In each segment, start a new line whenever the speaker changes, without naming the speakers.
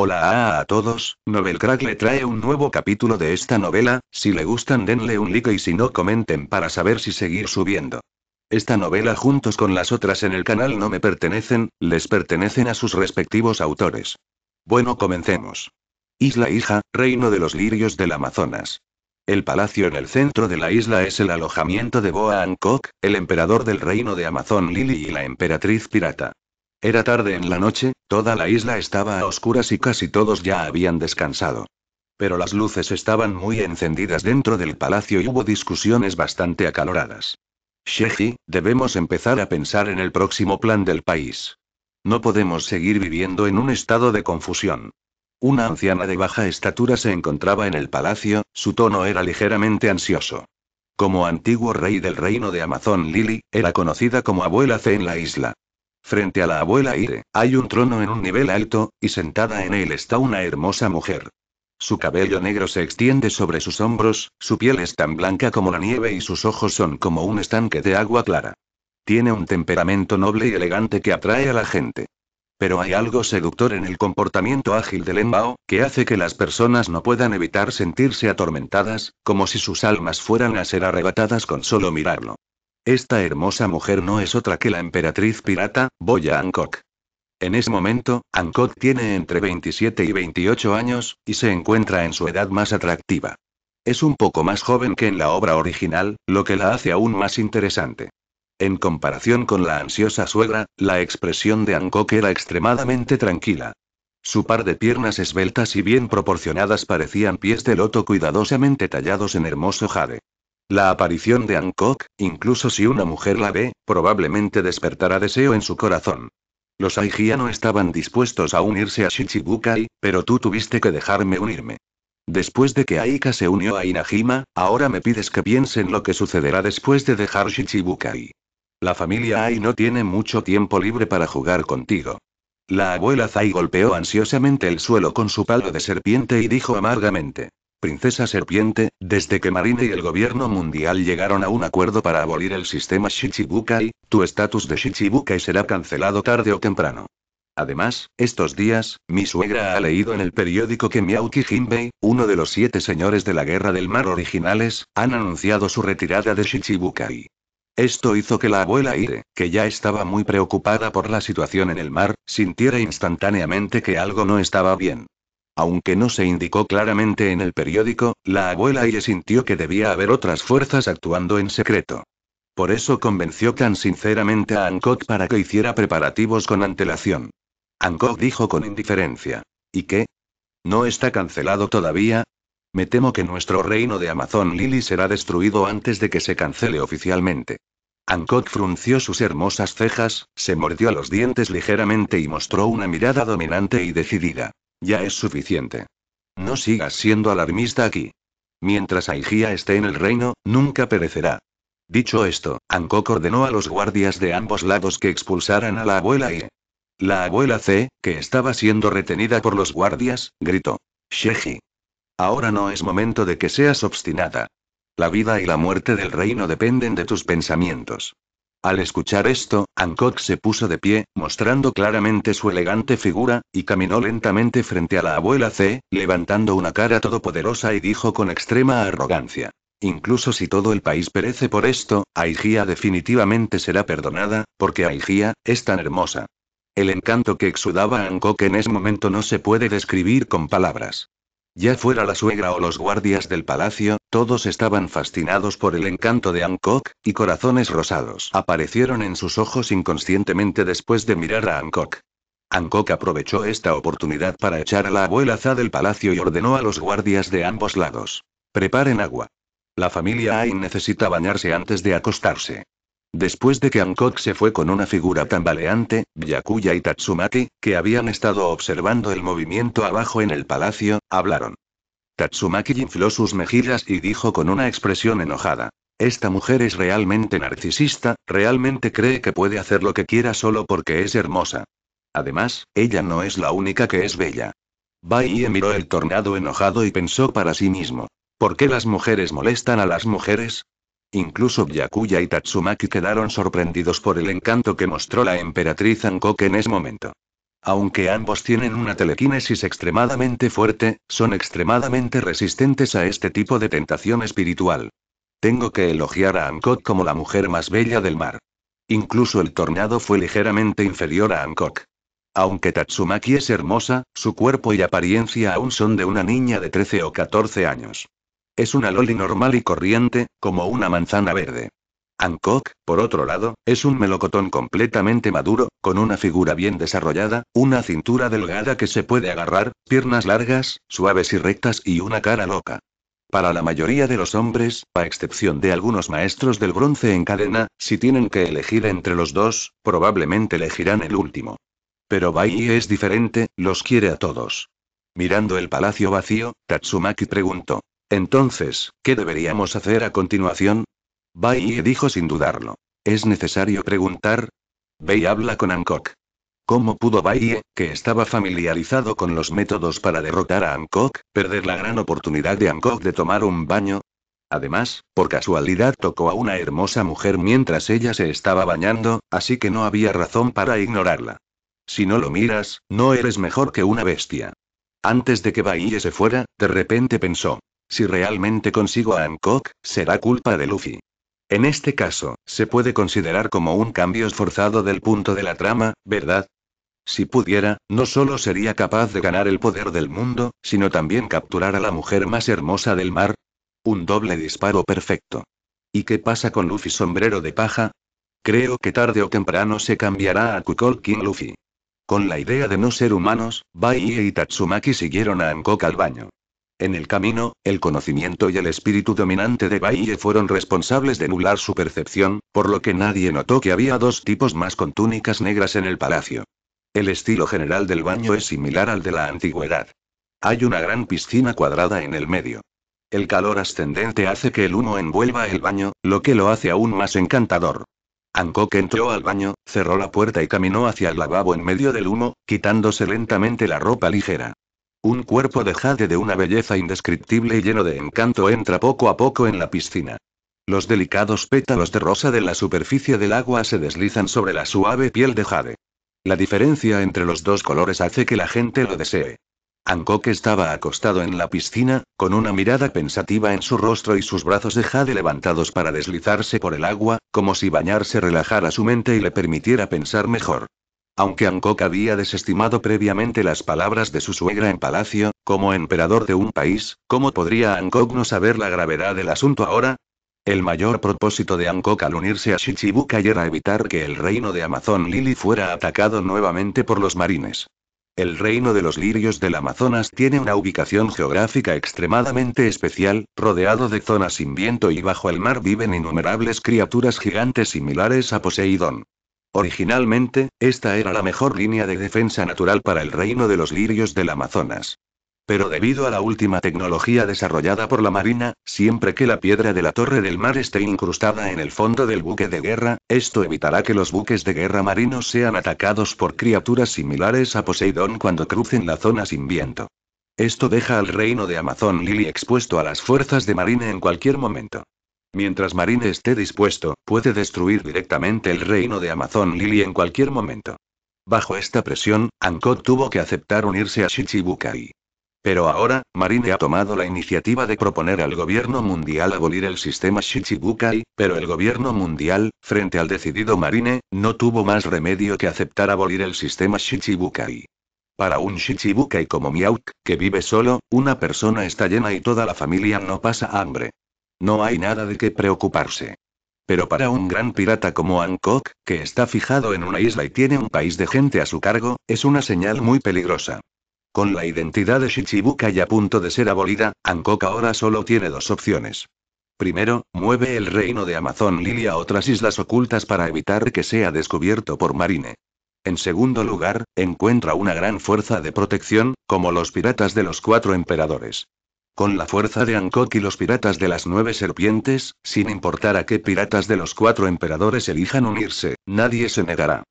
Hola a, todos, Novelcrack le trae un nuevo capítulo de esta novela, si le gustan denle un like y si no comenten para saber si seguir subiendo. Esta novela juntos con las otras en el canal no me pertenecen, les pertenecen a sus respectivos autores. Bueno comencemos. Isla Hija, reino de los lirios del Amazonas. El palacio en el centro de la isla es el alojamiento de Boa Hancock, el emperador del reino de Amazon Lily y la emperatriz pirata. Era tarde en la noche, toda la isla estaba a oscuras y casi todos ya habían descansado. Pero las luces estaban muy encendidas dentro del palacio y hubo discusiones bastante acaloradas. Sheji, debemos empezar a pensar en el próximo plan del país. No podemos seguir viviendo en un estado de confusión. Una anciana de baja estatura se encontraba en el palacio, su tono era ligeramente ansioso. Como antiguo rey del reino de Amazon Lily, era conocida como abuela C en la isla. Frente a la abuela Ire, hay un trono en un nivel alto, y sentada en él está una hermosa mujer. Su cabello negro se extiende sobre sus hombros, su piel es tan blanca como la nieve y sus ojos son como un estanque de agua clara. Tiene un temperamento noble y elegante que atrae a la gente. Pero hay algo seductor en el comportamiento ágil del embao que hace que las personas no puedan evitar sentirse atormentadas, como si sus almas fueran a ser arrebatadas con solo mirarlo. Esta hermosa mujer no es otra que la emperatriz pirata, Boya Hancock. En ese momento, Hancock tiene entre 27 y 28 años, y se encuentra en su edad más atractiva. Es un poco más joven que en la obra original, lo que la hace aún más interesante. En comparación con la ansiosa suegra, la expresión de Hancock era extremadamente tranquila. Su par de piernas esbeltas y bien proporcionadas parecían pies de loto cuidadosamente tallados en hermoso jade. La aparición de Hancock, incluso si una mujer la ve, probablemente despertará deseo en su corazón. Los Aigia no estaban dispuestos a unirse a Shichibukai, pero tú tuviste que dejarme unirme. Después de que Aika se unió a Inajima, ahora me pides que piense en lo que sucederá después de dejar Shichibukai. La familia Ai no tiene mucho tiempo libre para jugar contigo. La abuela Zai golpeó ansiosamente el suelo con su palo de serpiente y dijo amargamente. Princesa Serpiente, desde que Marine y el gobierno mundial llegaron a un acuerdo para abolir el sistema Shichibukai, tu estatus de Shichibukai será cancelado tarde o temprano. Además, estos días, mi suegra ha leído en el periódico que Miyuki Jinbei, uno de los siete señores de la Guerra del Mar originales, han anunciado su retirada de Shichibukai. Esto hizo que la abuela Ire, que ya estaba muy preocupada por la situación en el mar, sintiera instantáneamente que algo no estaba bien. Aunque no se indicó claramente en el periódico, la abuela le sintió que debía haber otras fuerzas actuando en secreto. Por eso convenció tan sinceramente a Hancock para que hiciera preparativos con antelación. Hancock dijo con indiferencia. ¿Y qué? ¿No está cancelado todavía? Me temo que nuestro reino de Amazon Lily será destruido antes de que se cancele oficialmente. Hancock frunció sus hermosas cejas, se mordió los dientes ligeramente y mostró una mirada dominante y decidida. Ya es suficiente. No sigas siendo alarmista aquí. Mientras Aigia esté en el reino, nunca perecerá. Dicho esto, Ankok ordenó a los guardias de ambos lados que expulsaran a la abuela y... La abuela C, que estaba siendo retenida por los guardias, gritó. Sheji. Ahora no es momento de que seas obstinada. La vida y la muerte del reino dependen de tus pensamientos. Al escuchar esto, Hancock se puso de pie, mostrando claramente su elegante figura, y caminó lentamente frente a la abuela C, levantando una cara todopoderosa y dijo con extrema arrogancia. Incluso si todo el país perece por esto, Aigía definitivamente será perdonada, porque Aigía, es tan hermosa. El encanto que exudaba Hancock en ese momento no se puede describir con palabras. Ya fuera la suegra o los guardias del palacio, todos estaban fascinados por el encanto de Hancock, y corazones rosados aparecieron en sus ojos inconscientemente después de mirar a Hancock. Hancock aprovechó esta oportunidad para echar a la abuela Za del palacio y ordenó a los guardias de ambos lados. Preparen agua. La familia Ain necesita bañarse antes de acostarse. Después de que Hancock se fue con una figura tan tambaleante, Yakuya y Tatsumaki, que habían estado observando el movimiento abajo en el palacio, hablaron. Tatsumaki infló sus mejillas y dijo con una expresión enojada. Esta mujer es realmente narcisista, realmente cree que puede hacer lo que quiera solo porque es hermosa. Además, ella no es la única que es bella. Bai miró el tornado enojado y pensó para sí mismo. ¿Por qué las mujeres molestan a las mujeres? Incluso Byakuya y Tatsumaki quedaron sorprendidos por el encanto que mostró la emperatriz Ankok en ese momento. Aunque ambos tienen una telequinesis extremadamente fuerte, son extremadamente resistentes a este tipo de tentación espiritual. Tengo que elogiar a Ankok como la mujer más bella del mar. Incluso el tornado fue ligeramente inferior a Ankok. Aunque Tatsumaki es hermosa, su cuerpo y apariencia aún son de una niña de 13 o 14 años. Es una loli normal y corriente, como una manzana verde. Hancock, por otro lado, es un melocotón completamente maduro, con una figura bien desarrollada, una cintura delgada que se puede agarrar, piernas largas, suaves y rectas y una cara loca. Para la mayoría de los hombres, a excepción de algunos maestros del bronce en cadena, si tienen que elegir entre los dos, probablemente elegirán el último. Pero Bai es diferente, los quiere a todos. Mirando el palacio vacío, Tatsumaki preguntó. Entonces, ¿qué deberíamos hacer a continuación? Bai dijo sin dudarlo. ¿Es necesario preguntar? Bei habla con Hancock. ¿Cómo pudo baye que estaba familiarizado con los métodos para derrotar a Hancock, perder la gran oportunidad de Hancock de tomar un baño? Además, por casualidad tocó a una hermosa mujer mientras ella se estaba bañando, así que no había razón para ignorarla. Si no lo miras, no eres mejor que una bestia. Antes de que Baiye se fuera, de repente pensó, si realmente consigo a Hancock, será culpa de Luffy. En este caso, se puede considerar como un cambio esforzado del punto de la trama, ¿verdad? Si pudiera, no solo sería capaz de ganar el poder del mundo, sino también capturar a la mujer más hermosa del mar. Un doble disparo perfecto. ¿Y qué pasa con Luffy sombrero de paja? Creo que tarde o temprano se cambiará a Kukol King Luffy. Con la idea de no ser humanos, Bai y Tatsumaki siguieron a Hancock al baño. En el camino, el conocimiento y el espíritu dominante de Baille fueron responsables de nular su percepción, por lo que nadie notó que había dos tipos más con túnicas negras en el palacio. El estilo general del baño es similar al de la antigüedad. Hay una gran piscina cuadrada en el medio. El calor ascendente hace que el humo envuelva el baño, lo que lo hace aún más encantador. Hancock entró al baño, cerró la puerta y caminó hacia el lavabo en medio del humo, quitándose lentamente la ropa ligera. Un cuerpo de jade de una belleza indescriptible y lleno de encanto entra poco a poco en la piscina. Los delicados pétalos de rosa de la superficie del agua se deslizan sobre la suave piel de jade. La diferencia entre los dos colores hace que la gente lo desee. Hancock estaba acostado en la piscina, con una mirada pensativa en su rostro y sus brazos de jade levantados para deslizarse por el agua, como si bañarse relajara su mente y le permitiera pensar mejor. Aunque Angkok había desestimado previamente las palabras de su suegra en palacio, como emperador de un país, ¿cómo podría Angkok no saber la gravedad del asunto ahora? El mayor propósito de Angkok al unirse a Shichibukai era evitar que el reino de Amazon Lily fuera atacado nuevamente por los marines. El reino de los lirios del Amazonas tiene una ubicación geográfica extremadamente especial, rodeado de zonas sin viento y bajo el mar viven innumerables criaturas gigantes similares a Poseidón. Originalmente, esta era la mejor línea de defensa natural para el reino de los lirios del Amazonas. Pero debido a la última tecnología desarrollada por la Marina, siempre que la piedra de la Torre del Mar esté incrustada en el fondo del buque de guerra, esto evitará que los buques de guerra marinos sean atacados por criaturas similares a Poseidón cuando crucen la zona sin viento. Esto deja al reino de Amazon Lily expuesto a las fuerzas de Marina en cualquier momento. Mientras Marine esté dispuesto, puede destruir directamente el reino de Amazon Lily en cualquier momento. Bajo esta presión, Ankot tuvo que aceptar unirse a Shichibukai. Pero ahora, Marine ha tomado la iniciativa de proponer al gobierno mundial abolir el sistema Shichibukai, pero el gobierno mundial, frente al decidido Marine, no tuvo más remedio que aceptar abolir el sistema Shichibukai. Para un Shichibukai como Miauk, que vive solo, una persona está llena y toda la familia no pasa hambre. No hay nada de qué preocuparse. Pero para un gran pirata como Hancock, que está fijado en una isla y tiene un país de gente a su cargo, es una señal muy peligrosa. Con la identidad de Shichibukai a punto de ser abolida, Hancock ahora solo tiene dos opciones. Primero, mueve el reino de Amazon Lily a otras islas ocultas para evitar que sea descubierto por Marine. En segundo lugar, encuentra una gran fuerza de protección, como los piratas de los cuatro emperadores. Con la fuerza de Hancock y los piratas de las nueve serpientes, sin importar a qué piratas de los cuatro emperadores elijan unirse, nadie se negará.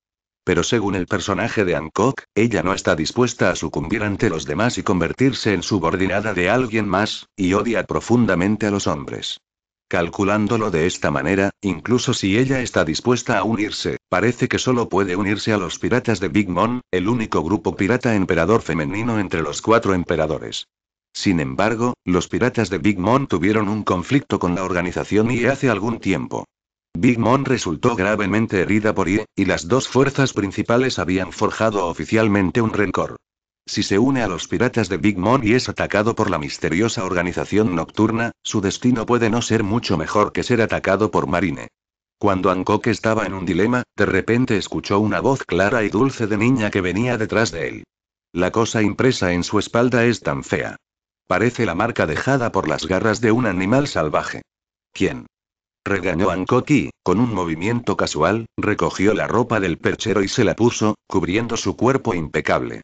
Pero según el personaje de Hancock, ella no está dispuesta a sucumbir ante los demás y convertirse en subordinada de alguien más, y odia profundamente a los hombres. Calculándolo de esta manera, incluso si ella está dispuesta a unirse, parece que solo puede unirse a los piratas de Big Mom, el único grupo pirata emperador femenino entre los cuatro emperadores. Sin embargo, los piratas de Big Mom tuvieron un conflicto con la organización y hace algún tiempo. Big Mom resultó gravemente herida por IE, y las dos fuerzas principales habían forjado oficialmente un rencor. Si se une a los piratas de Big Mom y es atacado por la misteriosa organización nocturna, su destino puede no ser mucho mejor que ser atacado por Marine. Cuando Hancock estaba en un dilema, de repente escuchó una voz clara y dulce de niña que venía detrás de él. La cosa impresa en su espalda es tan fea. Parece la marca dejada por las garras de un animal salvaje. ¿Quién? Regañó y, con un movimiento casual, recogió la ropa del perchero y se la puso, cubriendo su cuerpo impecable.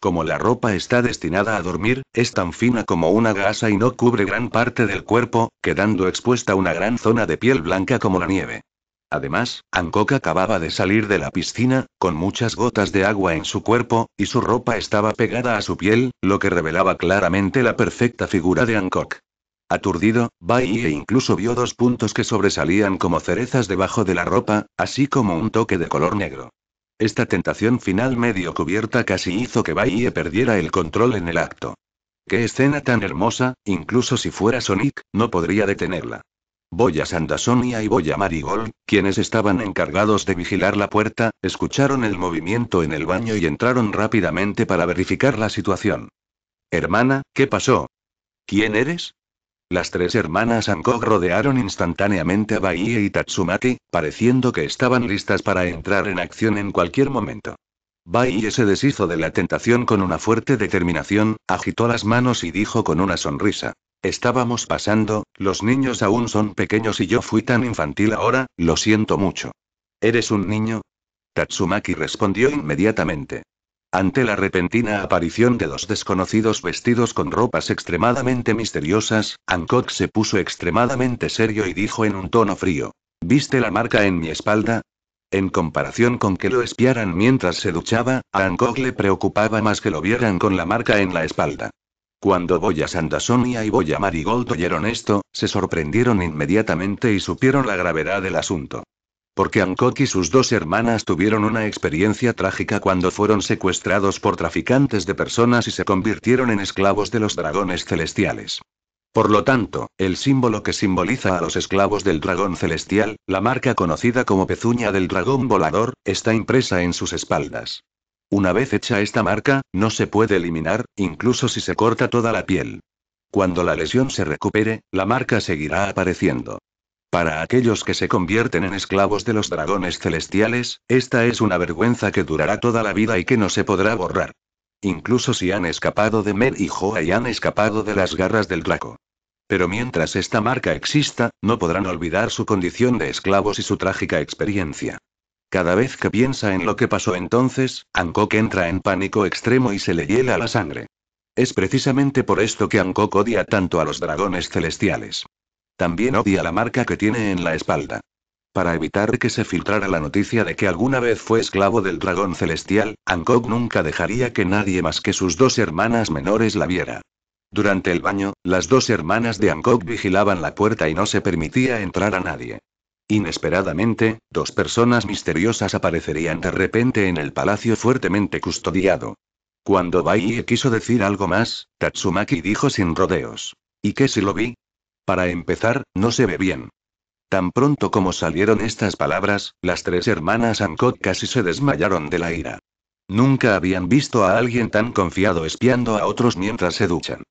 Como la ropa está destinada a dormir, es tan fina como una gasa y no cubre gran parte del cuerpo, quedando expuesta una gran zona de piel blanca como la nieve. Además, Hancock acababa de salir de la piscina, con muchas gotas de agua en su cuerpo, y su ropa estaba pegada a su piel, lo que revelaba claramente la perfecta figura de Hancock. Aturdido, Bai e incluso vio dos puntos que sobresalían como cerezas debajo de la ropa, así como un toque de color negro. Esta tentación final medio cubierta casi hizo que Bai perdiera el control en el acto. Qué escena tan hermosa, incluso si fuera Sonic, no podría detenerla. Boya Sandasonia y Boya Marigol, quienes estaban encargados de vigilar la puerta, escucharon el movimiento en el baño y entraron rápidamente para verificar la situación. Hermana, ¿qué pasó? ¿Quién eres? Las tres hermanas Anko rodearon instantáneamente a Baie y Tatsumaki, pareciendo que estaban listas para entrar en acción en cualquier momento. Baie se deshizo de la tentación con una fuerte determinación, agitó las manos y dijo con una sonrisa: Estábamos pasando, los niños aún son pequeños y yo fui tan infantil ahora, lo siento mucho. ¿Eres un niño? Tatsumaki respondió inmediatamente. Ante la repentina aparición de los desconocidos vestidos con ropas extremadamente misteriosas, Hancock se puso extremadamente serio y dijo en un tono frío. ¿Viste la marca en mi espalda? En comparación con que lo espiaran mientras se duchaba, a le preocupaba más que lo vieran con la marca en la espalda. Cuando Boya Sandasonia y Boya Marigold oyeron esto, se sorprendieron inmediatamente y supieron la gravedad del asunto. Porque Ankok y sus dos hermanas tuvieron una experiencia trágica cuando fueron secuestrados por traficantes de personas y se convirtieron en esclavos de los dragones celestiales. Por lo tanto, el símbolo que simboliza a los esclavos del dragón celestial, la marca conocida como pezuña del dragón volador, está impresa en sus espaldas. Una vez hecha esta marca, no se puede eliminar, incluso si se corta toda la piel. Cuando la lesión se recupere, la marca seguirá apareciendo. Para aquellos que se convierten en esclavos de los dragones celestiales, esta es una vergüenza que durará toda la vida y que no se podrá borrar. Incluso si han escapado de Mer y Joa y han escapado de las garras del Draco. Pero mientras esta marca exista, no podrán olvidar su condición de esclavos y su trágica experiencia. Cada vez que piensa en lo que pasó entonces, Angkok entra en pánico extremo y se le hiela la sangre. Es precisamente por esto que Angkok odia tanto a los dragones celestiales. También odia la marca que tiene en la espalda. Para evitar que se filtrara la noticia de que alguna vez fue esclavo del dragón celestial, Angkok nunca dejaría que nadie más que sus dos hermanas menores la viera. Durante el baño, las dos hermanas de Angkok vigilaban la puerta y no se permitía entrar a nadie. Inesperadamente, dos personas misteriosas aparecerían de repente en el palacio fuertemente custodiado. Cuando Baiye quiso decir algo más, Tatsumaki dijo sin rodeos. ¿Y qué si lo vi? Para empezar, no se ve bien. Tan pronto como salieron estas palabras, las tres hermanas Ankot casi se desmayaron de la ira. Nunca habían visto a alguien tan confiado espiando a otros mientras se duchan.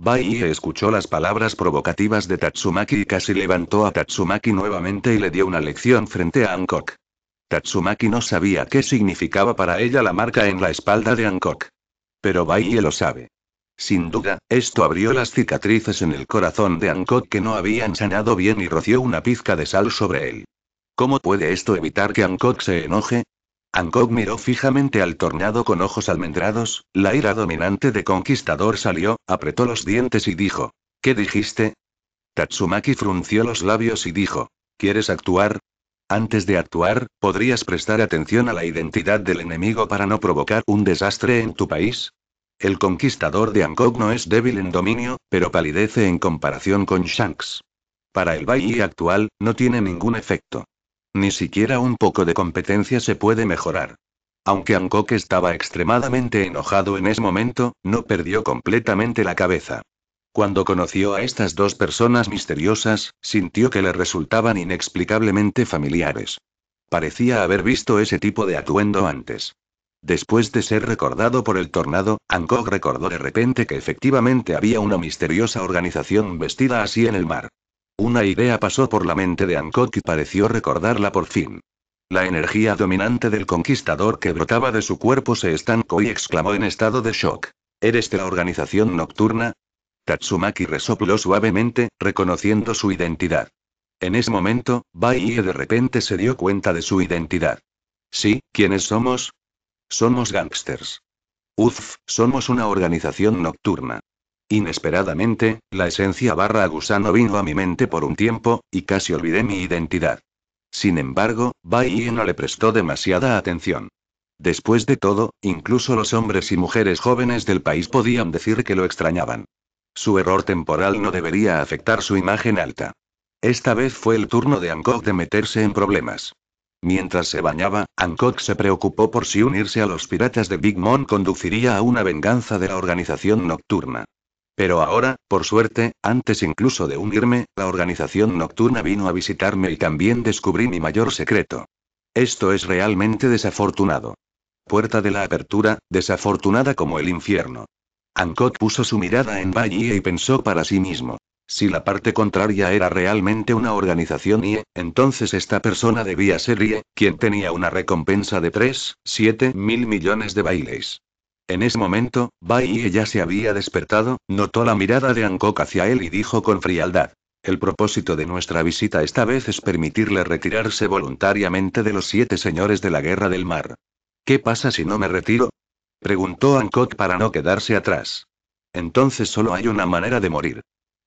Bai escuchó las palabras provocativas de Tatsumaki y casi levantó a Tatsumaki nuevamente y le dio una lección frente a Hancock. Tatsumaki no sabía qué significaba para ella la marca en la espalda de Hancock. Pero Bai lo sabe. Sin duda, esto abrió las cicatrices en el corazón de Hancock que no habían sanado bien y roció una pizca de sal sobre él. ¿Cómo puede esto evitar que Hancock se enoje? Kok miró fijamente al tornado con ojos almendrados, la ira dominante de conquistador salió, apretó los dientes y dijo. ¿Qué dijiste? Tatsumaki frunció los labios y dijo. ¿Quieres actuar? Antes de actuar, ¿podrías prestar atención a la identidad del enemigo para no provocar un desastre en tu país? El conquistador de Kok no es débil en dominio, pero palidece en comparación con Shanks. Para el Bai actual, no tiene ningún efecto. Ni siquiera un poco de competencia se puede mejorar. Aunque Hancock estaba extremadamente enojado en ese momento, no perdió completamente la cabeza. Cuando conoció a estas dos personas misteriosas, sintió que le resultaban inexplicablemente familiares. Parecía haber visto ese tipo de atuendo antes. Después de ser recordado por el tornado, Hancock recordó de repente que efectivamente había una misteriosa organización vestida así en el mar. Una idea pasó por la mente de Ankok y pareció recordarla por fin. La energía dominante del conquistador que brotaba de su cuerpo se estancó y exclamó en estado de shock. ¿Eres de la organización nocturna? Tatsumaki resopló suavemente, reconociendo su identidad. En ese momento, Bai de repente se dio cuenta de su identidad. Sí, ¿quiénes somos? Somos gangsters. Uf, somos una organización nocturna. Inesperadamente, la esencia barra gusano vino a mi mente por un tiempo, y casi olvidé mi identidad. Sin embargo, Bai no le prestó demasiada atención. Después de todo, incluso los hombres y mujeres jóvenes del país podían decir que lo extrañaban. Su error temporal no debería afectar su imagen alta. Esta vez fue el turno de Hancock de meterse en problemas. Mientras se bañaba, Hancock se preocupó por si unirse a los piratas de Big Mom conduciría a una venganza de la organización nocturna. Pero ahora, por suerte, antes incluso de unirme, la organización nocturna vino a visitarme y también descubrí mi mayor secreto. Esto es realmente desafortunado. Puerta de la apertura, desafortunada como el infierno. Ancot puso su mirada en Valle y pensó para sí mismo. Si la parte contraria era realmente una organización IE, entonces esta persona debía ser IE, quien tenía una recompensa de 3, mil millones de bailes. En ese momento, Baiye ya se había despertado, notó la mirada de Hancock hacia él y dijo con frialdad. El propósito de nuestra visita esta vez es permitirle retirarse voluntariamente de los siete señores de la guerra del mar. ¿Qué pasa si no me retiro? Preguntó Hancock para no quedarse atrás. Entonces solo hay una manera de morir.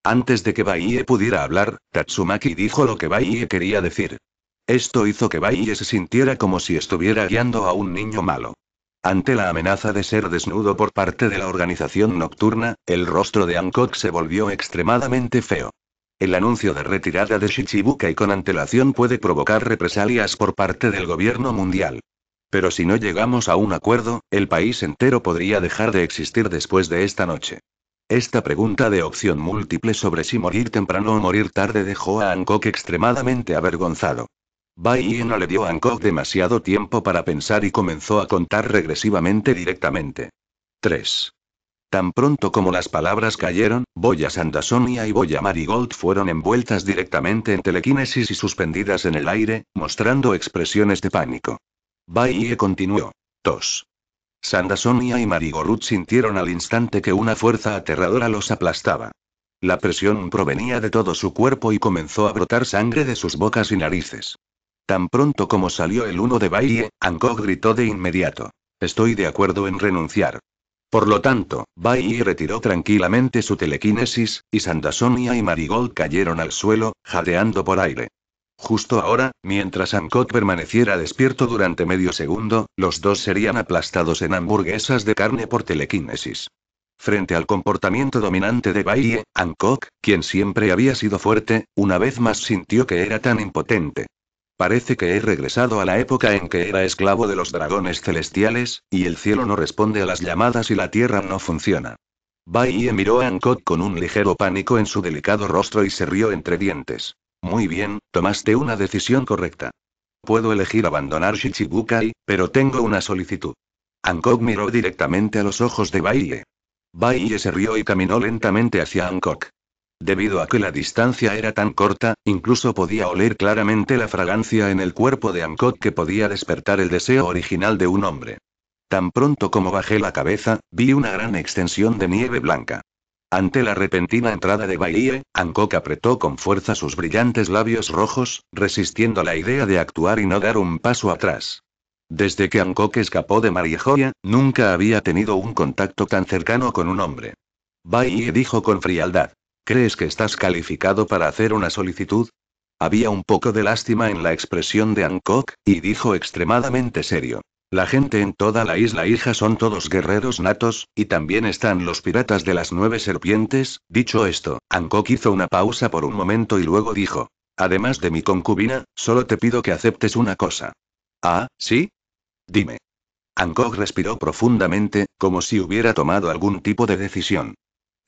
Antes de que Baie pudiera hablar, Tatsumaki dijo lo que Baie quería decir. Esto hizo que Baie se sintiera como si estuviera guiando a un niño malo. Ante la amenaza de ser desnudo por parte de la organización nocturna, el rostro de Hancock se volvió extremadamente feo. El anuncio de retirada de y con antelación puede provocar represalias por parte del gobierno mundial. Pero si no llegamos a un acuerdo, el país entero podría dejar de existir después de esta noche. Esta pregunta de opción múltiple sobre si morir temprano o morir tarde dejó a Hancock extremadamente avergonzado. Bai no le dio a Hancock demasiado tiempo para pensar y comenzó a contar regresivamente directamente. 3. Tan pronto como las palabras cayeron, Boya Sandasonia y Boya Marigold fueron envueltas directamente en telequinesis y suspendidas en el aire, mostrando expresiones de pánico. Baie continuó. 2. Sandasonia y Marigold sintieron al instante que una fuerza aterradora los aplastaba. La presión provenía de todo su cuerpo y comenzó a brotar sangre de sus bocas y narices. Tan pronto como salió el uno de Baye, Ankok gritó de inmediato. Estoy de acuerdo en renunciar. Por lo tanto, Baye retiró tranquilamente su telequinesis, y Sandasonia y Marigold cayeron al suelo, jadeando por aire. Justo ahora, mientras Ankok permaneciera despierto durante medio segundo, los dos serían aplastados en hamburguesas de carne por telequinesis. Frente al comportamiento dominante de Baye, Hancock, quien siempre había sido fuerte, una vez más sintió que era tan impotente. Parece que he regresado a la época en que era esclavo de los dragones celestiales, y el cielo no responde a las llamadas y la tierra no funciona. Bai miró a Ankok con un ligero pánico en su delicado rostro y se rió entre dientes. Muy bien, tomaste una decisión correcta. Puedo elegir abandonar Shichibukai, pero tengo una solicitud. Ankok miró directamente a los ojos de Baiye. Baiye se rió y caminó lentamente hacia Ankok. Debido a que la distancia era tan corta, incluso podía oler claramente la fragancia en el cuerpo de Ancot que podía despertar el deseo original de un hombre. Tan pronto como bajé la cabeza, vi una gran extensión de nieve blanca. Ante la repentina entrada de Baiye, Hancock apretó con fuerza sus brillantes labios rojos, resistiendo la idea de actuar y no dar un paso atrás. Desde que Hancock escapó de María nunca había tenido un contacto tan cercano con un hombre. Baiye dijo con frialdad. ¿Crees que estás calificado para hacer una solicitud? Había un poco de lástima en la expresión de Hancock, y dijo extremadamente serio. La gente en toda la isla hija son todos guerreros natos, y también están los piratas de las nueve serpientes. Dicho esto, Hancock hizo una pausa por un momento y luego dijo, Además de mi concubina, solo te pido que aceptes una cosa. Ah, ¿sí? Dime. Hancock respiró profundamente, como si hubiera tomado algún tipo de decisión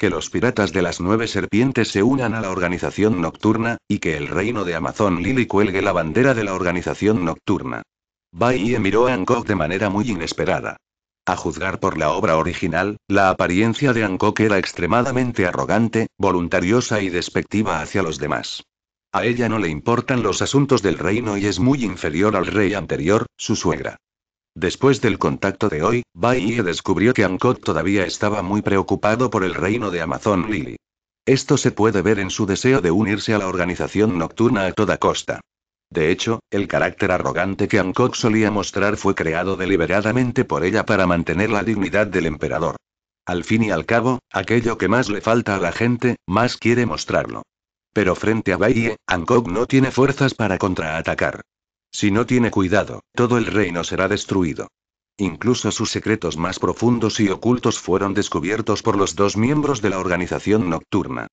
que los piratas de las nueve serpientes se unan a la organización nocturna, y que el reino de Amazon Lily cuelgue la bandera de la organización nocturna. Bai miró a Hancock de manera muy inesperada. A juzgar por la obra original, la apariencia de Hancock era extremadamente arrogante, voluntariosa y despectiva hacia los demás. A ella no le importan los asuntos del reino y es muy inferior al rey anterior, su suegra. Después del contacto de hoy, Bai descubrió que Ancot todavía estaba muy preocupado por el reino de Amazon Lily. Esto se puede ver en su deseo de unirse a la organización nocturna a toda costa. De hecho, el carácter arrogante que Hancock solía mostrar fue creado deliberadamente por ella para mantener la dignidad del emperador. Al fin y al cabo, aquello que más le falta a la gente, más quiere mostrarlo. Pero frente a Ye, Hancock no tiene fuerzas para contraatacar. Si no tiene cuidado, todo el reino será destruido. Incluso sus secretos más profundos y ocultos fueron descubiertos por los dos miembros de la organización nocturna.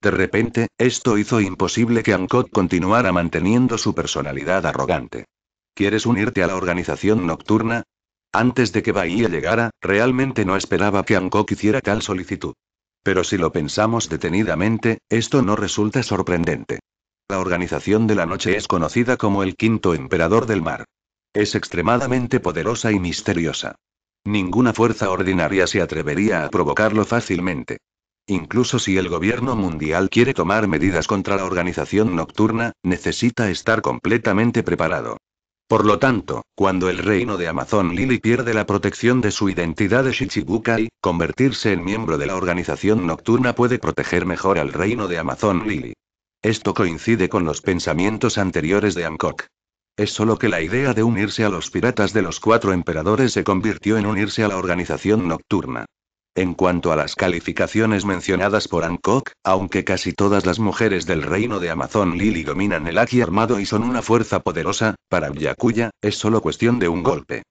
De repente, esto hizo imposible que Ancot continuara manteniendo su personalidad arrogante. ¿Quieres unirte a la organización nocturna? Antes de que Bahía llegara, realmente no esperaba que Ancot hiciera tal solicitud. Pero si lo pensamos detenidamente, esto no resulta sorprendente. La organización de la noche es conocida como el quinto emperador del mar. Es extremadamente poderosa y misteriosa. Ninguna fuerza ordinaria se atrevería a provocarlo fácilmente. Incluso si el gobierno mundial quiere tomar medidas contra la organización nocturna, necesita estar completamente preparado. Por lo tanto, cuando el reino de Amazon Lily pierde la protección de su identidad de Shichibukai, convertirse en miembro de la organización nocturna puede proteger mejor al reino de Amazon Lily. Esto coincide con los pensamientos anteriores de Hancock. Es solo que la idea de unirse a los piratas de los cuatro emperadores se convirtió en unirse a la organización nocturna. En cuanto a las calificaciones mencionadas por Hancock, aunque casi todas las mujeres del reino de Amazon Lily dominan el Aki armado y son una fuerza poderosa, para Yakuya, es solo cuestión de un golpe.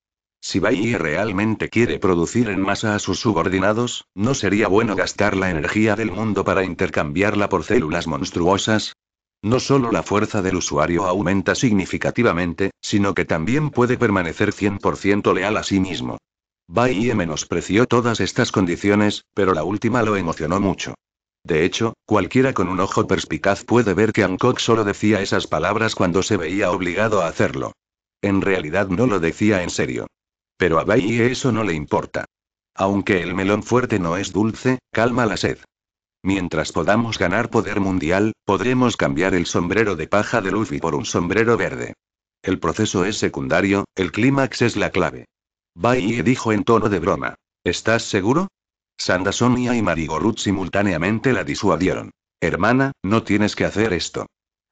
Si Bailly realmente quiere producir en masa a sus subordinados, ¿no sería bueno gastar la energía del mundo para intercambiarla por células monstruosas? No solo la fuerza del usuario aumenta significativamente, sino que también puede permanecer 100% leal a sí mismo. y menospreció todas estas condiciones, pero la última lo emocionó mucho. De hecho, cualquiera con un ojo perspicaz puede ver que Hancock solo decía esas palabras cuando se veía obligado a hacerlo. En realidad no lo decía en serio. Pero a Baye eso no le importa. Aunque el melón fuerte no es dulce, calma la sed. Mientras podamos ganar poder mundial, podremos cambiar el sombrero de paja de Luffy por un sombrero verde. El proceso es secundario, el clímax es la clave. Baye dijo en tono de broma. ¿Estás seguro? Sandasonia y Marigorut simultáneamente la disuadieron. Hermana, no tienes que hacer esto.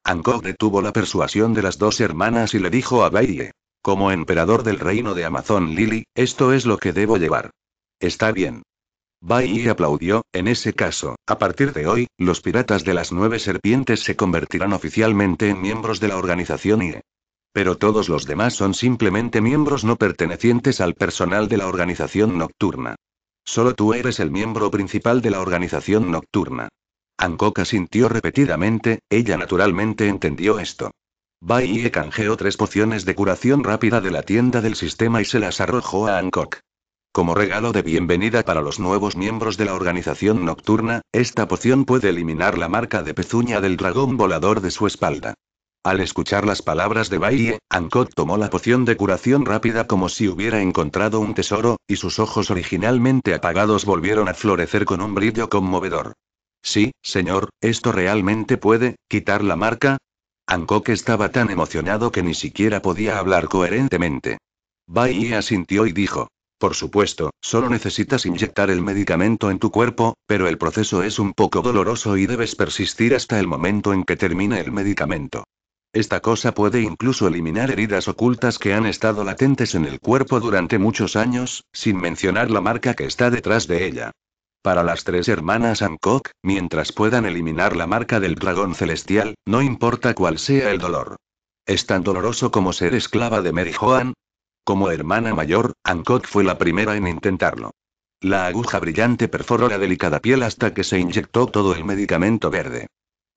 Angkor detuvo la persuasión de las dos hermanas y le dijo a Baye. Como emperador del reino de Amazon Lily, esto es lo que debo llevar. Está bien. Bai aplaudió, en ese caso, a partir de hoy, los piratas de las nueve serpientes se convertirán oficialmente en miembros de la organización IE. Pero todos los demás son simplemente miembros no pertenecientes al personal de la organización nocturna. Solo tú eres el miembro principal de la organización nocturna. Angoka sintió repetidamente, ella naturalmente entendió esto. Baiye canjeó tres pociones de curación rápida de la tienda del sistema y se las arrojó a Hancock. Como regalo de bienvenida para los nuevos miembros de la organización nocturna, esta poción puede eliminar la marca de pezuña del dragón volador de su espalda. Al escuchar las palabras de Baiye, Hancock tomó la poción de curación rápida como si hubiera encontrado un tesoro, y sus ojos originalmente apagados volvieron a florecer con un brillo conmovedor. Sí, señor, esto realmente puede, quitar la marca, Hancock estaba tan emocionado que ni siquiera podía hablar coherentemente. Bai asintió y dijo. Por supuesto, solo necesitas inyectar el medicamento en tu cuerpo, pero el proceso es un poco doloroso y debes persistir hasta el momento en que termine el medicamento. Esta cosa puede incluso eliminar heridas ocultas que han estado latentes en el cuerpo durante muchos años, sin mencionar la marca que está detrás de ella. Para las tres hermanas Hancock, mientras puedan eliminar la marca del dragón celestial, no importa cuál sea el dolor. ¿Es tan doloroso como ser esclava de Mary Joan? Como hermana mayor, Hancock fue la primera en intentarlo. La aguja brillante perforó la delicada piel hasta que se inyectó todo el medicamento verde.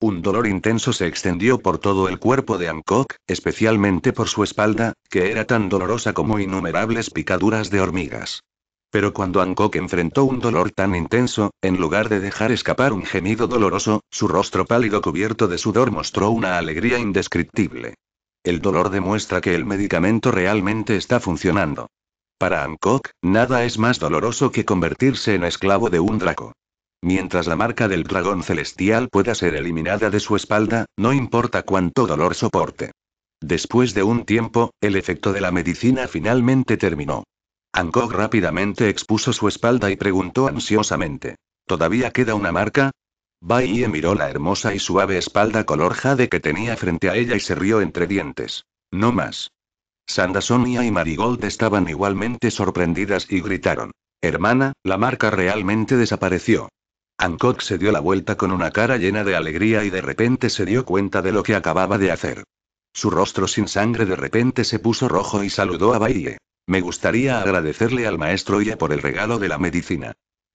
Un dolor intenso se extendió por todo el cuerpo de Hancock, especialmente por su espalda, que era tan dolorosa como innumerables picaduras de hormigas. Pero cuando Hancock enfrentó un dolor tan intenso, en lugar de dejar escapar un gemido doloroso, su rostro pálido cubierto de sudor mostró una alegría indescriptible. El dolor demuestra que el medicamento realmente está funcionando. Para Hancock, nada es más doloroso que convertirse en esclavo de un draco. Mientras la marca del dragón celestial pueda ser eliminada de su espalda, no importa cuánto dolor soporte. Después de un tiempo, el efecto de la medicina finalmente terminó. Angkor rápidamente expuso su espalda y preguntó ansiosamente. ¿Todavía queda una marca? Bai miró la hermosa y suave espalda color jade que tenía frente a ella y se rió entre dientes. No más. Sandasonia y Marigold estaban igualmente sorprendidas y gritaron. Hermana, la marca realmente desapareció. Angkor se dio la vuelta con una cara llena de alegría y de repente se dio cuenta de lo que acababa de hacer. Su rostro sin sangre de repente se puso rojo y saludó a Baie. Me gustaría agradecerle al maestro Ia por el regalo de la medicina.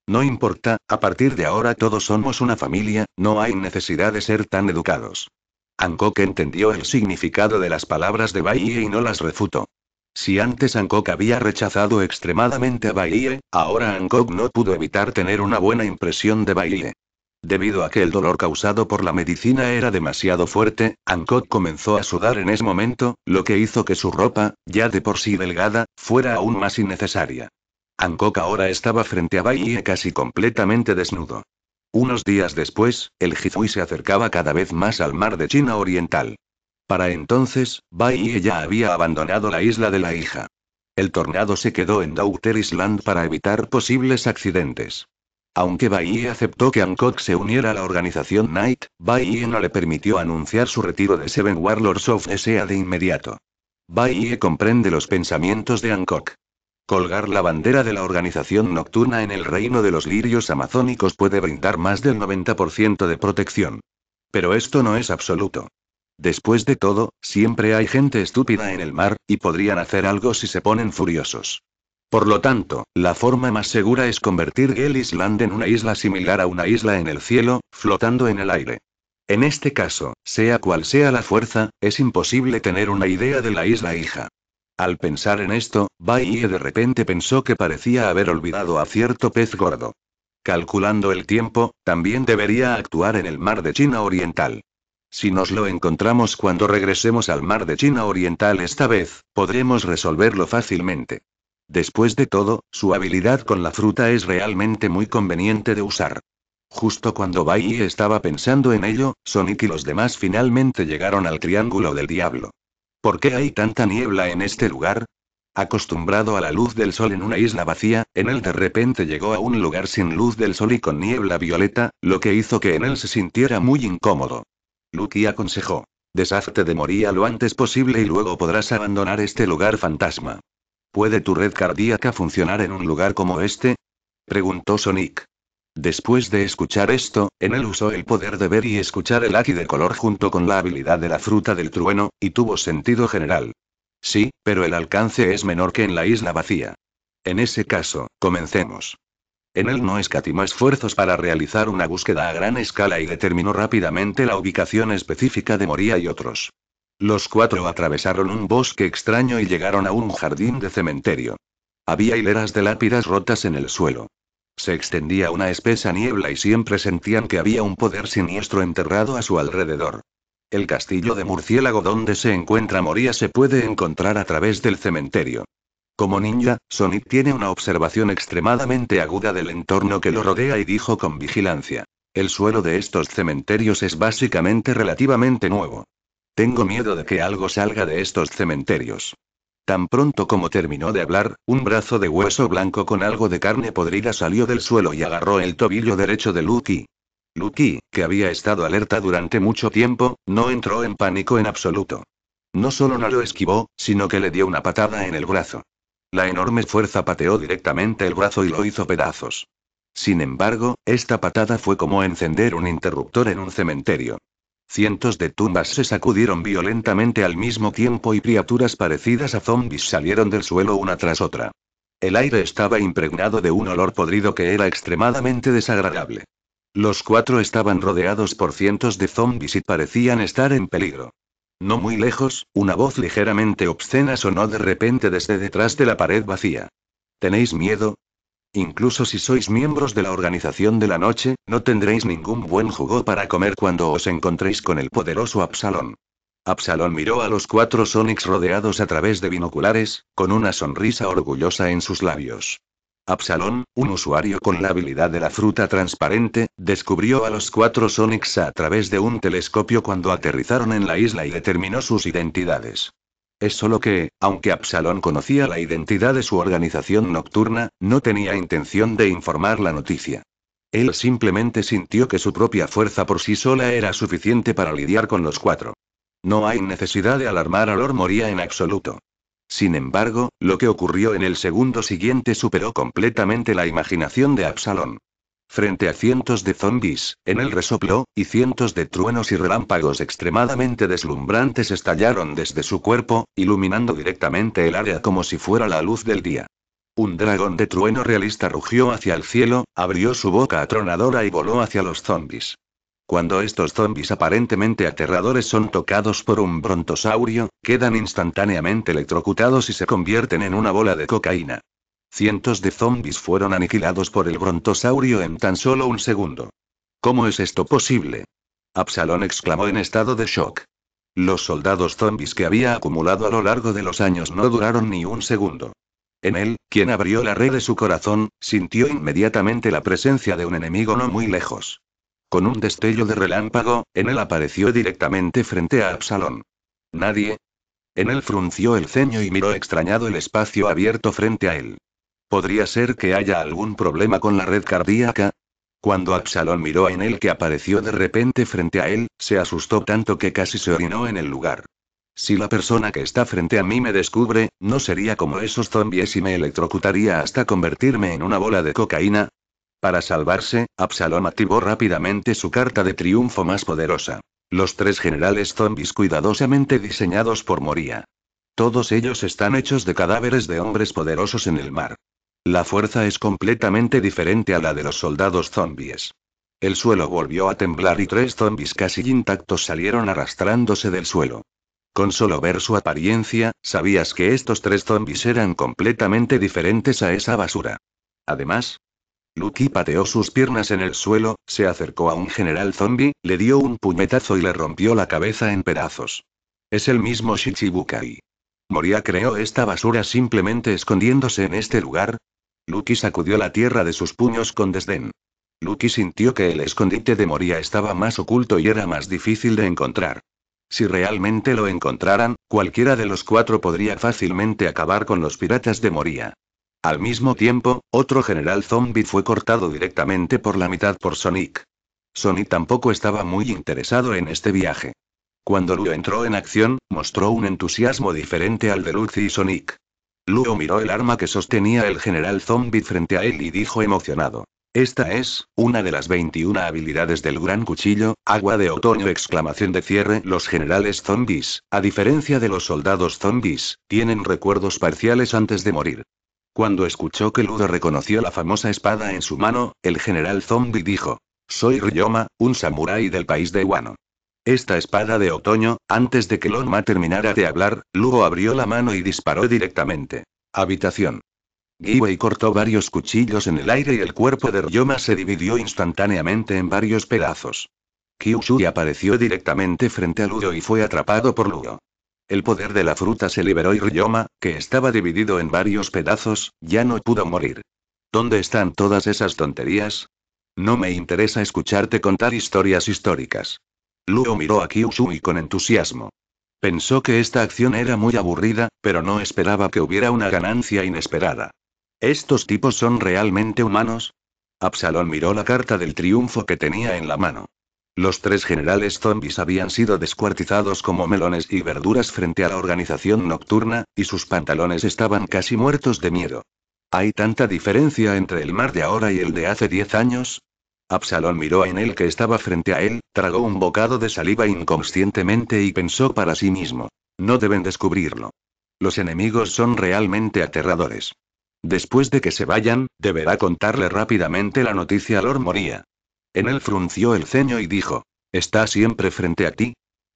No importa, a partir de ahora todos somos una familia, no hay necesidad de ser tan educados. Hancock entendió el significado de las palabras de Bahie y no las refutó. Si antes Hancock había rechazado extremadamente a Baiye, ahora Hancock no pudo evitar tener una buena impresión de Baiye. Debido a que el dolor causado por la medicina era demasiado fuerte, Hancock comenzó a sudar en ese momento, lo que hizo que su ropa, ya de por sí delgada, fuera aún más innecesaria. Angkok ahora estaba frente a Bai casi completamente desnudo. Unos días después, el Jizui se acercaba cada vez más al mar de China Oriental. Para entonces, Bai ya había abandonado la isla de la hija. El tornado se quedó en Daughter Island para evitar posibles accidentes. Aunque Bai aceptó que Hancock se uniera a la organización Knight, Baie no le permitió anunciar su retiro de Seven Warlords of S.A. de inmediato. Baiye comprende los pensamientos de Hancock. Colgar la bandera de la organización nocturna en el reino de los lirios amazónicos puede brindar más del 90% de protección. Pero esto no es absoluto. Después de todo, siempre hay gente estúpida en el mar, y podrían hacer algo si se ponen furiosos. Por lo tanto, la forma más segura es convertir Gel Island en una isla similar a una isla en el cielo, flotando en el aire. En este caso, sea cual sea la fuerza, es imposible tener una idea de la isla hija. Al pensar en esto, Ye de repente pensó que parecía haber olvidado a cierto pez gordo. Calculando el tiempo, también debería actuar en el mar de China Oriental. Si nos lo encontramos cuando regresemos al mar de China Oriental esta vez, podremos resolverlo fácilmente. Después de todo, su habilidad con la fruta es realmente muy conveniente de usar. Justo cuando Bai estaba pensando en ello, Sonic y los demás finalmente llegaron al Triángulo del Diablo. ¿Por qué hay tanta niebla en este lugar? Acostumbrado a la luz del sol en una isla vacía, en él de repente llegó a un lugar sin luz del sol y con niebla violeta, lo que hizo que en él se sintiera muy incómodo. Lucky aconsejó. Deshazte de Moría lo antes posible y luego podrás abandonar este lugar fantasma. ¿Puede tu red cardíaca funcionar en un lugar como este? preguntó Sonic. Después de escuchar esto, Enel usó el poder de ver y escuchar el aquí de color junto con la habilidad de la fruta del trueno, y tuvo sentido general. Sí, pero el alcance es menor que en la isla vacía. En ese caso, comencemos. Enel no escatimó esfuerzos para realizar una búsqueda a gran escala y determinó rápidamente la ubicación específica de Moria y otros. Los cuatro atravesaron un bosque extraño y llegaron a un jardín de cementerio. Había hileras de lápidas rotas en el suelo. Se extendía una espesa niebla y siempre sentían que había un poder siniestro enterrado a su alrededor. El castillo de murciélago donde se encuentra Moría se puede encontrar a través del cementerio. Como ninja, Sonic tiene una observación extremadamente aguda del entorno que lo rodea y dijo con vigilancia. El suelo de estos cementerios es básicamente relativamente nuevo. Tengo miedo de que algo salga de estos cementerios. Tan pronto como terminó de hablar, un brazo de hueso blanco con algo de carne podrida salió del suelo y agarró el tobillo derecho de Lucky. Lucky, que había estado alerta durante mucho tiempo, no entró en pánico en absoluto. No solo no lo esquivó, sino que le dio una patada en el brazo. La enorme fuerza pateó directamente el brazo y lo hizo pedazos. Sin embargo, esta patada fue como encender un interruptor en un cementerio. Cientos de tumbas se sacudieron violentamente al mismo tiempo y criaturas parecidas a zombies salieron del suelo una tras otra. El aire estaba impregnado de un olor podrido que era extremadamente desagradable. Los cuatro estaban rodeados por cientos de zombies y parecían estar en peligro. No muy lejos, una voz ligeramente obscena sonó de repente desde detrás de la pared vacía. ¿Tenéis miedo? Incluso si sois miembros de la Organización de la Noche, no tendréis ningún buen jugo para comer cuando os encontréis con el poderoso Absalón. Absalón miró a los cuatro Sonics rodeados a través de binoculares, con una sonrisa orgullosa en sus labios. Absalón, un usuario con la habilidad de la fruta transparente, descubrió a los cuatro Sonics a través de un telescopio cuando aterrizaron en la isla y determinó sus identidades. Es solo que, aunque Absalón conocía la identidad de su organización nocturna, no tenía intención de informar la noticia. Él simplemente sintió que su propia fuerza por sí sola era suficiente para lidiar con los cuatro. No hay necesidad de alarmar a Lord Moria en absoluto. Sin embargo, lo que ocurrió en el segundo siguiente superó completamente la imaginación de Absalón. Frente a cientos de zombis, en el resopló, y cientos de truenos y relámpagos extremadamente deslumbrantes estallaron desde su cuerpo, iluminando directamente el área como si fuera la luz del día. Un dragón de trueno realista rugió hacia el cielo, abrió su boca atronadora y voló hacia los zombis. Cuando estos zombis aparentemente aterradores son tocados por un brontosaurio, quedan instantáneamente electrocutados y se convierten en una bola de cocaína. Cientos de zombies fueron aniquilados por el brontosaurio en tan solo un segundo. ¿Cómo es esto posible? Absalón exclamó en estado de shock. Los soldados zombies que había acumulado a lo largo de los años no duraron ni un segundo. En él, quien abrió la red de su corazón, sintió inmediatamente la presencia de un enemigo no muy lejos. Con un destello de relámpago, en él apareció directamente frente a Absalón. Nadie. En él frunció el ceño y miró extrañado el espacio abierto frente a él. ¿Podría ser que haya algún problema con la red cardíaca? Cuando Absalón miró en él que apareció de repente frente a él, se asustó tanto que casi se orinó en el lugar. Si la persona que está frente a mí me descubre, ¿no sería como esos zombies y me electrocutaría hasta convertirme en una bola de cocaína? Para salvarse, Absalón activó rápidamente su carta de triunfo más poderosa. Los tres generales zombies cuidadosamente diseñados por Moria. Todos ellos están hechos de cadáveres de hombres poderosos en el mar. La fuerza es completamente diferente a la de los soldados zombies. El suelo volvió a temblar y tres zombies casi intactos salieron arrastrándose del suelo. Con solo ver su apariencia, sabías que estos tres zombies eran completamente diferentes a esa basura. Además, Lucky pateó sus piernas en el suelo, se acercó a un general zombie, le dio un puñetazo y le rompió la cabeza en pedazos. Es el mismo Shichibukai. Moria creó esta basura simplemente escondiéndose en este lugar, Lucky sacudió la tierra de sus puños con desdén. Lucky sintió que el escondite de Moria estaba más oculto y era más difícil de encontrar. Si realmente lo encontraran, cualquiera de los cuatro podría fácilmente acabar con los piratas de Moria. Al mismo tiempo, otro general zombie fue cortado directamente por la mitad por Sonic. Sonic tampoco estaba muy interesado en este viaje. Cuando Lu entró en acción, mostró un entusiasmo diferente al de Lucy y Sonic. Ludo miró el arma que sostenía el general Zombie frente a él y dijo emocionado. Esta es, una de las 21 habilidades del gran cuchillo, agua de otoño exclamación de cierre. Los generales zombies, a diferencia de los soldados zombies, tienen recuerdos parciales antes de morir. Cuando escuchó que Ludo reconoció la famosa espada en su mano, el general zombie dijo, Soy Ryoma, un samurái del país de Wano. Esta espada de otoño, antes de que Loma terminara de hablar, Lugo abrió la mano y disparó directamente. Habitación. Guiwei cortó varios cuchillos en el aire y el cuerpo de Ryoma se dividió instantáneamente en varios pedazos. y apareció directamente frente a Lugo y fue atrapado por Lugo. El poder de la fruta se liberó y Ryoma, que estaba dividido en varios pedazos, ya no pudo morir. ¿Dónde están todas esas tonterías? No me interesa escucharte contar historias históricas. Luo miró a y con entusiasmo. Pensó que esta acción era muy aburrida, pero no esperaba que hubiera una ganancia inesperada. ¿Estos tipos son realmente humanos? Absalón miró la carta del triunfo que tenía en la mano. Los tres generales zombies habían sido descuartizados como melones y verduras frente a la organización nocturna, y sus pantalones estaban casi muertos de miedo. ¿Hay tanta diferencia entre el mar de ahora y el de hace diez años? Absalón miró a Enel que estaba frente a él, tragó un bocado de saliva inconscientemente y pensó para sí mismo. No deben descubrirlo. Los enemigos son realmente aterradores. Después de que se vayan, deberá contarle rápidamente la noticia a Lord Moría. Enel frunció el ceño y dijo. Está siempre frente a ti.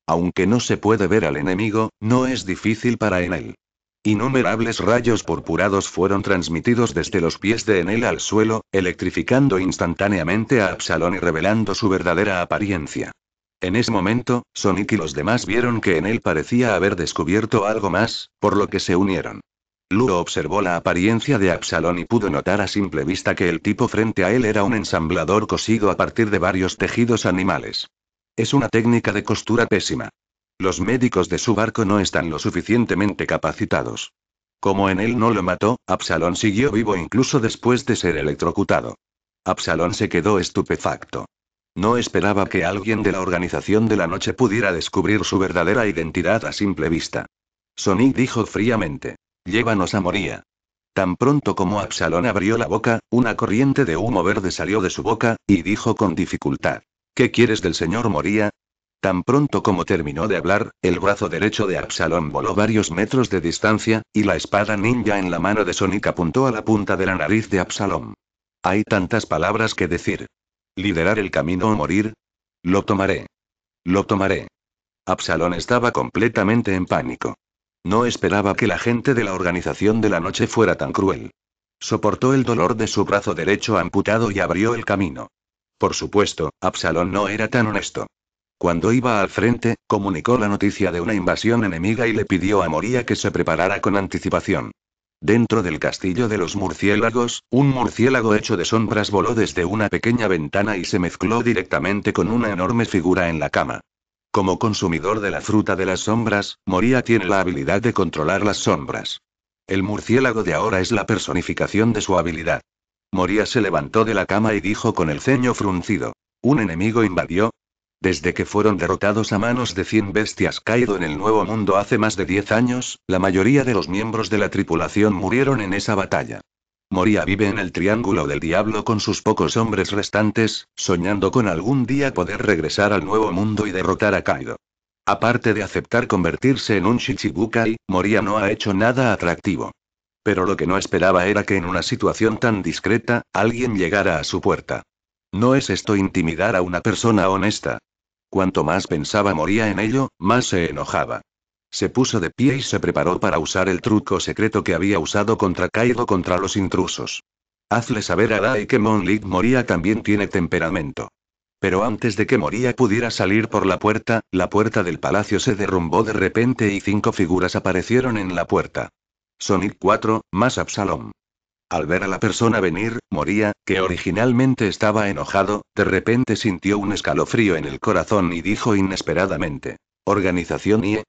Aunque no se puede ver al enemigo, no es difícil para Enel. Innumerables rayos purpurados fueron transmitidos desde los pies de Enel al suelo, electrificando instantáneamente a Absalón y revelando su verdadera apariencia. En ese momento, Sonic y los demás vieron que Enel parecía haber descubierto algo más, por lo que se unieron. Ludo observó la apariencia de Absalón y pudo notar a simple vista que el tipo frente a él era un ensamblador cosido a partir de varios tejidos animales. Es una técnica de costura pésima. Los médicos de su barco no están lo suficientemente capacitados. Como en él no lo mató, Absalón siguió vivo incluso después de ser electrocutado. Absalón se quedó estupefacto. No esperaba que alguien de la organización de la noche pudiera descubrir su verdadera identidad a simple vista. Sonic dijo fríamente. Llévanos a Moría. Tan pronto como Absalón abrió la boca, una corriente de humo verde salió de su boca, y dijo con dificultad. ¿Qué quieres del señor Moría? Tan pronto como terminó de hablar, el brazo derecho de Absalón voló varios metros de distancia, y la espada ninja en la mano de Sonic apuntó a la punta de la nariz de Absalom. Hay tantas palabras que decir. ¿Liderar el camino o morir? Lo tomaré. Lo tomaré. Absalón estaba completamente en pánico. No esperaba que la gente de la organización de la noche fuera tan cruel. Soportó el dolor de su brazo derecho amputado y abrió el camino. Por supuesto, Absalón no era tan honesto. Cuando iba al frente, comunicó la noticia de una invasión enemiga y le pidió a Moría que se preparara con anticipación. Dentro del castillo de los murciélagos, un murciélago hecho de sombras voló desde una pequeña ventana y se mezcló directamente con una enorme figura en la cama. Como consumidor de la fruta de las sombras, Moría tiene la habilidad de controlar las sombras. El murciélago de ahora es la personificación de su habilidad. Moría se levantó de la cama y dijo con el ceño fruncido. Un enemigo invadió, desde que fueron derrotados a manos de 100 bestias caído en el Nuevo Mundo hace más de 10 años, la mayoría de los miembros de la tripulación murieron en esa batalla. Moria vive en el Triángulo del Diablo con sus pocos hombres restantes, soñando con algún día poder regresar al Nuevo Mundo y derrotar a Kaido. Aparte de aceptar convertirse en un Shichibukai, Moria no ha hecho nada atractivo. Pero lo que no esperaba era que en una situación tan discreta, alguien llegara a su puerta. No es esto intimidar a una persona honesta, Cuanto más pensaba moría en ello, más se enojaba. Se puso de pie y se preparó para usar el truco secreto que había usado contra Kaido contra los intrusos. Hazle saber a Dai que Monlik Moría también tiene temperamento. Pero antes de que Moría pudiera salir por la puerta, la puerta del palacio se derrumbó de repente y cinco figuras aparecieron en la puerta. Sonic 4, más Absalom. Al ver a la persona venir, Moría, que originalmente estaba enojado, de repente sintió un escalofrío en el corazón y dijo inesperadamente. Organización IE.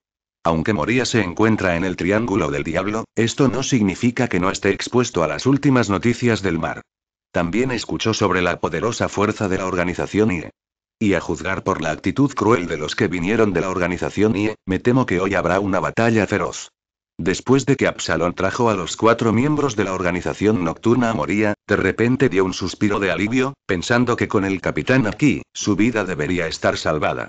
Aunque Moría se encuentra en el Triángulo del Diablo, esto no significa que no esté expuesto a las últimas noticias del mar. También escuchó sobre la poderosa fuerza de la organización IE. Y a juzgar por la actitud cruel de los que vinieron de la organización IE, me temo que hoy habrá una batalla feroz. Después de que Absalón trajo a los cuatro miembros de la organización nocturna a Moría, de repente dio un suspiro de alivio, pensando que con el capitán aquí, su vida debería estar salvada.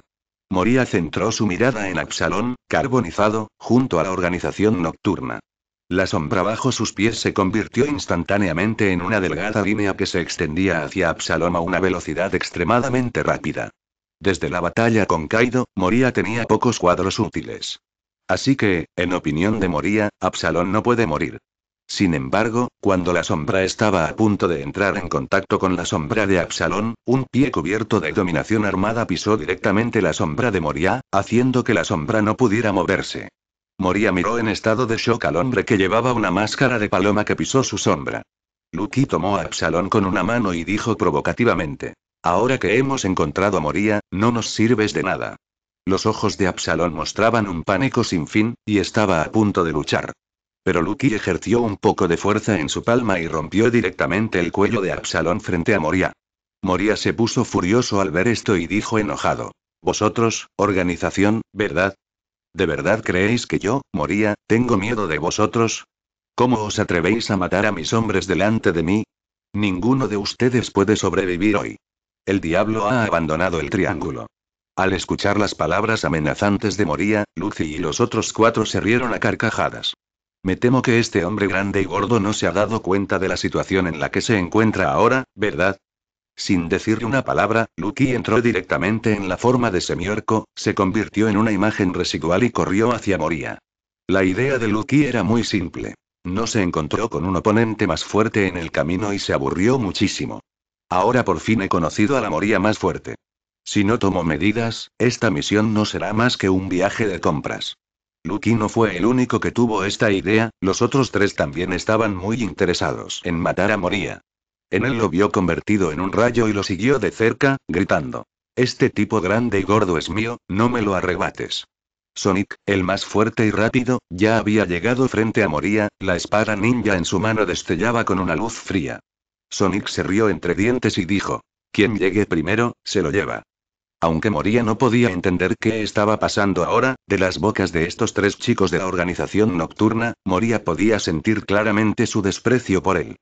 Moría centró su mirada en Absalón, carbonizado, junto a la organización nocturna. La sombra bajo sus pies se convirtió instantáneamente en una delgada línea que se extendía hacia Absalón a una velocidad extremadamente rápida. Desde la batalla con Kaido, Moría tenía pocos cuadros útiles. Así que, en opinión de Moria, Absalón no puede morir. Sin embargo, cuando la sombra estaba a punto de entrar en contacto con la sombra de Absalón, un pie cubierto de dominación armada pisó directamente la sombra de Moria, haciendo que la sombra no pudiera moverse. Moria miró en estado de shock al hombre que llevaba una máscara de paloma que pisó su sombra. Lucky tomó a Absalón con una mano y dijo provocativamente: Ahora que hemos encontrado a Moria, no nos sirves de nada. Los ojos de Absalón mostraban un pánico sin fin, y estaba a punto de luchar. Pero Lucky ejerció un poco de fuerza en su palma y rompió directamente el cuello de Absalón frente a Moria. Moria se puso furioso al ver esto y dijo enojado. Vosotros, organización, ¿verdad? ¿De verdad creéis que yo, Moria, tengo miedo de vosotros? ¿Cómo os atrevéis a matar a mis hombres delante de mí? Ninguno de ustedes puede sobrevivir hoy. El diablo ha abandonado el triángulo. Al escuchar las palabras amenazantes de Moría, Lucy y los otros cuatro se rieron a carcajadas. Me temo que este hombre grande y gordo no se ha dado cuenta de la situación en la que se encuentra ahora, ¿verdad? Sin decirle una palabra, Lucky entró directamente en la forma de semiorco, se convirtió en una imagen residual y corrió hacia Moría. La idea de Lucky era muy simple. No se encontró con un oponente más fuerte en el camino y se aburrió muchísimo. Ahora por fin he conocido a la Moría más fuerte. Si no tomo medidas, esta misión no será más que un viaje de compras. Lucky no fue el único que tuvo esta idea, los otros tres también estaban muy interesados en matar a Moría. En él lo vio convertido en un rayo y lo siguió de cerca, gritando. Este tipo grande y gordo es mío, no me lo arrebates. Sonic, el más fuerte y rápido, ya había llegado frente a Moría, la espada ninja en su mano destellaba con una luz fría. Sonic se rió entre dientes y dijo, quien llegue primero, se lo lleva. Aunque Moría no podía entender qué estaba pasando ahora, de las bocas de estos tres chicos de la organización nocturna, Moría podía sentir claramente su desprecio por él.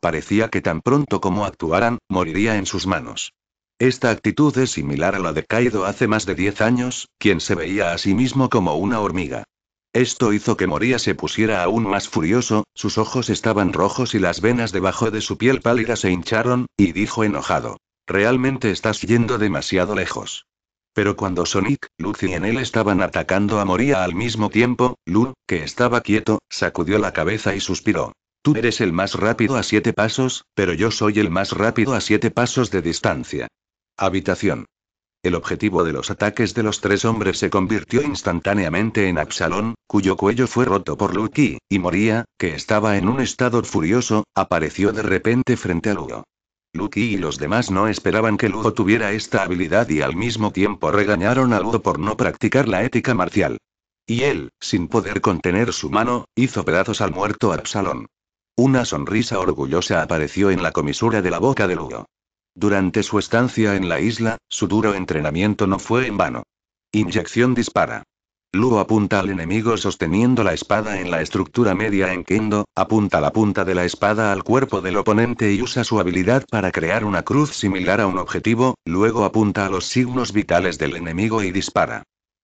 Parecía que tan pronto como actuaran, moriría en sus manos. Esta actitud es similar a la de Kaido hace más de 10 años, quien se veía a sí mismo como una hormiga. Esto hizo que Moría se pusiera aún más furioso, sus ojos estaban rojos y las venas debajo de su piel pálida se hincharon, y dijo enojado. Realmente estás yendo demasiado lejos. Pero cuando Sonic, Lucy y él estaban atacando a Moria al mismo tiempo, Lu, que estaba quieto, sacudió la cabeza y suspiró. Tú eres el más rápido a siete pasos, pero yo soy el más rápido a siete pasos de distancia. Habitación. El objetivo de los ataques de los tres hombres se convirtió instantáneamente en Absalón, cuyo cuello fue roto por Lucky, y Moria, que estaba en un estado furioso, apareció de repente frente a Lugo. Lucky y los demás no esperaban que Ludo tuviera esta habilidad y al mismo tiempo regañaron a Ludo por no practicar la ética marcial. Y él, sin poder contener su mano, hizo pedazos al muerto Absalón. Una sonrisa orgullosa apareció en la comisura de la boca de Ludo. Durante su estancia en la isla, su duro entrenamiento no fue en vano. Inyección dispara. Luo apunta al enemigo sosteniendo la espada en la estructura media en Kendo, apunta la punta de la espada al cuerpo del oponente y usa su habilidad para crear una cruz similar a un objetivo, luego apunta a los signos vitales del enemigo y dispara.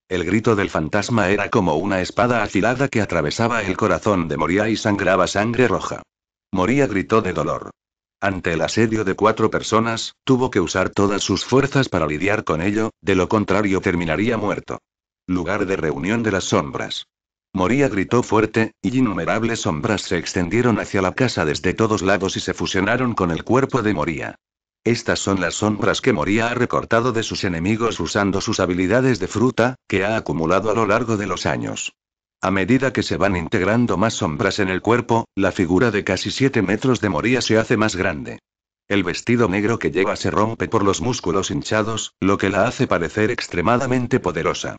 El grito del fantasma era como una espada afilada que atravesaba el corazón de Moria y sangraba sangre roja. Moria gritó de dolor. Ante el asedio de cuatro personas, tuvo que usar todas sus fuerzas para lidiar con ello, de lo contrario terminaría muerto. Lugar de reunión de las sombras. Moría gritó fuerte, y innumerables sombras se extendieron hacia la casa desde todos lados y se fusionaron con el cuerpo de Moría. Estas son las sombras que Moría ha recortado de sus enemigos usando sus habilidades de fruta, que ha acumulado a lo largo de los años. A medida que se van integrando más sombras en el cuerpo, la figura de casi 7 metros de Moría se hace más grande. El vestido negro que lleva se rompe por los músculos hinchados, lo que la hace parecer extremadamente poderosa.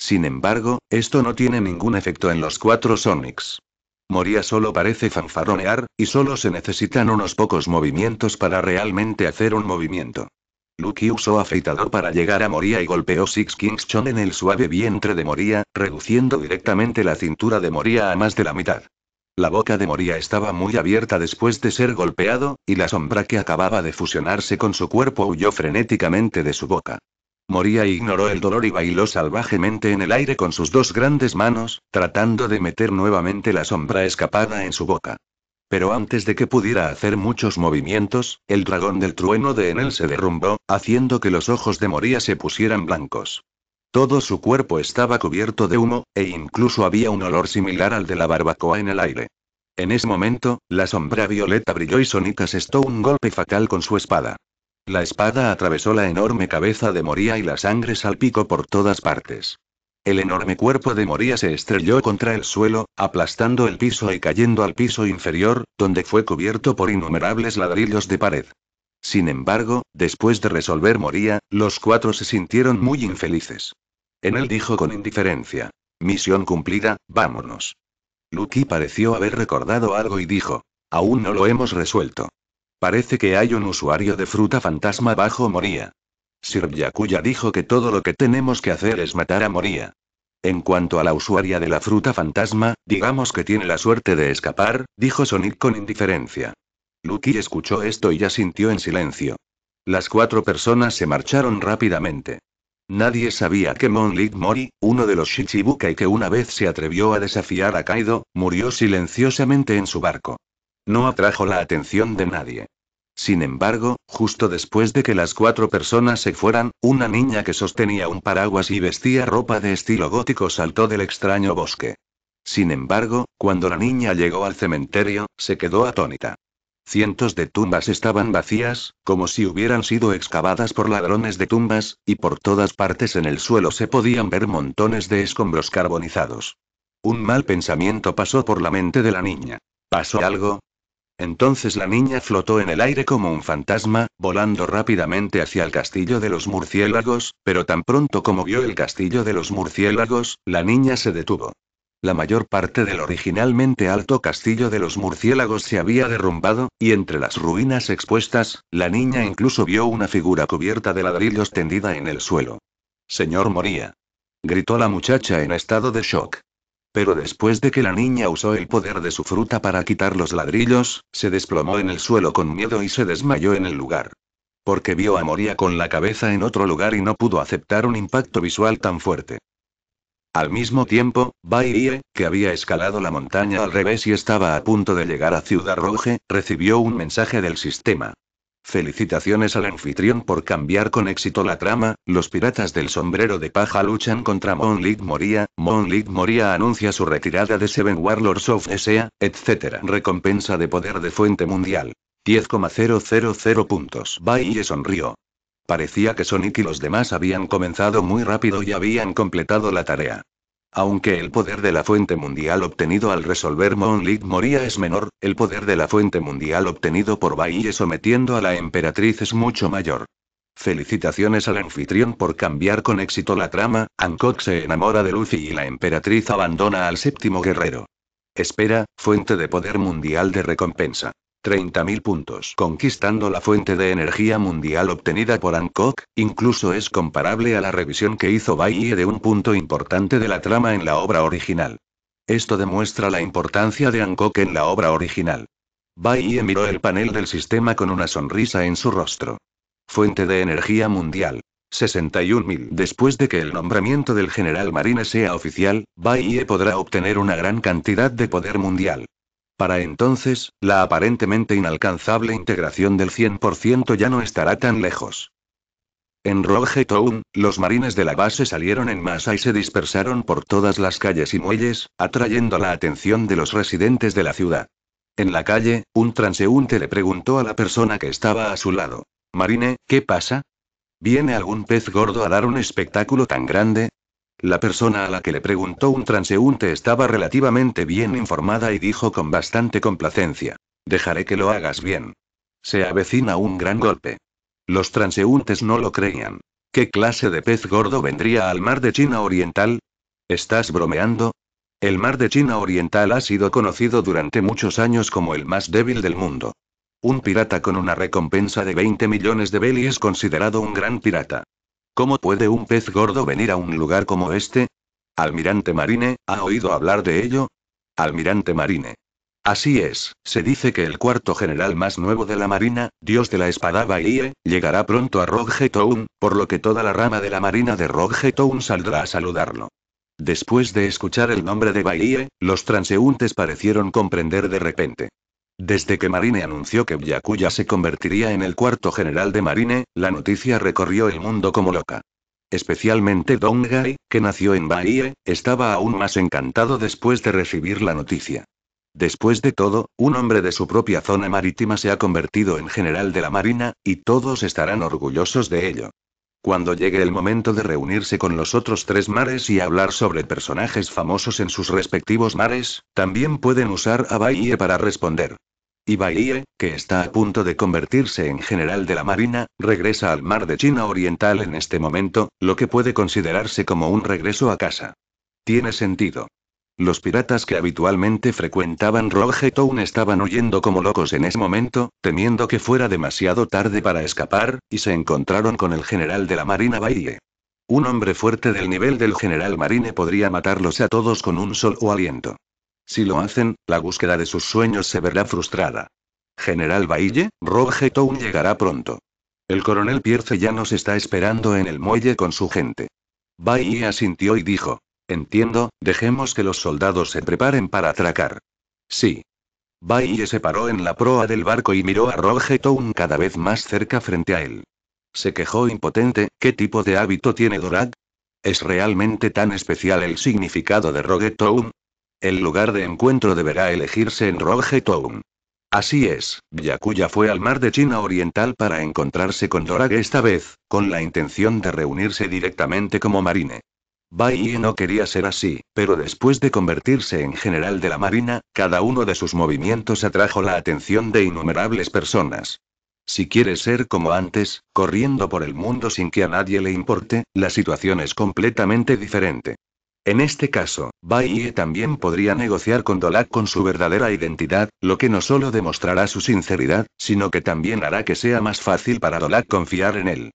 Sin embargo, esto no tiene ningún efecto en los cuatro Sonics. Moria solo parece fanfarronear y solo se necesitan unos pocos movimientos para realmente hacer un movimiento. Lucky usó afeitador para llegar a Moria y golpeó Six Chon en el suave vientre de Moria, reduciendo directamente la cintura de Moria a más de la mitad. La boca de Moria estaba muy abierta después de ser golpeado, y la sombra que acababa de fusionarse con su cuerpo huyó frenéticamente de su boca. Moría e ignoró el dolor y bailó salvajemente en el aire con sus dos grandes manos, tratando de meter nuevamente la sombra escapada en su boca. Pero antes de que pudiera hacer muchos movimientos, el dragón del trueno de Enel se derrumbó, haciendo que los ojos de Moría se pusieran blancos. Todo su cuerpo estaba cubierto de humo, e incluso había un olor similar al de la barbacoa en el aire. En ese momento, la sombra violeta brilló y Sonic asestó un golpe fatal con su espada. La espada atravesó la enorme cabeza de Moría y la sangre salpicó por todas partes. El enorme cuerpo de Moría se estrelló contra el suelo, aplastando el piso y cayendo al piso inferior, donde fue cubierto por innumerables ladrillos de pared. Sin embargo, después de resolver Moría, los cuatro se sintieron muy infelices. En él dijo con indiferencia. Misión cumplida, vámonos. Lucky pareció haber recordado algo y dijo. Aún no lo hemos resuelto. Parece que hay un usuario de fruta fantasma bajo Moría. Sir Yakuya dijo que todo lo que tenemos que hacer es matar a Moría. En cuanto a la usuaria de la fruta fantasma, digamos que tiene la suerte de escapar, dijo Sonic con indiferencia. Lucky escuchó esto y ya sintió en silencio. Las cuatro personas se marcharon rápidamente. Nadie sabía que Monlit Mori, uno de los Shichibukai que una vez se atrevió a desafiar a Kaido, murió silenciosamente en su barco. No atrajo la atención de nadie. Sin embargo, justo después de que las cuatro personas se fueran, una niña que sostenía un paraguas y vestía ropa de estilo gótico saltó del extraño bosque. Sin embargo, cuando la niña llegó al cementerio, se quedó atónita. Cientos de tumbas estaban vacías, como si hubieran sido excavadas por ladrones de tumbas, y por todas partes en el suelo se podían ver montones de escombros carbonizados. Un mal pensamiento pasó por la mente de la niña. ¿Pasó algo? Entonces la niña flotó en el aire como un fantasma, volando rápidamente hacia el castillo de los murciélagos, pero tan pronto como vio el castillo de los murciélagos, la niña se detuvo. La mayor parte del originalmente alto castillo de los murciélagos se había derrumbado, y entre las ruinas expuestas, la niña incluso vio una figura cubierta de ladrillos tendida en el suelo. Señor moría. Gritó la muchacha en estado de shock. Pero después de que la niña usó el poder de su fruta para quitar los ladrillos, se desplomó en el suelo con miedo y se desmayó en el lugar. Porque vio a Moria con la cabeza en otro lugar y no pudo aceptar un impacto visual tan fuerte. Al mismo tiempo, Bairie, que había escalado la montaña al revés y estaba a punto de llegar a Ciudad Roja, recibió un mensaje del sistema. Felicitaciones al anfitrión por cambiar con éxito la trama, los piratas del sombrero de paja luchan contra Mon Lig Moria, Mon Moria anuncia su retirada de Seven Warlords of S.A., etc. Recompensa de poder de fuente mundial. 10,000 puntos. Baille sonrió. Parecía que Sonic y los demás habían comenzado muy rápido y habían completado la tarea. Aunque el poder de la fuente mundial obtenido al resolver Monlit Moria es menor, el poder de la fuente mundial obtenido por Baille sometiendo a la emperatriz es mucho mayor. Felicitaciones al anfitrión por cambiar con éxito la trama, Hancock se enamora de Lucy y la emperatriz abandona al séptimo guerrero. Espera, fuente de poder mundial de recompensa. 30.000 puntos. Conquistando la fuente de energía mundial obtenida por Hancock, incluso es comparable a la revisión que hizo Baye de un punto importante de la trama en la obra original. Esto demuestra la importancia de Hancock en la obra original. Baye miró el panel del sistema con una sonrisa en su rostro. Fuente de energía mundial. 61.000. Después de que el nombramiento del general Marine sea oficial, Baye podrá obtener una gran cantidad de poder mundial. Para entonces, la aparentemente inalcanzable integración del 100% ya no estará tan lejos. En Town, los marines de la base salieron en masa y se dispersaron por todas las calles y muelles, atrayendo la atención de los residentes de la ciudad. En la calle, un transeúnte le preguntó a la persona que estaba a su lado: Marine, ¿qué pasa? ¿Viene algún pez gordo a dar un espectáculo tan grande? La persona a la que le preguntó un transeúnte estaba relativamente bien informada y dijo con bastante complacencia. Dejaré que lo hagas bien. Se avecina un gran golpe. Los transeúntes no lo creían. ¿Qué clase de pez gordo vendría al mar de China Oriental? ¿Estás bromeando? El mar de China Oriental ha sido conocido durante muchos años como el más débil del mundo. Un pirata con una recompensa de 20 millones de beli es considerado un gran pirata. ¿Cómo puede un pez gordo venir a un lugar como este? Almirante Marine, ¿ha oído hablar de ello? Almirante Marine. Así es, se dice que el cuarto general más nuevo de la Marina, Dios de la Espada Bahie, llegará pronto a Rogetown, por lo que toda la rama de la Marina de Rogetown saldrá a saludarlo. Después de escuchar el nombre de Bahie, los transeúntes parecieron comprender de repente. Desde que Marine anunció que Byakuya se convertiría en el cuarto general de Marine, la noticia recorrió el mundo como loca. Especialmente Dongai, que nació en Bahía, estaba aún más encantado después de recibir la noticia. Después de todo, un hombre de su propia zona marítima se ha convertido en general de la Marina, y todos estarán orgullosos de ello. Cuando llegue el momento de reunirse con los otros tres mares y hablar sobre personajes famosos en sus respectivos mares, también pueden usar a Bahía para responder y que está a punto de convertirse en general de la Marina, regresa al mar de China Oriental en este momento, lo que puede considerarse como un regreso a casa. Tiene sentido. Los piratas que habitualmente frecuentaban Town estaban huyendo como locos en ese momento, temiendo que fuera demasiado tarde para escapar, y se encontraron con el general de la Marina Baiye. Un hombre fuerte del nivel del general Marine podría matarlos a todos con un solo aliento. Si lo hacen, la búsqueda de sus sueños se verá frustrada. General Baille, Roger llegará pronto. El coronel Pierce ya nos está esperando en el muelle con su gente. Baille asintió y dijo: Entiendo, dejemos que los soldados se preparen para atracar. Sí. Baille se paró en la proa del barco y miró a Roger Town cada vez más cerca frente a él. Se quejó impotente: ¿Qué tipo de hábito tiene Dorad? ¿Es realmente tan especial el significado de Roger Town? El lugar de encuentro deberá elegirse en Rogue Así es, Yakuya fue al mar de China Oriental para encontrarse con Dorag esta vez, con la intención de reunirse directamente como marine. Bai no quería ser así, pero después de convertirse en general de la marina, cada uno de sus movimientos atrajo la atención de innumerables personas. Si quieres ser como antes, corriendo por el mundo sin que a nadie le importe, la situación es completamente diferente. En este caso, Baiye también podría negociar con Dolak con su verdadera identidad, lo que no solo demostrará su sinceridad, sino que también hará que sea más fácil para Dolak confiar en él.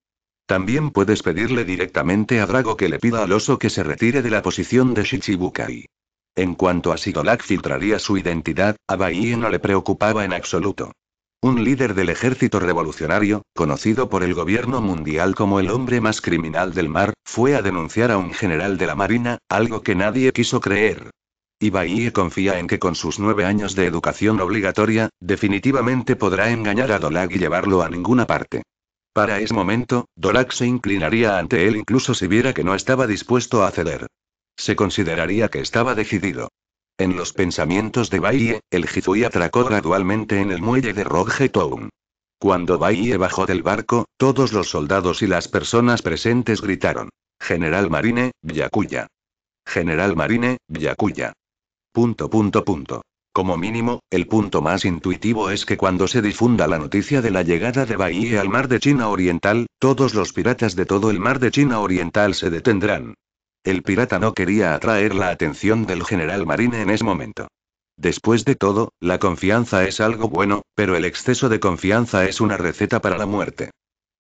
También puedes pedirle directamente a Drago que le pida al oso que se retire de la posición de Shichibukai. En cuanto a si Dolak filtraría su identidad, a Baiye no le preocupaba en absoluto. Un líder del ejército revolucionario, conocido por el gobierno mundial como el hombre más criminal del mar, fue a denunciar a un general de la Marina, algo que nadie quiso creer. Y confía en que con sus nueve años de educación obligatoria, definitivamente podrá engañar a Dolag y llevarlo a ninguna parte. Para ese momento, Dolag se inclinaría ante él incluso si viera que no estaba dispuesto a ceder. Se consideraría que estaba decidido. En los pensamientos de Baie, el Jizui atracó gradualmente en el muelle de Rogetown. Cuando Baie bajó del barco, todos los soldados y las personas presentes gritaron: General Marine, Yakuya. General Marine, Yakuya. Punto, punto, punto. Como mínimo, el punto más intuitivo es que cuando se difunda la noticia de la llegada de Baie al mar de China Oriental, todos los piratas de todo el mar de China Oriental se detendrán. El pirata no quería atraer la atención del general Marine en ese momento. Después de todo, la confianza es algo bueno, pero el exceso de confianza es una receta para la muerte.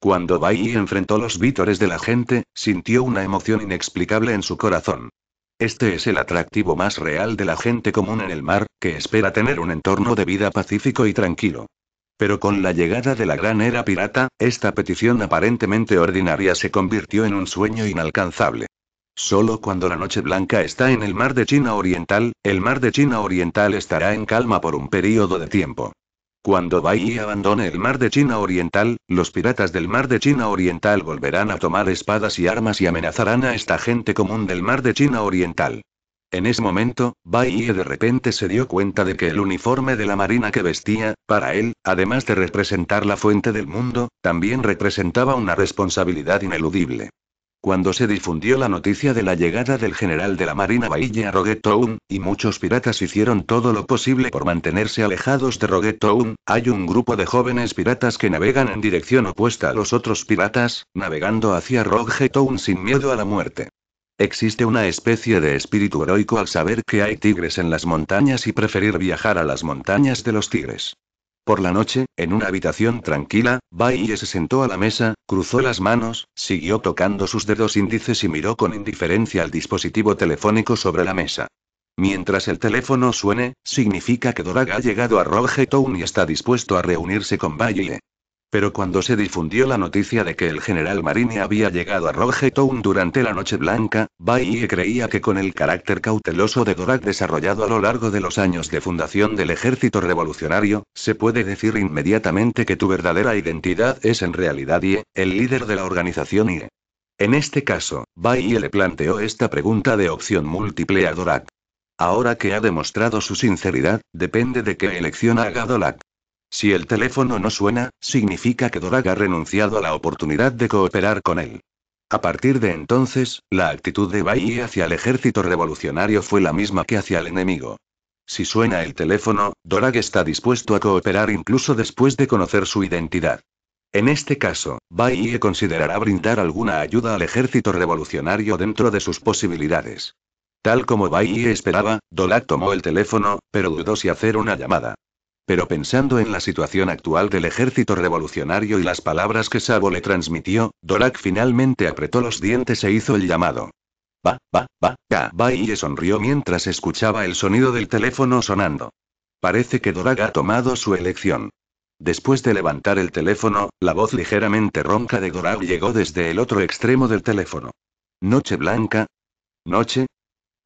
Cuando Bai enfrentó los vítores de la gente, sintió una emoción inexplicable en su corazón. Este es el atractivo más real de la gente común en el mar, que espera tener un entorno de vida pacífico y tranquilo. Pero con la llegada de la gran era pirata, esta petición aparentemente ordinaria se convirtió en un sueño inalcanzable. Solo cuando la noche blanca está en el mar de China Oriental, el mar de China Oriental estará en calma por un periodo de tiempo. Cuando Bai Yi abandone el mar de China Oriental, los piratas del mar de China Oriental volverán a tomar espadas y armas y amenazarán a esta gente común del mar de China Oriental. En ese momento, Bai Yi de repente se dio cuenta de que el uniforme de la marina que vestía, para él, además de representar la fuente del mundo, también representaba una responsabilidad ineludible. Cuando se difundió la noticia de la llegada del general de la Marina Bahía a Roguetown, y muchos piratas hicieron todo lo posible por mantenerse alejados de Roguetown, hay un grupo de jóvenes piratas que navegan en dirección opuesta a los otros piratas, navegando hacia Roguetown sin miedo a la muerte. Existe una especie de espíritu heroico al saber que hay tigres en las montañas y preferir viajar a las montañas de los tigres. Por la noche, en una habitación tranquila, Bailey se sentó a la mesa, cruzó las manos, siguió tocando sus dedos índices y miró con indiferencia al dispositivo telefónico sobre la mesa. Mientras el teléfono suene, significa que Doraga ha llegado a Rogetown y está dispuesto a reunirse con Baye. Pero cuando se difundió la noticia de que el general Marini había llegado a Rogetown durante la Noche Blanca, Baye creía que con el carácter cauteloso de Dorak desarrollado a lo largo de los años de fundación del ejército revolucionario, se puede decir inmediatamente que tu verdadera identidad es en realidad IE, el líder de la organización IE. En este caso, Baye le planteó esta pregunta de opción múltiple a Dorak. Ahora que ha demostrado su sinceridad, depende de qué elección haga Dorak. Si el teléfono no suena, significa que Dorag ha renunciado a la oportunidad de cooperar con él. A partir de entonces, la actitud de Bai hacia el ejército revolucionario fue la misma que hacia el enemigo. Si suena el teléfono, Dorag está dispuesto a cooperar incluso después de conocer su identidad. En este caso, Bai considerará brindar alguna ayuda al ejército revolucionario dentro de sus posibilidades. Tal como Bai esperaba, Dorag tomó el teléfono, pero dudó si hacer una llamada. Pero pensando en la situación actual del ejército revolucionario y las palabras que Sabo le transmitió, Dorak finalmente apretó los dientes e hizo el llamado. Va, va, va, va, va y le sonrió mientras escuchaba el sonido del teléfono sonando. Parece que Dorak ha tomado su elección. Después de levantar el teléfono, la voz ligeramente ronca de Dorak llegó desde el otro extremo del teléfono. Noche blanca. Noche,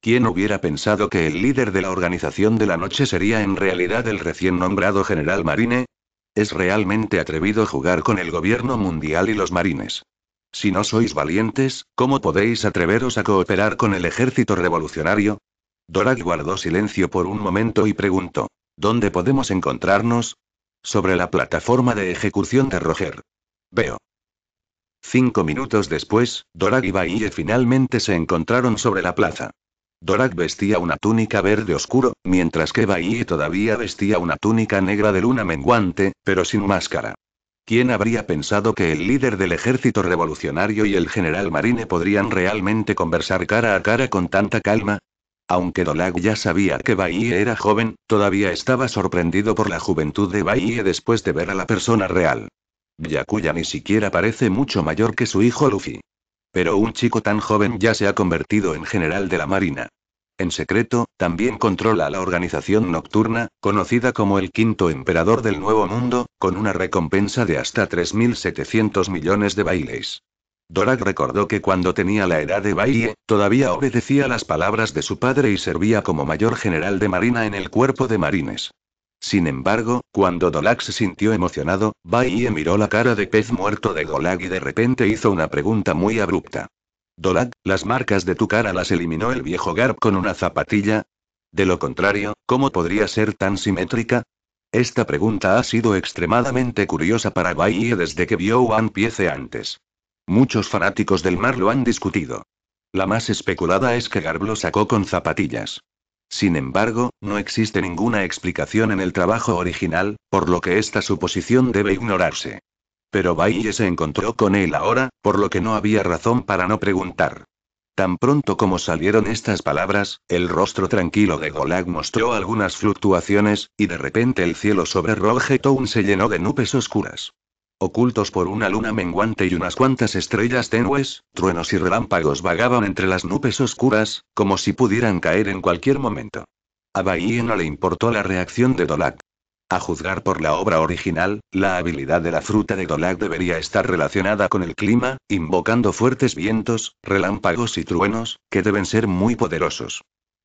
¿Quién hubiera pensado que el líder de la organización de la noche sería en realidad el recién nombrado general Marine? Es realmente atrevido jugar con el gobierno mundial y los marines. Si no sois valientes, ¿cómo podéis atreveros a cooperar con el ejército revolucionario? Dorag guardó silencio por un momento y preguntó, ¿dónde podemos encontrarnos? Sobre la plataforma de ejecución de Roger. Veo. Cinco minutos después, Dorag y Baille finalmente se encontraron sobre la plaza. Dorak vestía una túnica verde oscuro, mientras que Bahie todavía vestía una túnica negra de luna menguante, pero sin máscara. ¿Quién habría pensado que el líder del ejército revolucionario y el general Marine podrían realmente conversar cara a cara con tanta calma? Aunque Dolag ya sabía que Bahie era joven, todavía estaba sorprendido por la juventud de Bahie después de ver a la persona real. Yakuya ni siquiera parece mucho mayor que su hijo Luffy. Pero un chico tan joven ya se ha convertido en general de la Marina. En secreto, también controla la organización nocturna, conocida como el quinto emperador del Nuevo Mundo, con una recompensa de hasta 3.700 millones de bailes. Dorak recordó que cuando tenía la edad de Baile, todavía obedecía las palabras de su padre y servía como mayor general de marina en el cuerpo de marines. Sin embargo, cuando Dolak se sintió emocionado, Baie miró la cara de pez muerto de Golag y de repente hizo una pregunta muy abrupta. Dolak, ¿las marcas de tu cara las eliminó el viejo Garb con una zapatilla? De lo contrario, ¿cómo podría ser tan simétrica? Esta pregunta ha sido extremadamente curiosa para Baie desde que vio One Piece antes. Muchos fanáticos del mar lo han discutido. La más especulada es que Garb lo sacó con zapatillas. Sin embargo, no existe ninguna explicación en el trabajo original, por lo que esta suposición debe ignorarse. Pero Baille se encontró con él ahora, por lo que no había razón para no preguntar. Tan pronto como salieron estas palabras, el rostro tranquilo de Golag mostró algunas fluctuaciones, y de repente el cielo sobre Rogetown se llenó de nubes oscuras. Ocultos por una luna menguante y unas cuantas estrellas tenues, truenos y relámpagos vagaban entre las nubes oscuras, como si pudieran caer en cualquier momento. A Bahía no le importó la reacción de Dolak. A juzgar por la obra original, la habilidad de la fruta de Dolak debería estar relacionada con el clima, invocando fuertes vientos, relámpagos y truenos, que deben ser muy poderosos.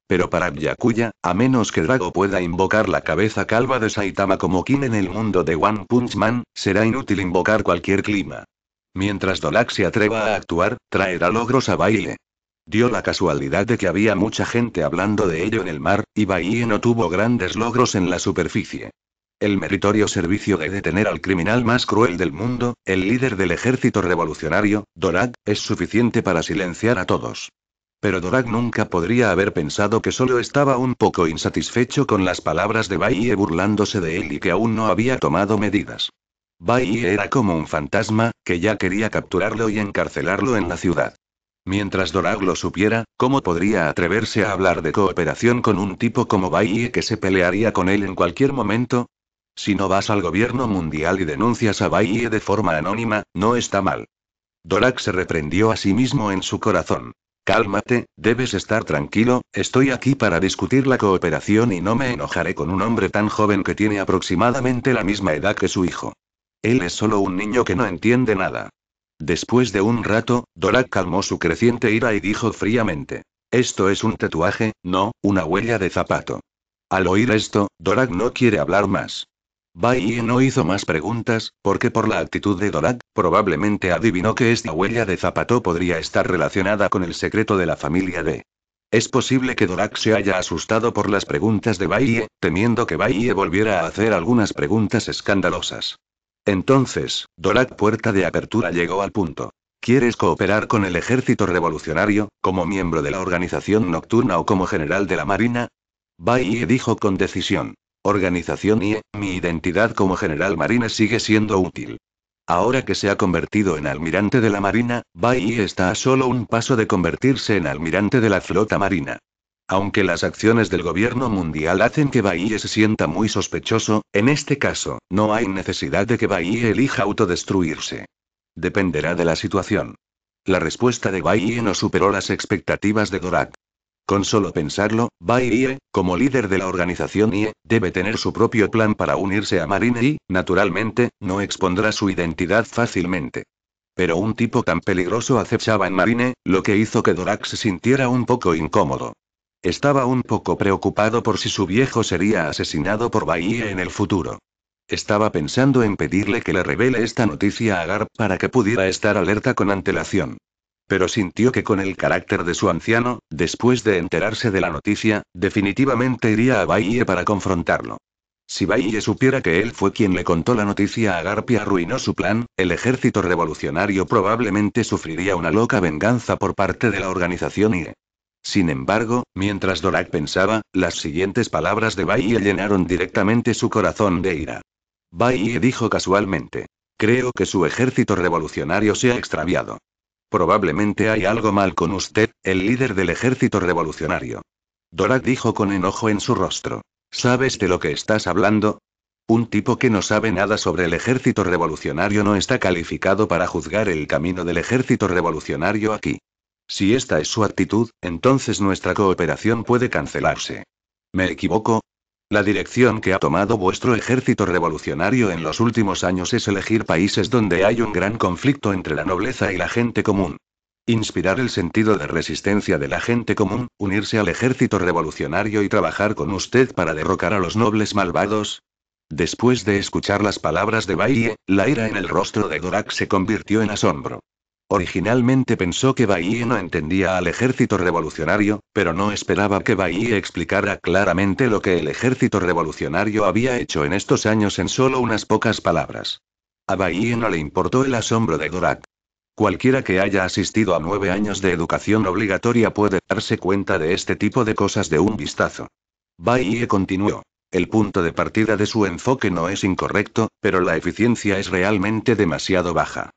Pero para Byakuya, a menos que Drago pueda invocar la cabeza calva de Saitama como quien en el mundo de One Punch Man, será inútil invocar cualquier clima. Mientras Dolak se atreva a actuar, traerá logros a baile. Dio la casualidad de que había mucha gente hablando de ello en el mar, y Baile no tuvo grandes logros en la superficie. El meritorio servicio de detener al criminal más cruel del mundo, el líder del ejército revolucionario, Dorak, es suficiente para silenciar a todos. Pero Dorak nunca podría haber pensado que solo estaba un poco insatisfecho con las palabras de Baie burlándose de él y que aún no había tomado medidas. Baie era como un fantasma, que ya quería capturarlo y encarcelarlo en la ciudad. Mientras Dorak lo supiera, ¿cómo podría atreverse a hablar de cooperación con un tipo como Baie que se pelearía con él en cualquier momento? Si no vas al gobierno mundial y denuncias a Baie de forma anónima, no está mal. Dorak se reprendió a sí mismo en su corazón. Cálmate, debes estar tranquilo, estoy aquí para discutir la cooperación y no me enojaré con un hombre tan joven que tiene aproximadamente la misma edad que su hijo. Él es solo un niño que no entiende nada. Después de un rato, Dorak calmó su creciente ira y dijo fríamente. Esto es un tatuaje, no, una huella de zapato. Al oír esto, Dorak no quiere hablar más. Baiye no hizo más preguntas, porque por la actitud de Dorak, probablemente adivinó que esta huella de zapato podría estar relacionada con el secreto de la familia D. Es posible que Dorak se haya asustado por las preguntas de Baiye, temiendo que Baiye volviera a hacer algunas preguntas escandalosas. Entonces, Dorak Puerta de Apertura llegó al punto. ¿Quieres cooperar con el ejército revolucionario, como miembro de la organización nocturna o como general de la Marina? Baiye dijo con decisión organización y mi identidad como general marina sigue siendo útil. Ahora que se ha convertido en almirante de la Marina, Bai está a solo un paso de convertirse en almirante de la flota marina. Aunque las acciones del gobierno mundial hacen que Bahía se sienta muy sospechoso, en este caso, no hay necesidad de que Bahía elija autodestruirse. Dependerá de la situación. La respuesta de Bahía no superó las expectativas de Dorak. Con solo pensarlo, Bai como líder de la organización IE, debe tener su propio plan para unirse a Marine y, naturalmente, no expondrá su identidad fácilmente. Pero un tipo tan peligroso acechaba en Marine, lo que hizo que Dorax se sintiera un poco incómodo. Estaba un poco preocupado por si su viejo sería asesinado por Bahía en el futuro. Estaba pensando en pedirle que le revele esta noticia a Garp para que pudiera estar alerta con antelación. Pero sintió que con el carácter de su anciano, después de enterarse de la noticia, definitivamente iría a Baye para confrontarlo. Si Baye supiera que él fue quien le contó la noticia a Garpia arruinó su plan, el ejército revolucionario probablemente sufriría una loca venganza por parte de la organización IE. Sin embargo, mientras Dorak pensaba, las siguientes palabras de Baye llenaron directamente su corazón de ira. Baye dijo casualmente. Creo que su ejército revolucionario se ha extraviado. Probablemente hay algo mal con usted, el líder del ejército revolucionario. Dorad dijo con enojo en su rostro. ¿Sabes de lo que estás hablando? Un tipo que no sabe nada sobre el ejército revolucionario no está calificado para juzgar el camino del ejército revolucionario aquí. Si esta es su actitud, entonces nuestra cooperación puede cancelarse. ¿Me equivoco? La dirección que ha tomado vuestro ejército revolucionario en los últimos años es elegir países donde hay un gran conflicto entre la nobleza y la gente común. Inspirar el sentido de resistencia de la gente común, unirse al ejército revolucionario y trabajar con usted para derrocar a los nobles malvados. Después de escuchar las palabras de Baye, la ira en el rostro de Dorak se convirtió en asombro. Originalmente pensó que Bahie no entendía al ejército revolucionario, pero no esperaba que Bahie explicara claramente lo que el ejército revolucionario había hecho en estos años en solo unas pocas palabras. A Bahie no le importó el asombro de Dorak. Cualquiera que haya asistido a nueve años de educación obligatoria puede darse cuenta de este tipo de cosas de un vistazo. Bahie continuó. El punto de partida de su enfoque no es incorrecto, pero la eficiencia es realmente demasiado baja.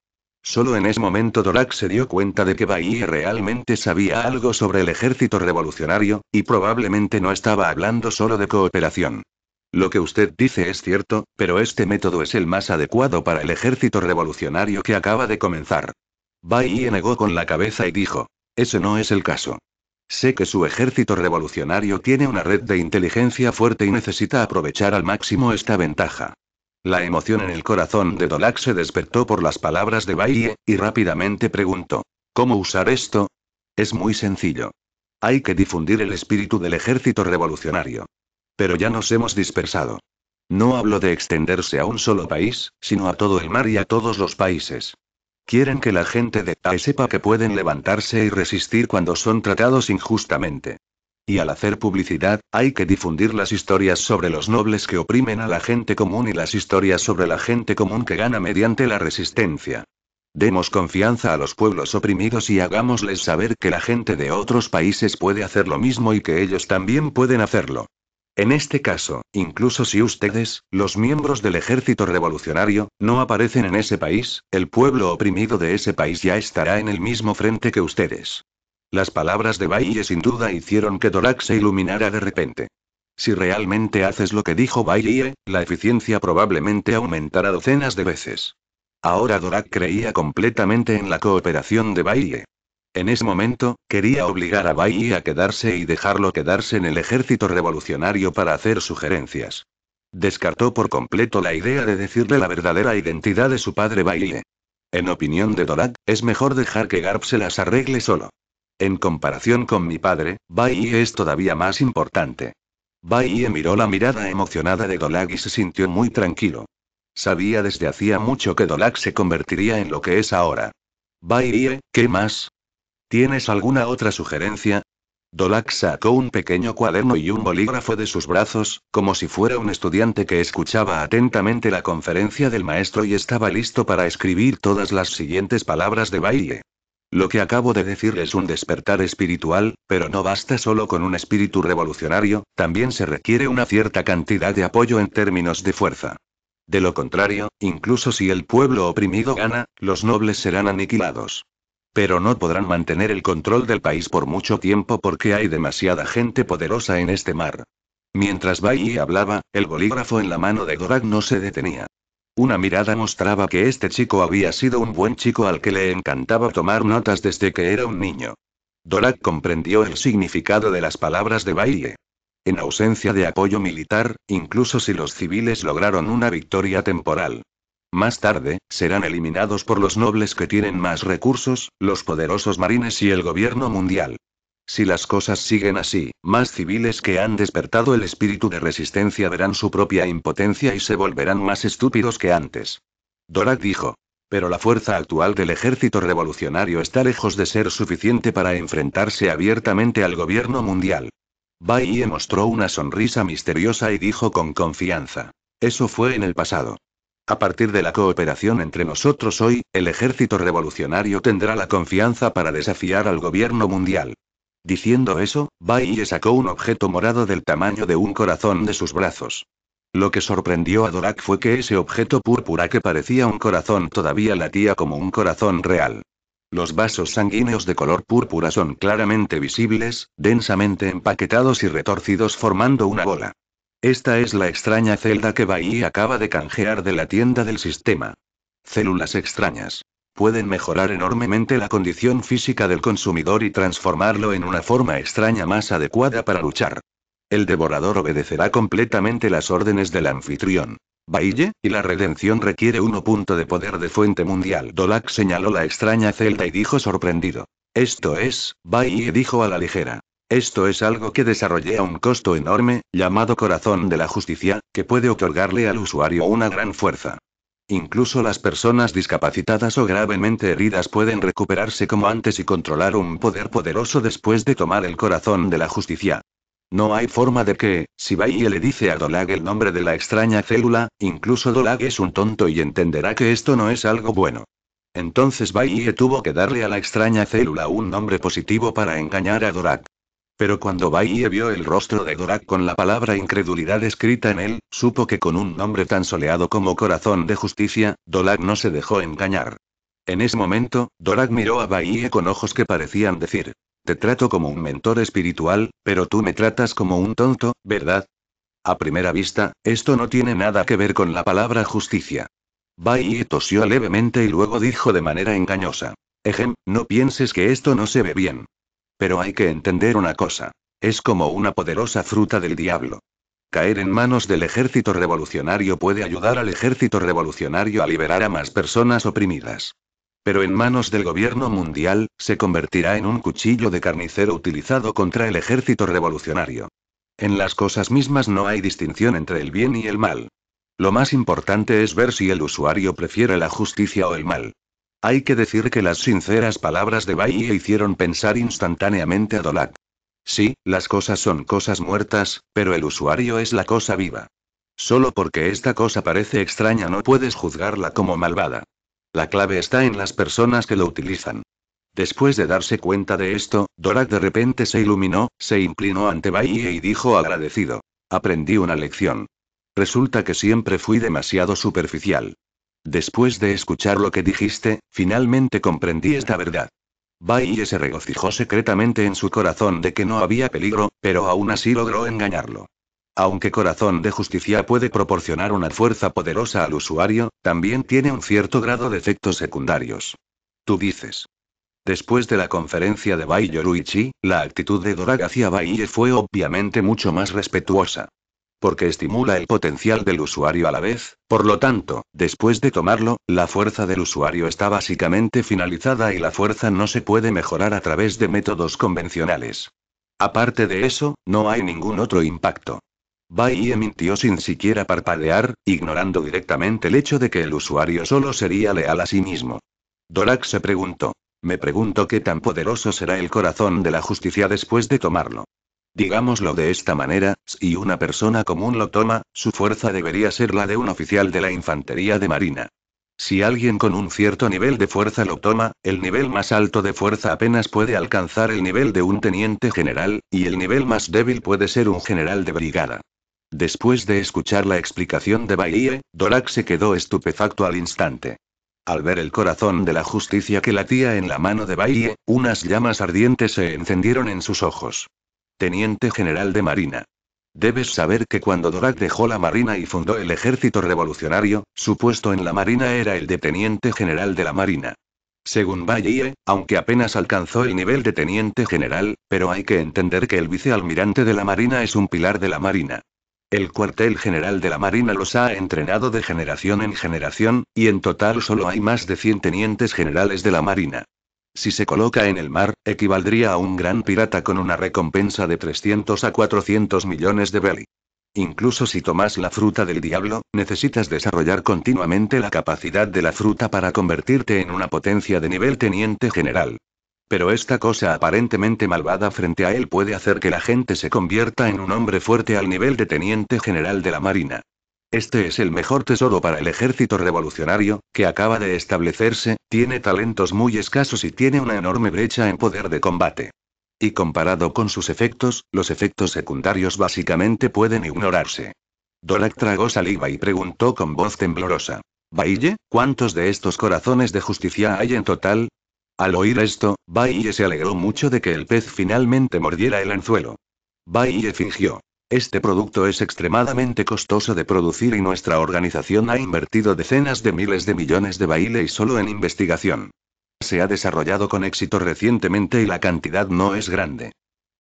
Solo en ese momento Dorak se dio cuenta de que Bahía realmente sabía algo sobre el ejército revolucionario, y probablemente no estaba hablando solo de cooperación. Lo que usted dice es cierto, pero este método es el más adecuado para el ejército revolucionario que acaba de comenzar. Bahía negó con la cabeza y dijo, ese no es el caso. Sé que su ejército revolucionario tiene una red de inteligencia fuerte y necesita aprovechar al máximo esta ventaja. La emoción en el corazón de Dolak se despertó por las palabras de Baye, y rápidamente preguntó: ¿Cómo usar esto? Es muy sencillo. Hay que difundir el espíritu del ejército revolucionario. Pero ya nos hemos dispersado. No hablo de extenderse a un solo país, sino a todo el mar y a todos los países. Quieren que la gente de Tai sepa que pueden levantarse y resistir cuando son tratados injustamente. Y al hacer publicidad, hay que difundir las historias sobre los nobles que oprimen a la gente común y las historias sobre la gente común que gana mediante la resistencia. Demos confianza a los pueblos oprimidos y hagámosles saber que la gente de otros países puede hacer lo mismo y que ellos también pueden hacerlo. En este caso, incluso si ustedes, los miembros del ejército revolucionario, no aparecen en ese país, el pueblo oprimido de ese país ya estará en el mismo frente que ustedes. Las palabras de Baille sin duda hicieron que Dorak se iluminara de repente. Si realmente haces lo que dijo Baile, la eficiencia probablemente aumentará docenas de veces. Ahora Dorak creía completamente en la cooperación de Baile. En ese momento, quería obligar a Baile a quedarse y dejarlo quedarse en el ejército revolucionario para hacer sugerencias. Descartó por completo la idea de decirle la verdadera identidad de su padre Baile. En opinión de Dorak, es mejor dejar que Garp se las arregle solo. En comparación con mi padre, Bai es todavía más importante. Bai miró la mirada emocionada de Dolag y se sintió muy tranquilo. Sabía desde hacía mucho que Dolak se convertiría en lo que es ahora. Bai, ¿qué más? ¿Tienes alguna otra sugerencia? Dolak sacó un pequeño cuaderno y un bolígrafo de sus brazos, como si fuera un estudiante que escuchaba atentamente la conferencia del maestro y estaba listo para escribir todas las siguientes palabras de baile. Lo que acabo de decir es un despertar espiritual, pero no basta solo con un espíritu revolucionario, también se requiere una cierta cantidad de apoyo en términos de fuerza. De lo contrario, incluso si el pueblo oprimido gana, los nobles serán aniquilados. Pero no podrán mantener el control del país por mucho tiempo porque hay demasiada gente poderosa en este mar. Mientras Bai hablaba, el bolígrafo en la mano de Gorak no se detenía. Una mirada mostraba que este chico había sido un buen chico al que le encantaba tomar notas desde que era un niño. Dorak comprendió el significado de las palabras de Baile. En ausencia de apoyo militar, incluso si los civiles lograron una victoria temporal. Más tarde, serán eliminados por los nobles que tienen más recursos, los poderosos marines y el gobierno mundial. Si las cosas siguen así, más civiles que han despertado el espíritu de resistencia verán su propia impotencia y se volverán más estúpidos que antes. Dorak dijo. Pero la fuerza actual del ejército revolucionario está lejos de ser suficiente para enfrentarse abiertamente al gobierno mundial. Baye mostró una sonrisa misteriosa y dijo con confianza. Eso fue en el pasado. A partir de la cooperación entre nosotros hoy, el ejército revolucionario tendrá la confianza para desafiar al gobierno mundial. Diciendo eso, Baiye sacó un objeto morado del tamaño de un corazón de sus brazos. Lo que sorprendió a Dorak fue que ese objeto púrpura que parecía un corazón todavía latía como un corazón real. Los vasos sanguíneos de color púrpura son claramente visibles, densamente empaquetados y retorcidos formando una bola. Esta es la extraña celda que Bai acaba de canjear de la tienda del sistema. Células extrañas pueden mejorar enormemente la condición física del consumidor y transformarlo en una forma extraña más adecuada para luchar. El devorador obedecerá completamente las órdenes del anfitrión. Baille, y la redención requiere uno punto de poder de fuente mundial. Dolak señaló la extraña celda y dijo sorprendido. Esto es, Baille dijo a la ligera. Esto es algo que desarrollé a un costo enorme, llamado corazón de la justicia, que puede otorgarle al usuario una gran fuerza. Incluso las personas discapacitadas o gravemente heridas pueden recuperarse como antes y controlar un poder poderoso después de tomar el corazón de la justicia. No hay forma de que, si Baille le dice a Dolag el nombre de la extraña célula, incluso Dolag es un tonto y entenderá que esto no es algo bueno. Entonces Baille tuvo que darle a la extraña célula un nombre positivo para engañar a Dolag. Pero cuando Bahía vio el rostro de Dorak con la palabra incredulidad escrita en él, supo que con un nombre tan soleado como Corazón de Justicia, Dorak no se dejó engañar. En ese momento, Dorak miró a Bahía con ojos que parecían decir, te trato como un mentor espiritual, pero tú me tratas como un tonto, ¿verdad? A primera vista, esto no tiene nada que ver con la palabra justicia. Bai tosió levemente y luego dijo de manera engañosa. Ejem, no pienses que esto no se ve bien. Pero hay que entender una cosa. Es como una poderosa fruta del diablo. Caer en manos del ejército revolucionario puede ayudar al ejército revolucionario a liberar a más personas oprimidas. Pero en manos del gobierno mundial, se convertirá en un cuchillo de carnicero utilizado contra el ejército revolucionario. En las cosas mismas no hay distinción entre el bien y el mal. Lo más importante es ver si el usuario prefiere la justicia o el mal. Hay que decir que las sinceras palabras de Bahía hicieron pensar instantáneamente a Dolac. Sí, las cosas son cosas muertas, pero el usuario es la cosa viva. Solo porque esta cosa parece extraña no puedes juzgarla como malvada. La clave está en las personas que lo utilizan. Después de darse cuenta de esto, Dorak de repente se iluminó, se inclinó ante Bahía y dijo agradecido. Aprendí una lección. Resulta que siempre fui demasiado superficial. Después de escuchar lo que dijiste, finalmente comprendí esta verdad. Baille se regocijó secretamente en su corazón de que no había peligro, pero aún así logró engañarlo. Aunque Corazón de Justicia puede proporcionar una fuerza poderosa al usuario, también tiene un cierto grado de efectos secundarios. Tú dices. Después de la conferencia de Bai Yoruichi, la actitud de Dorag hacia Baille fue obviamente mucho más respetuosa porque estimula el potencial del usuario a la vez, por lo tanto, después de tomarlo, la fuerza del usuario está básicamente finalizada y la fuerza no se puede mejorar a través de métodos convencionales. Aparte de eso, no hay ningún otro impacto. Bai mintió sin siquiera parpadear, ignorando directamente el hecho de que el usuario solo sería leal a sí mismo. Dorak se preguntó. Me pregunto qué tan poderoso será el corazón de la justicia después de tomarlo. Digámoslo de esta manera, si una persona común lo toma, su fuerza debería ser la de un oficial de la infantería de marina. Si alguien con un cierto nivel de fuerza lo toma, el nivel más alto de fuerza apenas puede alcanzar el nivel de un teniente general, y el nivel más débil puede ser un general de brigada. Después de escuchar la explicación de Baillie, Dorak se quedó estupefacto al instante. Al ver el corazón de la justicia que latía en la mano de Baillie, unas llamas ardientes se encendieron en sus ojos teniente general de Marina. Debes saber que cuando Dorak dejó la Marina y fundó el ejército revolucionario, su puesto en la Marina era el de teniente general de la Marina. Según Valle, aunque apenas alcanzó el nivel de teniente general, pero hay que entender que el vicealmirante de la Marina es un pilar de la Marina. El cuartel general de la Marina los ha entrenado de generación en generación, y en total solo hay más de 100 tenientes generales de la Marina. Si se coloca en el mar, equivaldría a un gran pirata con una recompensa de 300 a 400 millones de belly. Incluso si tomas la fruta del diablo, necesitas desarrollar continuamente la capacidad de la fruta para convertirte en una potencia de nivel teniente general. Pero esta cosa aparentemente malvada frente a él puede hacer que la gente se convierta en un hombre fuerte al nivel de teniente general de la Marina. Este es el mejor tesoro para el ejército revolucionario, que acaba de establecerse, tiene talentos muy escasos y tiene una enorme brecha en poder de combate. Y comparado con sus efectos, los efectos secundarios básicamente pueden ignorarse. Dorak tragó saliva y preguntó con voz temblorosa. Baille, ¿cuántos de estos corazones de justicia hay en total? Al oír esto, Baille se alegró mucho de que el pez finalmente mordiera el anzuelo. Baille fingió. Este producto es extremadamente costoso de producir y nuestra organización ha invertido decenas de miles de millones de baile y solo en investigación. Se ha desarrollado con éxito recientemente y la cantidad no es grande.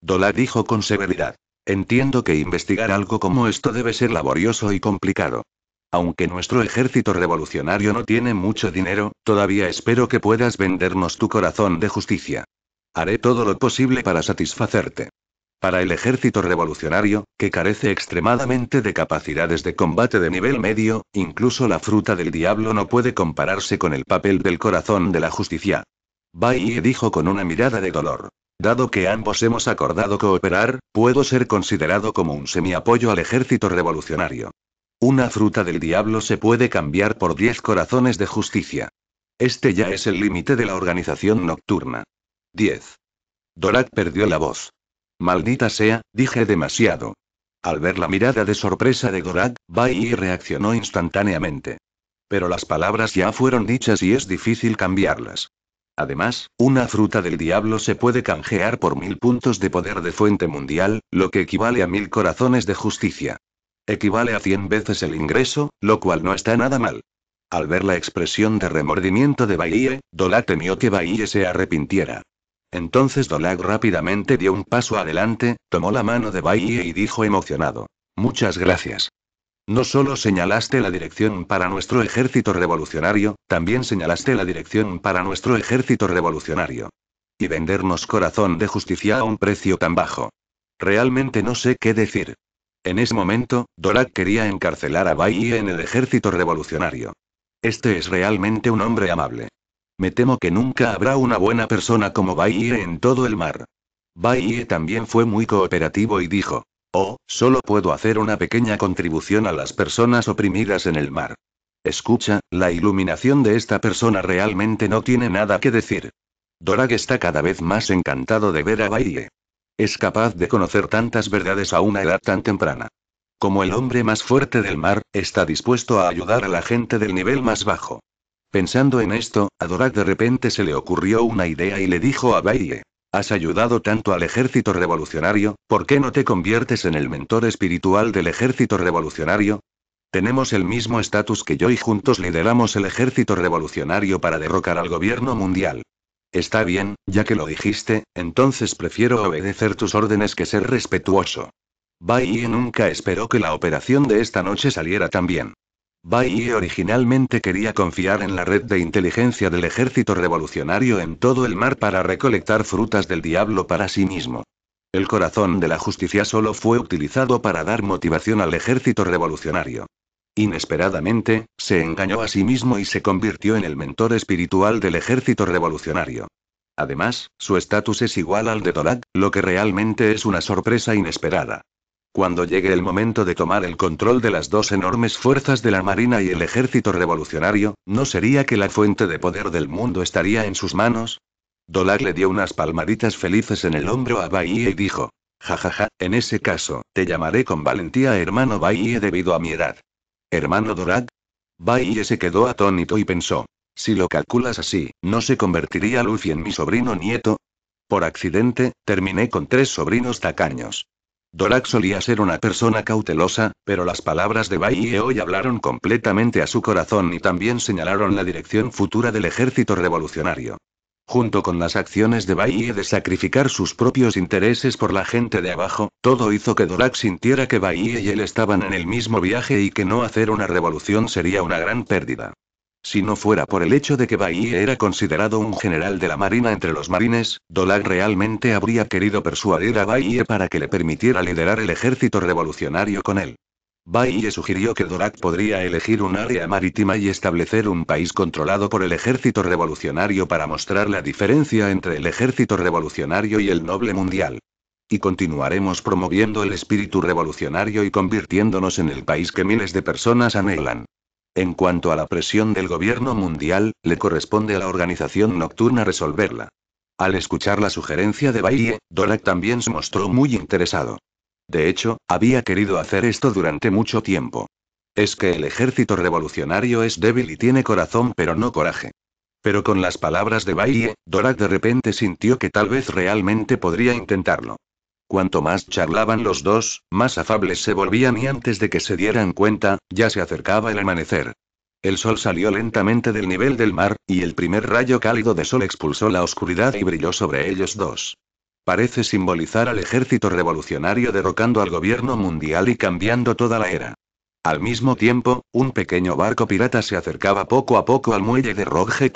Dola dijo con severidad. Entiendo que investigar algo como esto debe ser laborioso y complicado. Aunque nuestro ejército revolucionario no tiene mucho dinero, todavía espero que puedas vendernos tu corazón de justicia. Haré todo lo posible para satisfacerte. Para el ejército revolucionario, que carece extremadamente de capacidades de combate de nivel medio, incluso la fruta del diablo no puede compararse con el papel del corazón de la justicia. Baye dijo con una mirada de dolor. Dado que ambos hemos acordado cooperar, puedo ser considerado como un semiapoyo al ejército revolucionario. Una fruta del diablo se puede cambiar por 10 corazones de justicia. Este ya es el límite de la organización nocturna. 10. Dorak perdió la voz. Maldita sea, dije demasiado. Al ver la mirada de sorpresa de Gorak, Bai reaccionó instantáneamente. Pero las palabras ya fueron dichas y es difícil cambiarlas. Además, una fruta del diablo se puede canjear por mil puntos de poder de fuente mundial, lo que equivale a mil corazones de justicia. Equivale a cien veces el ingreso, lo cual no está nada mal. Al ver la expresión de remordimiento de Bahie, Dola temió que Bahie se arrepintiera. Entonces Dolag rápidamente dio un paso adelante, tomó la mano de Bailey y dijo emocionado. Muchas gracias. No solo señalaste la dirección para nuestro ejército revolucionario, también señalaste la dirección para nuestro ejército revolucionario. Y vendernos corazón de justicia a un precio tan bajo. Realmente no sé qué decir. En ese momento, Dorak quería encarcelar a Bailey en el ejército revolucionario. Este es realmente un hombre amable. Me temo que nunca habrá una buena persona como Baie en todo el mar. Baie también fue muy cooperativo y dijo, oh, solo puedo hacer una pequeña contribución a las personas oprimidas en el mar. Escucha, la iluminación de esta persona realmente no tiene nada que decir. Dorag está cada vez más encantado de ver a Baie. Es capaz de conocer tantas verdades a una edad tan temprana. Como el hombre más fuerte del mar, está dispuesto a ayudar a la gente del nivel más bajo. Pensando en esto, a de repente se le ocurrió una idea y le dijo a Baye. Has ayudado tanto al ejército revolucionario, ¿por qué no te conviertes en el mentor espiritual del ejército revolucionario? Tenemos el mismo estatus que yo y juntos lideramos el ejército revolucionario para derrocar al gobierno mundial. Está bien, ya que lo dijiste, entonces prefiero obedecer tus órdenes que ser respetuoso. Baye nunca esperó que la operación de esta noche saliera tan bien. Bai originalmente quería confiar en la red de inteligencia del ejército revolucionario en todo el mar para recolectar frutas del diablo para sí mismo. El corazón de la justicia solo fue utilizado para dar motivación al ejército revolucionario. Inesperadamente, se engañó a sí mismo y se convirtió en el mentor espiritual del ejército revolucionario. Además, su estatus es igual al de Dorak, lo que realmente es una sorpresa inesperada cuando llegue el momento de tomar el control de las dos enormes fuerzas de la Marina y el ejército revolucionario, ¿no sería que la fuente de poder del mundo estaría en sus manos? Dolag le dio unas palmaditas felices en el hombro a Bahía y dijo, jajaja, ja, ja, en ese caso, te llamaré con valentía hermano Bahía debido a mi edad. ¿Hermano Dorak? Bahía se quedó atónito y pensó, si lo calculas así, ¿no se convertiría Luffy en mi sobrino nieto? Por accidente, terminé con tres sobrinos tacaños. Dorak solía ser una persona cautelosa, pero las palabras de Baie hoy hablaron completamente a su corazón y también señalaron la dirección futura del ejército revolucionario. Junto con las acciones de Baie de sacrificar sus propios intereses por la gente de abajo, todo hizo que Dorak sintiera que Baie y él estaban en el mismo viaje y que no hacer una revolución sería una gran pérdida. Si no fuera por el hecho de que Bahía era considerado un general de la Marina entre los marines, Dolak realmente habría querido persuadir a Bahía para que le permitiera liderar el ejército revolucionario con él. Bahía sugirió que Dolak podría elegir un área marítima y establecer un país controlado por el ejército revolucionario para mostrar la diferencia entre el ejército revolucionario y el noble mundial y continuaremos promoviendo el espíritu revolucionario y convirtiéndonos en el país que miles de personas anhelan. En cuanto a la presión del gobierno mundial, le corresponde a la organización nocturna resolverla. Al escuchar la sugerencia de Bailey, Dorak también se mostró muy interesado. De hecho, había querido hacer esto durante mucho tiempo. Es que el ejército revolucionario es débil y tiene corazón pero no coraje. Pero con las palabras de Bailey, Dorak de repente sintió que tal vez realmente podría intentarlo. Cuanto más charlaban los dos, más afables se volvían y antes de que se dieran cuenta, ya se acercaba el amanecer. El sol salió lentamente del nivel del mar, y el primer rayo cálido de sol expulsó la oscuridad y brilló sobre ellos dos. Parece simbolizar al ejército revolucionario derrocando al gobierno mundial y cambiando toda la era. Al mismo tiempo, un pequeño barco pirata se acercaba poco a poco al muelle de Roge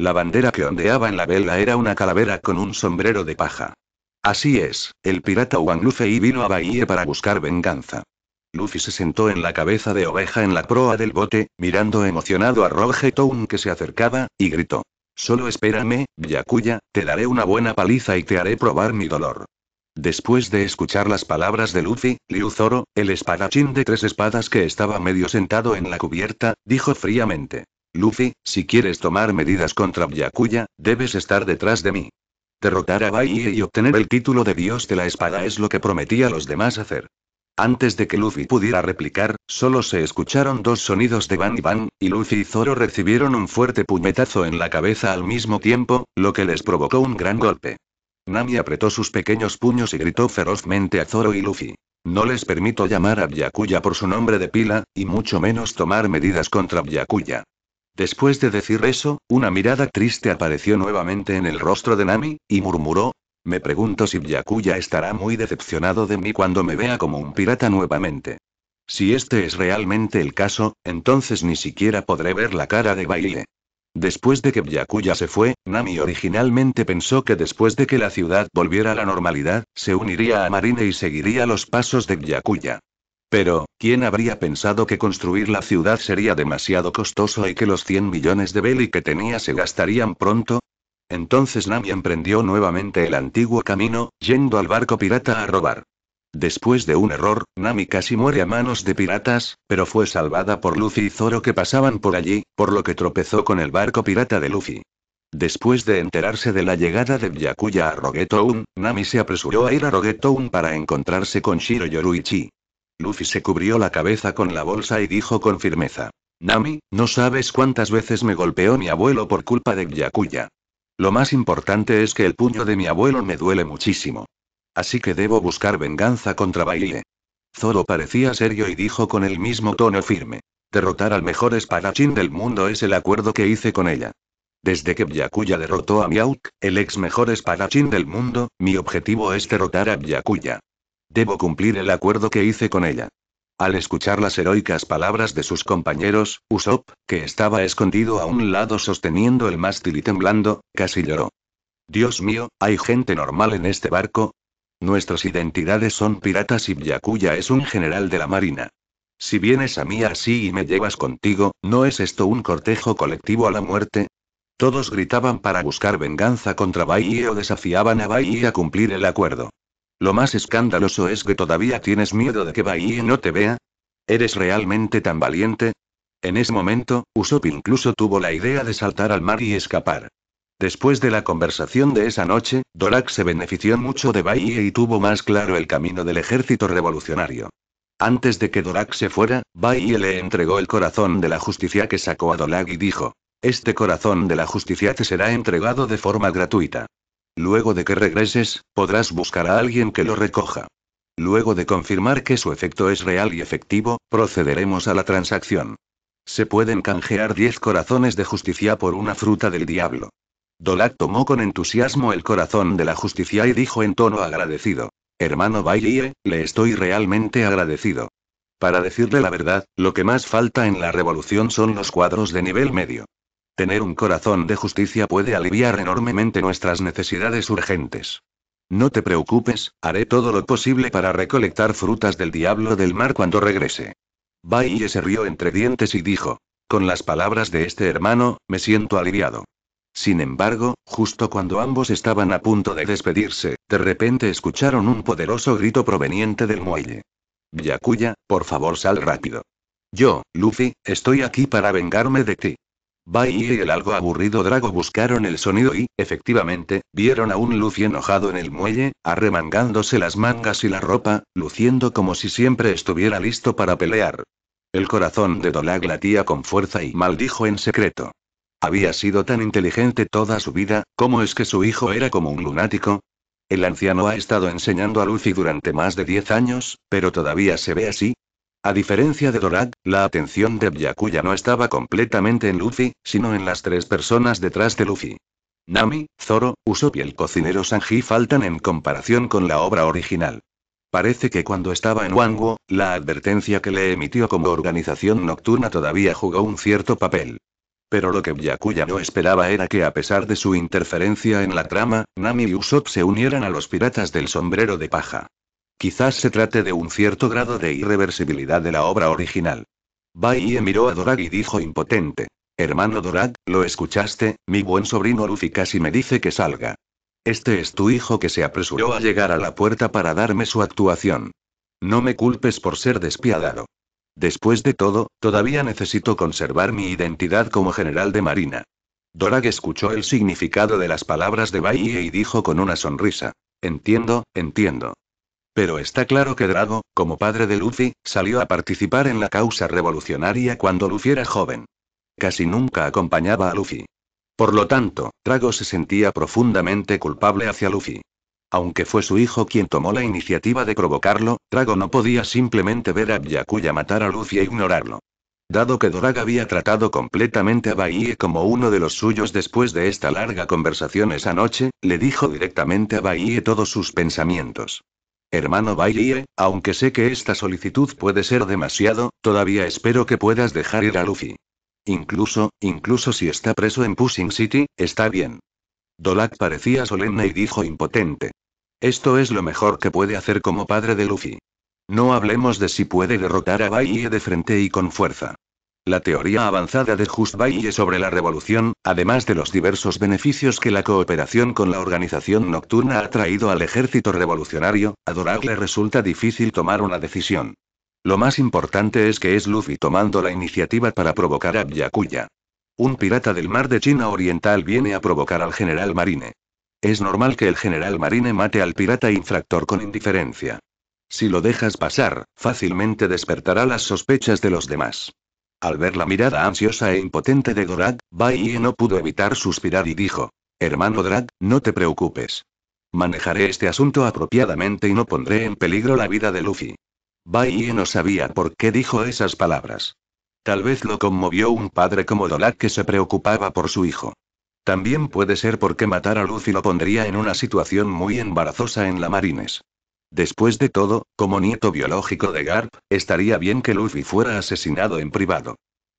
La bandera que ondeaba en la vela era una calavera con un sombrero de paja. Así es, el pirata Wang Luffy vino a Bahía para buscar venganza. Luffy se sentó en la cabeza de oveja en la proa del bote, mirando emocionado a Roger Town que se acercaba, y gritó. Solo espérame, Byakuya, te daré una buena paliza y te haré probar mi dolor. Después de escuchar las palabras de Luffy, Liu Zoro, el espadachín de tres espadas que estaba medio sentado en la cubierta, dijo fríamente. Luffy, si quieres tomar medidas contra Byakuya, debes estar detrás de mí. Derrotar a Bai y obtener el título de Dios de la Espada es lo que prometía a los demás hacer. Antes de que Luffy pudiera replicar, solo se escucharon dos sonidos de Van y Van, y Luffy y Zoro recibieron un fuerte puñetazo en la cabeza al mismo tiempo, lo que les provocó un gran golpe. Nami apretó sus pequeños puños y gritó ferozmente a Zoro y Luffy. No les permito llamar a Byakuya por su nombre de pila, y mucho menos tomar medidas contra Byakuya. Después de decir eso, una mirada triste apareció nuevamente en el rostro de Nami, y murmuró, me pregunto si Byakuya estará muy decepcionado de mí cuando me vea como un pirata nuevamente. Si este es realmente el caso, entonces ni siquiera podré ver la cara de Baile. Después de que Byakuya se fue, Nami originalmente pensó que después de que la ciudad volviera a la normalidad, se uniría a Marine y seguiría los pasos de Byakuya. Pero, ¿quién habría pensado que construir la ciudad sería demasiado costoso y que los 100 millones de Beli que tenía se gastarían pronto? Entonces Nami emprendió nuevamente el antiguo camino, yendo al barco pirata a robar. Después de un error, Nami casi muere a manos de piratas, pero fue salvada por Luffy y Zoro que pasaban por allí, por lo que tropezó con el barco pirata de Luffy. Después de enterarse de la llegada de Byakuya a Rogetown, Nami se apresuró a ir a Rogetown para encontrarse con Shiro Yoruichi. Luffy se cubrió la cabeza con la bolsa y dijo con firmeza. Nami, no sabes cuántas veces me golpeó mi abuelo por culpa de Byakuya. Lo más importante es que el puño de mi abuelo me duele muchísimo. Así que debo buscar venganza contra Baile. Zoro parecía serio y dijo con el mismo tono firme. Derrotar al mejor espadachín del mundo es el acuerdo que hice con ella. Desde que Byakuya derrotó a Miauk, el ex mejor espadachín del mundo, mi objetivo es derrotar a Byakuya. Debo cumplir el acuerdo que hice con ella. Al escuchar las heroicas palabras de sus compañeros, Usopp, que estaba escondido a un lado sosteniendo el mástil y temblando, casi lloró. Dios mío, ¿hay gente normal en este barco? Nuestras identidades son piratas y Byakuya es un general de la marina. Si vienes a mí así y me llevas contigo, ¿no es esto un cortejo colectivo a la muerte? Todos gritaban para buscar venganza contra Bai y o desafiaban a Bai a cumplir el acuerdo. Lo más escandaloso es que todavía tienes miedo de que Baie no te vea. ¿Eres realmente tan valiente? En ese momento, Usopp incluso tuvo la idea de saltar al mar y escapar. Después de la conversación de esa noche, Dorak se benefició mucho de Bahie y tuvo más claro el camino del ejército revolucionario. Antes de que Dorak se fuera, Bahie le entregó el corazón de la justicia que sacó a Dorak y dijo, Este corazón de la justicia te será entregado de forma gratuita. Luego de que regreses, podrás buscar a alguien que lo recoja. Luego de confirmar que su efecto es real y efectivo, procederemos a la transacción. Se pueden canjear 10 corazones de justicia por una fruta del diablo. Dolak tomó con entusiasmo el corazón de la justicia y dijo en tono agradecido. Hermano Bailie, le estoy realmente agradecido. Para decirle la verdad, lo que más falta en la revolución son los cuadros de nivel medio. Tener un corazón de justicia puede aliviar enormemente nuestras necesidades urgentes. No te preocupes, haré todo lo posible para recolectar frutas del diablo del mar cuando regrese. Baiye se rió entre dientes y dijo, con las palabras de este hermano, me siento aliviado. Sin embargo, justo cuando ambos estaban a punto de despedirse, de repente escucharon un poderoso grito proveniente del muelle. Yakuya, por favor sal rápido. Yo, Luffy, estoy aquí para vengarme de ti. Bai y el algo aburrido Drago buscaron el sonido y, efectivamente, vieron a un Lucy enojado en el muelle, arremangándose las mangas y la ropa, luciendo como si siempre estuviera listo para pelear. El corazón de Dolag latía con fuerza y maldijo en secreto. Había sido tan inteligente toda su vida, ¿cómo es que su hijo era como un lunático? El anciano ha estado enseñando a Lucy durante más de 10 años, pero todavía se ve así, a diferencia de Dorak, la atención de Byakuya no estaba completamente en Luffy, sino en las tres personas detrás de Luffy. Nami, Zoro, Usopp y el cocinero Sanji faltan en comparación con la obra original. Parece que cuando estaba en Wango, la advertencia que le emitió como organización nocturna todavía jugó un cierto papel. Pero lo que Byakuya no esperaba era que a pesar de su interferencia en la trama, Nami y Usopp se unieran a los piratas del sombrero de paja. Quizás se trate de un cierto grado de irreversibilidad de la obra original. Baiye miró a Dorag y dijo impotente. Hermano Dorag, lo escuchaste, mi buen sobrino Luffy casi me dice que salga. Este es tu hijo que se apresuró a llegar a la puerta para darme su actuación. No me culpes por ser despiadado. Después de todo, todavía necesito conservar mi identidad como general de marina. Dorag escuchó el significado de las palabras de Baye y dijo con una sonrisa. Entiendo, entiendo. Pero está claro que Drago, como padre de Luffy, salió a participar en la causa revolucionaria cuando Luffy era joven. Casi nunca acompañaba a Luffy. Por lo tanto, Drago se sentía profundamente culpable hacia Luffy. Aunque fue su hijo quien tomó la iniciativa de provocarlo, Drago no podía simplemente ver a Byakuya matar a Luffy e ignorarlo. Dado que Dorag había tratado completamente a Bahie como uno de los suyos después de esta larga conversación esa noche, le dijo directamente a Bahie todos sus pensamientos. Hermano Bailey, aunque sé que esta solicitud puede ser demasiado, todavía espero que puedas dejar ir a Luffy. Incluso, incluso si está preso en Pushing City, está bien. Dolak parecía solemne y dijo impotente. Esto es lo mejor que puede hacer como padre de Luffy. No hablemos de si puede derrotar a Bailey de frente y con fuerza. La teoría avanzada de Justbaille sobre la revolución, además de los diversos beneficios que la cooperación con la organización nocturna ha traído al ejército revolucionario, a resulta difícil tomar una decisión. Lo más importante es que es Luffy tomando la iniciativa para provocar a Yakuya. Un pirata del mar de China Oriental viene a provocar al general Marine. Es normal que el general Marine mate al pirata infractor con indiferencia. Si lo dejas pasar, fácilmente despertará las sospechas de los demás. Al ver la mirada ansiosa e impotente de Dorad, Baiye no pudo evitar suspirar y dijo: Hermano Dorad, no te preocupes. Manejaré este asunto apropiadamente y no pondré en peligro la vida de Luffy. Baiye no sabía por qué dijo esas palabras. Tal vez lo conmovió un padre como Dorad que se preocupaba por su hijo. También puede ser porque matar a Luffy lo pondría en una situación muy embarazosa en la Marines. Después de todo, como nieto biológico de Garp, estaría bien que Luffy fuera asesinado en privado.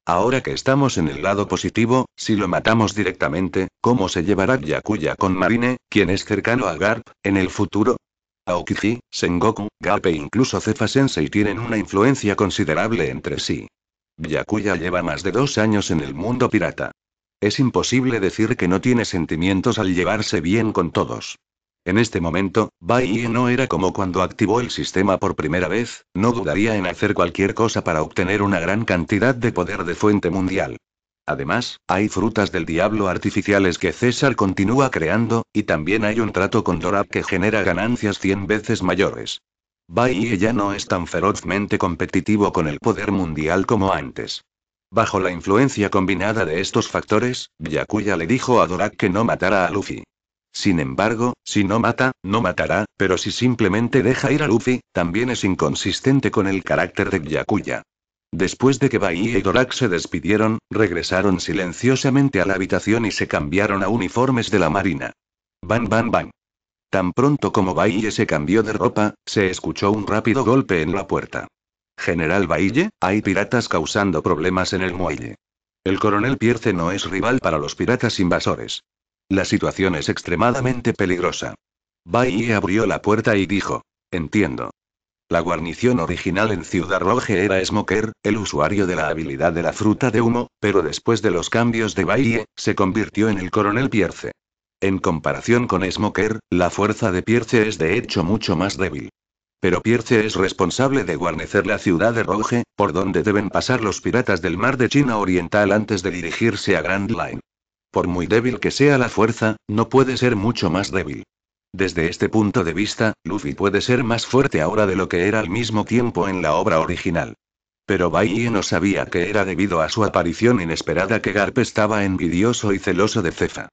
Ahora que estamos en el lado positivo, si lo matamos directamente, ¿cómo se llevará Yakuya con Marine, quien es cercano a Garp, en el futuro? Aokiji, Sengoku, Garp e incluso Cefa Sensei tienen una influencia considerable entre sí. Yakuya lleva más de dos años en el mundo pirata. Es imposible decir que no tiene sentimientos al llevarse bien con todos. En este momento, Bai no era como cuando activó el sistema por primera vez, no dudaría en hacer cualquier cosa para obtener una gran cantidad de poder de fuente mundial. Además, hay frutas del diablo artificiales que César continúa creando, y también hay un trato con Dorak que genera ganancias 100 veces mayores. Baiye ya no es tan ferozmente competitivo con el poder mundial como antes. Bajo la influencia combinada de estos factores, Yakuya le dijo a Dorak que no matara a Luffy. Sin embargo, si no mata, no matará, pero si simplemente deja ir a Luffy, también es inconsistente con el carácter de Yakuya. Después de que Bahía y Dorak se despidieron, regresaron silenciosamente a la habitación y se cambiaron a uniformes de la marina. Van, van, van. Tan pronto como Bahía e se cambió de ropa, se escuchó un rápido golpe en la puerta. General Bahille, hay piratas causando problemas en el muelle. El coronel Pierce no es rival para los piratas invasores. La situación es extremadamente peligrosa. Bai abrió la puerta y dijo. Entiendo. La guarnición original en Ciudad Roja era Smoker, el usuario de la habilidad de la fruta de humo, pero después de los cambios de Baiye, se convirtió en el coronel Pierce. En comparación con Smoker, la fuerza de Pierce es de hecho mucho más débil. Pero Pierce es responsable de guarnecer la ciudad de Roje, por donde deben pasar los piratas del mar de China Oriental antes de dirigirse a Grand Line. Por muy débil que sea la fuerza, no puede ser mucho más débil. Desde este punto de vista, Luffy puede ser más fuerte ahora de lo que era al mismo tiempo en la obra original. Pero Baye no sabía que era debido a su aparición inesperada que Garp estaba envidioso y celoso de Cefa.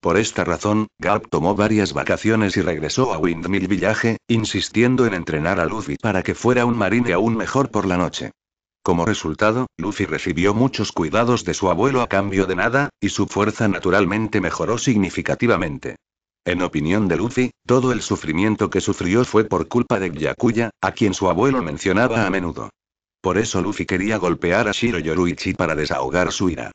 Por esta razón, Garp tomó varias vacaciones y regresó a Windmill Village, insistiendo en entrenar a Luffy para que fuera un marine aún mejor por la noche. Como resultado, Luffy recibió muchos cuidados de su abuelo a cambio de nada, y su fuerza naturalmente mejoró significativamente. En opinión de Luffy, todo el sufrimiento que sufrió fue por culpa de Yakuya, a quien su abuelo mencionaba a menudo. Por eso Luffy quería golpear a Shiro Yoruichi para desahogar su ira.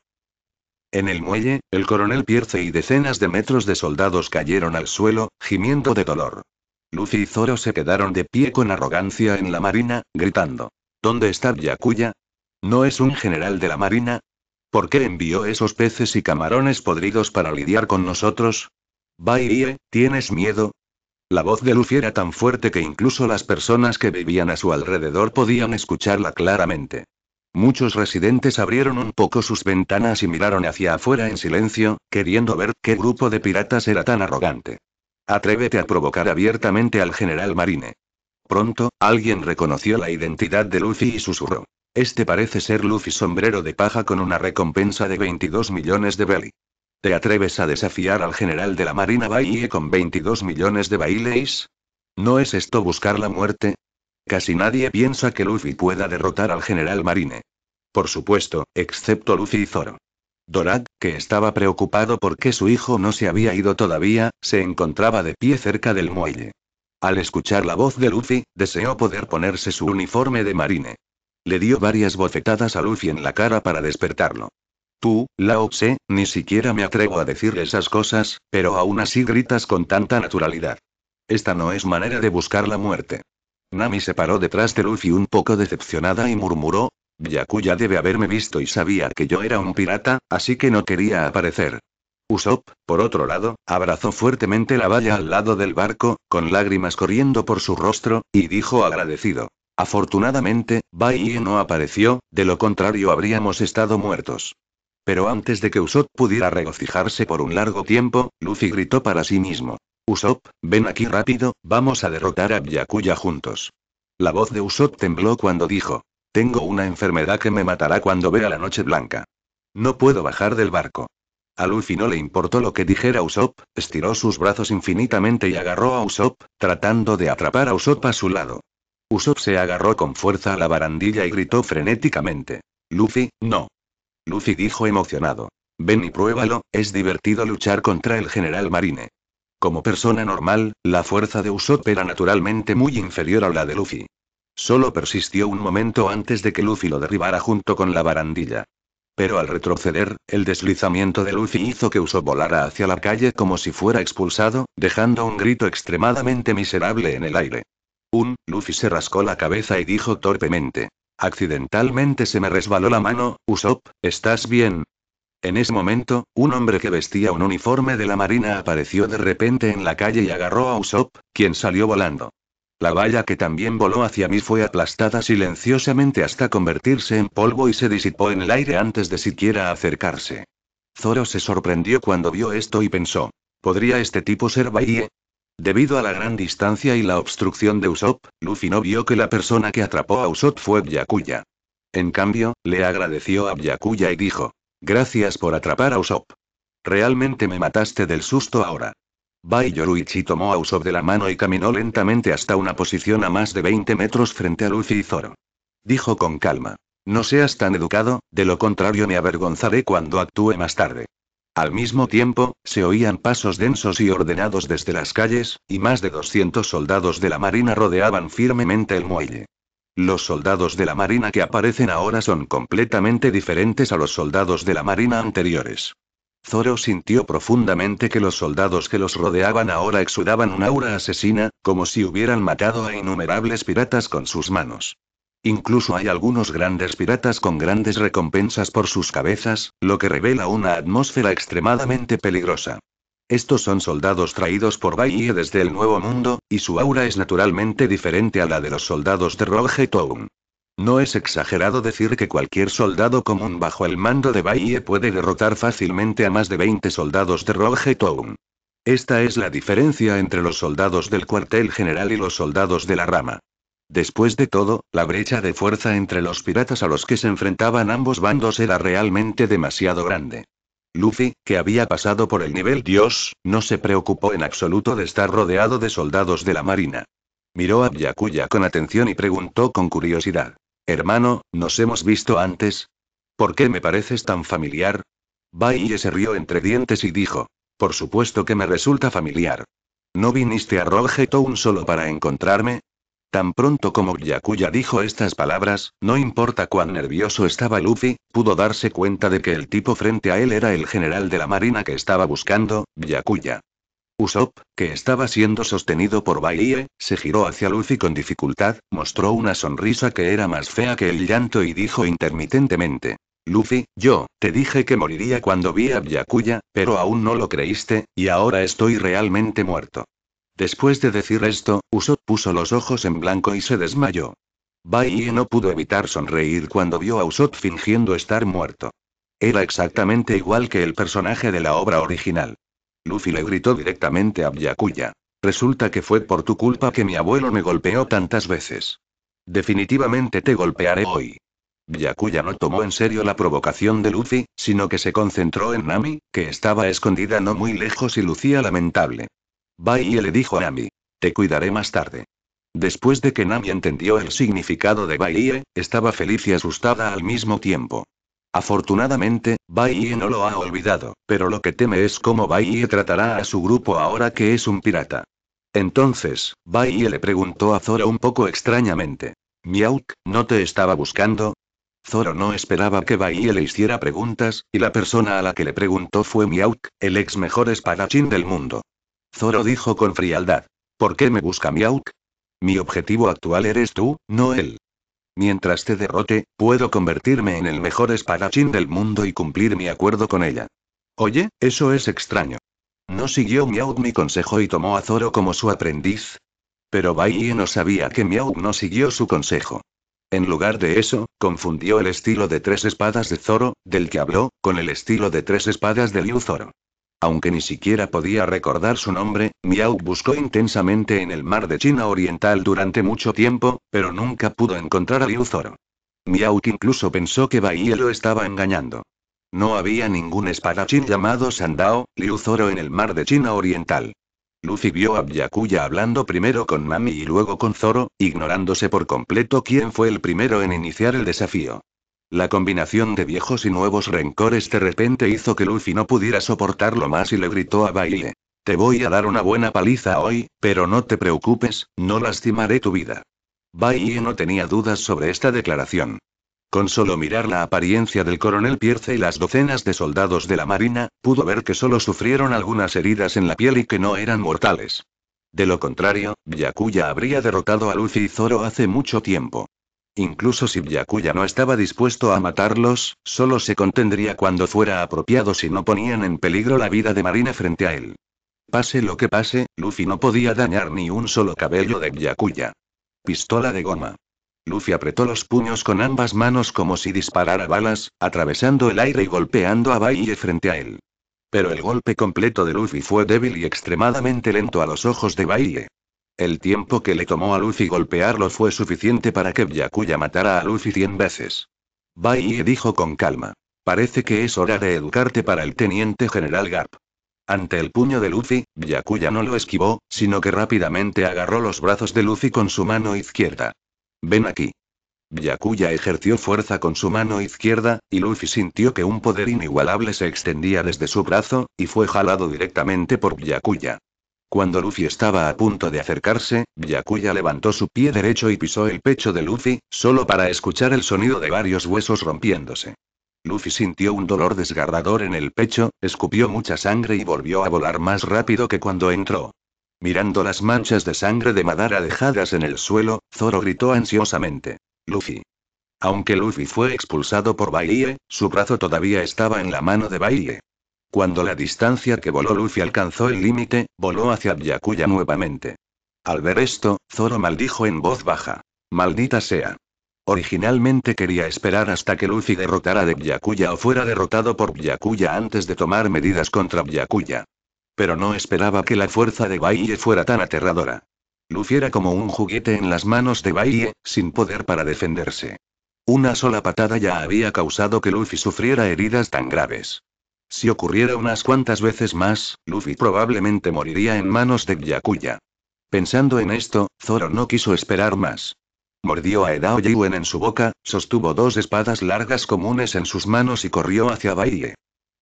En el muelle, el coronel Pierce y decenas de metros de soldados cayeron al suelo, gimiendo de dolor. Luffy y Zoro se quedaron de pie con arrogancia en la marina, gritando. ¿Dónde está Yakuya? ¿No es un general de la Marina? ¿Por qué envió esos peces y camarones podridos para lidiar con nosotros? Bairie, ¿tienes miedo? La voz de Luffy era tan fuerte que incluso las personas que vivían a su alrededor podían escucharla claramente. Muchos residentes abrieron un poco sus ventanas y miraron hacia afuera en silencio, queriendo ver qué grupo de piratas era tan arrogante. Atrévete a provocar abiertamente al general Marine pronto, alguien reconoció la identidad de Luffy y susurró. Este parece ser Luffy sombrero de paja con una recompensa de 22 millones de belly. ¿Te atreves a desafiar al general de la Marina Bailey con 22 millones de baileys? ¿No es esto buscar la muerte? Casi nadie piensa que Luffy pueda derrotar al general Marine. Por supuesto, excepto Luffy y Zoro. Dorad, que estaba preocupado porque su hijo no se había ido todavía, se encontraba de pie cerca del muelle. Al escuchar la voz de Luffy, deseó poder ponerse su uniforme de marine. Le dio varias bofetadas a Luffy en la cara para despertarlo. Tú, Lao Tse, ni siquiera me atrevo a decir esas cosas, pero aún así gritas con tanta naturalidad. Esta no es manera de buscar la muerte. Nami se paró detrás de Luffy un poco decepcionada y murmuró, Yakuya debe haberme visto y sabía que yo era un pirata, así que no quería aparecer. Usopp, por otro lado, abrazó fuertemente la valla al lado del barco, con lágrimas corriendo por su rostro, y dijo agradecido. Afortunadamente, Bai no apareció, de lo contrario habríamos estado muertos. Pero antes de que Usopp pudiera regocijarse por un largo tiempo, Luffy gritó para sí mismo. Usopp, ven aquí rápido, vamos a derrotar a Byakuya juntos. La voz de Usopp tembló cuando dijo. Tengo una enfermedad que me matará cuando vea la noche blanca. No puedo bajar del barco. A Luffy no le importó lo que dijera Usopp, estiró sus brazos infinitamente y agarró a Usopp, tratando de atrapar a Usopp a su lado. Usopp se agarró con fuerza a la barandilla y gritó frenéticamente. Luffy, no. Luffy dijo emocionado. Ven y pruébalo, es divertido luchar contra el general Marine. Como persona normal, la fuerza de Usopp era naturalmente muy inferior a la de Luffy. Solo persistió un momento antes de que Luffy lo derribara junto con la barandilla. Pero al retroceder, el deslizamiento de Luffy hizo que Usopp volara hacia la calle como si fuera expulsado, dejando un grito extremadamente miserable en el aire. Un, Luffy se rascó la cabeza y dijo torpemente. Accidentalmente se me resbaló la mano, Usopp, ¿estás bien? En ese momento, un hombre que vestía un uniforme de la marina apareció de repente en la calle y agarró a Usopp, quien salió volando. La valla que también voló hacia mí fue aplastada silenciosamente hasta convertirse en polvo y se disipó en el aire antes de siquiera acercarse. Zoro se sorprendió cuando vio esto y pensó, ¿podría este tipo ser Baie? Debido a la gran distancia y la obstrucción de Usopp, Luffy no vio que la persona que atrapó a Usopp fue Byakuya. En cambio, le agradeció a Byakuya y dijo, gracias por atrapar a Usopp. Realmente me mataste del susto ahora. Bai Yoruichi tomó a Usopp de la mano y caminó lentamente hasta una posición a más de 20 metros frente a Luffy y Zoro. Dijo con calma. No seas tan educado, de lo contrario me avergonzaré cuando actúe más tarde. Al mismo tiempo, se oían pasos densos y ordenados desde las calles, y más de 200 soldados de la marina rodeaban firmemente el muelle. Los soldados de la marina que aparecen ahora son completamente diferentes a los soldados de la marina anteriores. Zoro sintió profundamente que los soldados que los rodeaban ahora exudaban un aura asesina, como si hubieran matado a innumerables piratas con sus manos. Incluso hay algunos grandes piratas con grandes recompensas por sus cabezas, lo que revela una atmósfera extremadamente peligrosa. Estos son soldados traídos por Baie desde el Nuevo Mundo, y su aura es naturalmente diferente a la de los soldados de Roge Town. No es exagerado decir que cualquier soldado común bajo el mando de Baye puede derrotar fácilmente a más de 20 soldados de Roger Town. Esta es la diferencia entre los soldados del cuartel general y los soldados de la rama. Después de todo, la brecha de fuerza entre los piratas a los que se enfrentaban ambos bandos era realmente demasiado grande. Luffy, que había pasado por el nivel Dios, no se preocupó en absoluto de estar rodeado de soldados de la Marina. Miró a Yakuya con atención y preguntó con curiosidad. Hermano, ¿nos hemos visto antes? ¿Por qué me pareces tan familiar? Baille se rió entre dientes y dijo, por supuesto que me resulta familiar. ¿No viniste a Roger solo para encontrarme? Tan pronto como Yakuya dijo estas palabras, no importa cuán nervioso estaba Luffy, pudo darse cuenta de que el tipo frente a él era el general de la marina que estaba buscando, Yakuya. Usopp, que estaba siendo sostenido por Baiye, se giró hacia Luffy con dificultad, mostró una sonrisa que era más fea que el llanto y dijo intermitentemente. Luffy, yo, te dije que moriría cuando vi a Byakuya, pero aún no lo creíste, y ahora estoy realmente muerto. Después de decir esto, Usopp puso los ojos en blanco y se desmayó. Baiye no pudo evitar sonreír cuando vio a Usopp fingiendo estar muerto. Era exactamente igual que el personaje de la obra original. Luffy le gritó directamente a Byakuya. Resulta que fue por tu culpa que mi abuelo me golpeó tantas veces. Definitivamente te golpearé hoy. Byakuya no tomó en serio la provocación de Luffy, sino que se concentró en Nami, que estaba escondida no muy lejos y lucía lamentable. Baie le dijo a Nami. Te cuidaré más tarde. Después de que Nami entendió el significado de Baie, estaba feliz y asustada al mismo tiempo. Afortunadamente, Baie no lo ha olvidado, pero lo que teme es cómo Baiye tratará a su grupo ahora que es un pirata. Entonces, Baiye le preguntó a Zoro un poco extrañamente. Miauk, ¿no te estaba buscando? Zoro no esperaba que Baiye le hiciera preguntas, y la persona a la que le preguntó fue Miauk, el ex mejor espadachín del mundo. Zoro dijo con frialdad. ¿Por qué me busca Miauk? Mi objetivo actual eres tú, no él. Mientras te derrote, puedo convertirme en el mejor espadachín del mundo y cumplir mi acuerdo con ella. Oye, eso es extraño. No siguió Miao mi consejo y tomó a Zoro como su aprendiz. Pero Baiye no sabía que Miao no siguió su consejo. En lugar de eso, confundió el estilo de tres espadas de Zoro, del que habló, con el estilo de tres espadas de Liu Zoro. Aunque ni siquiera podía recordar su nombre, Miao buscó intensamente en el mar de China Oriental durante mucho tiempo, pero nunca pudo encontrar a Liu Zoro. Miao incluso pensó que Bahía lo estaba engañando. No había ningún espadachín llamado Sandao, Liu Zoro en el mar de China Oriental. Lucy vio a Byakuya hablando primero con Mami y luego con Zoro, ignorándose por completo quién fue el primero en iniciar el desafío. La combinación de viejos y nuevos rencores de repente hizo que Luffy no pudiera soportarlo más y le gritó a Baile. Te voy a dar una buena paliza hoy, pero no te preocupes, no lastimaré tu vida. Baile no tenía dudas sobre esta declaración. Con solo mirar la apariencia del coronel Pierce y las docenas de soldados de la Marina, pudo ver que solo sufrieron algunas heridas en la piel y que no eran mortales. De lo contrario, Yakuya habría derrotado a Luffy y Zoro hace mucho tiempo. Incluso si Byakuya no estaba dispuesto a matarlos, solo se contendría cuando fuera apropiado si no ponían en peligro la vida de Marina frente a él. Pase lo que pase, Luffy no podía dañar ni un solo cabello de Byakuya. Pistola de goma. Luffy apretó los puños con ambas manos como si disparara balas, atravesando el aire y golpeando a Baille frente a él. Pero el golpe completo de Luffy fue débil y extremadamente lento a los ojos de Baille. El tiempo que le tomó a Luffy golpearlo fue suficiente para que Byakuya matara a Luffy cien veces. Bai dijo con calma. Parece que es hora de educarte para el teniente general Garp. Ante el puño de Luffy, Byakuya no lo esquivó, sino que rápidamente agarró los brazos de Luffy con su mano izquierda. Ven aquí. Byakuya ejerció fuerza con su mano izquierda, y Luffy sintió que un poder inigualable se extendía desde su brazo, y fue jalado directamente por Byakuya. Cuando Luffy estaba a punto de acercarse, Yakuya levantó su pie derecho y pisó el pecho de Luffy, solo para escuchar el sonido de varios huesos rompiéndose. Luffy sintió un dolor desgarrador en el pecho, escupió mucha sangre y volvió a volar más rápido que cuando entró. Mirando las manchas de sangre de Madara dejadas en el suelo, Zoro gritó ansiosamente. Luffy. Aunque Luffy fue expulsado por Baile, su brazo todavía estaba en la mano de Baile. Cuando la distancia que voló Luffy alcanzó el límite, voló hacia Byakuya nuevamente. Al ver esto, Zoro maldijo en voz baja. Maldita sea. Originalmente quería esperar hasta que Luffy derrotara de Byakuya o fuera derrotado por Byakuya antes de tomar medidas contra Byakuya. Pero no esperaba que la fuerza de Baiye fuera tan aterradora. Luffy era como un juguete en las manos de Baille, sin poder para defenderse. Una sola patada ya había causado que Luffy sufriera heridas tan graves. Si ocurriera unas cuantas veces más, Luffy probablemente moriría en manos de Yakuya. Pensando en esto, Zoro no quiso esperar más. Mordió a Edao Yiwen en su boca, sostuvo dos espadas largas comunes en sus manos y corrió hacia Baie.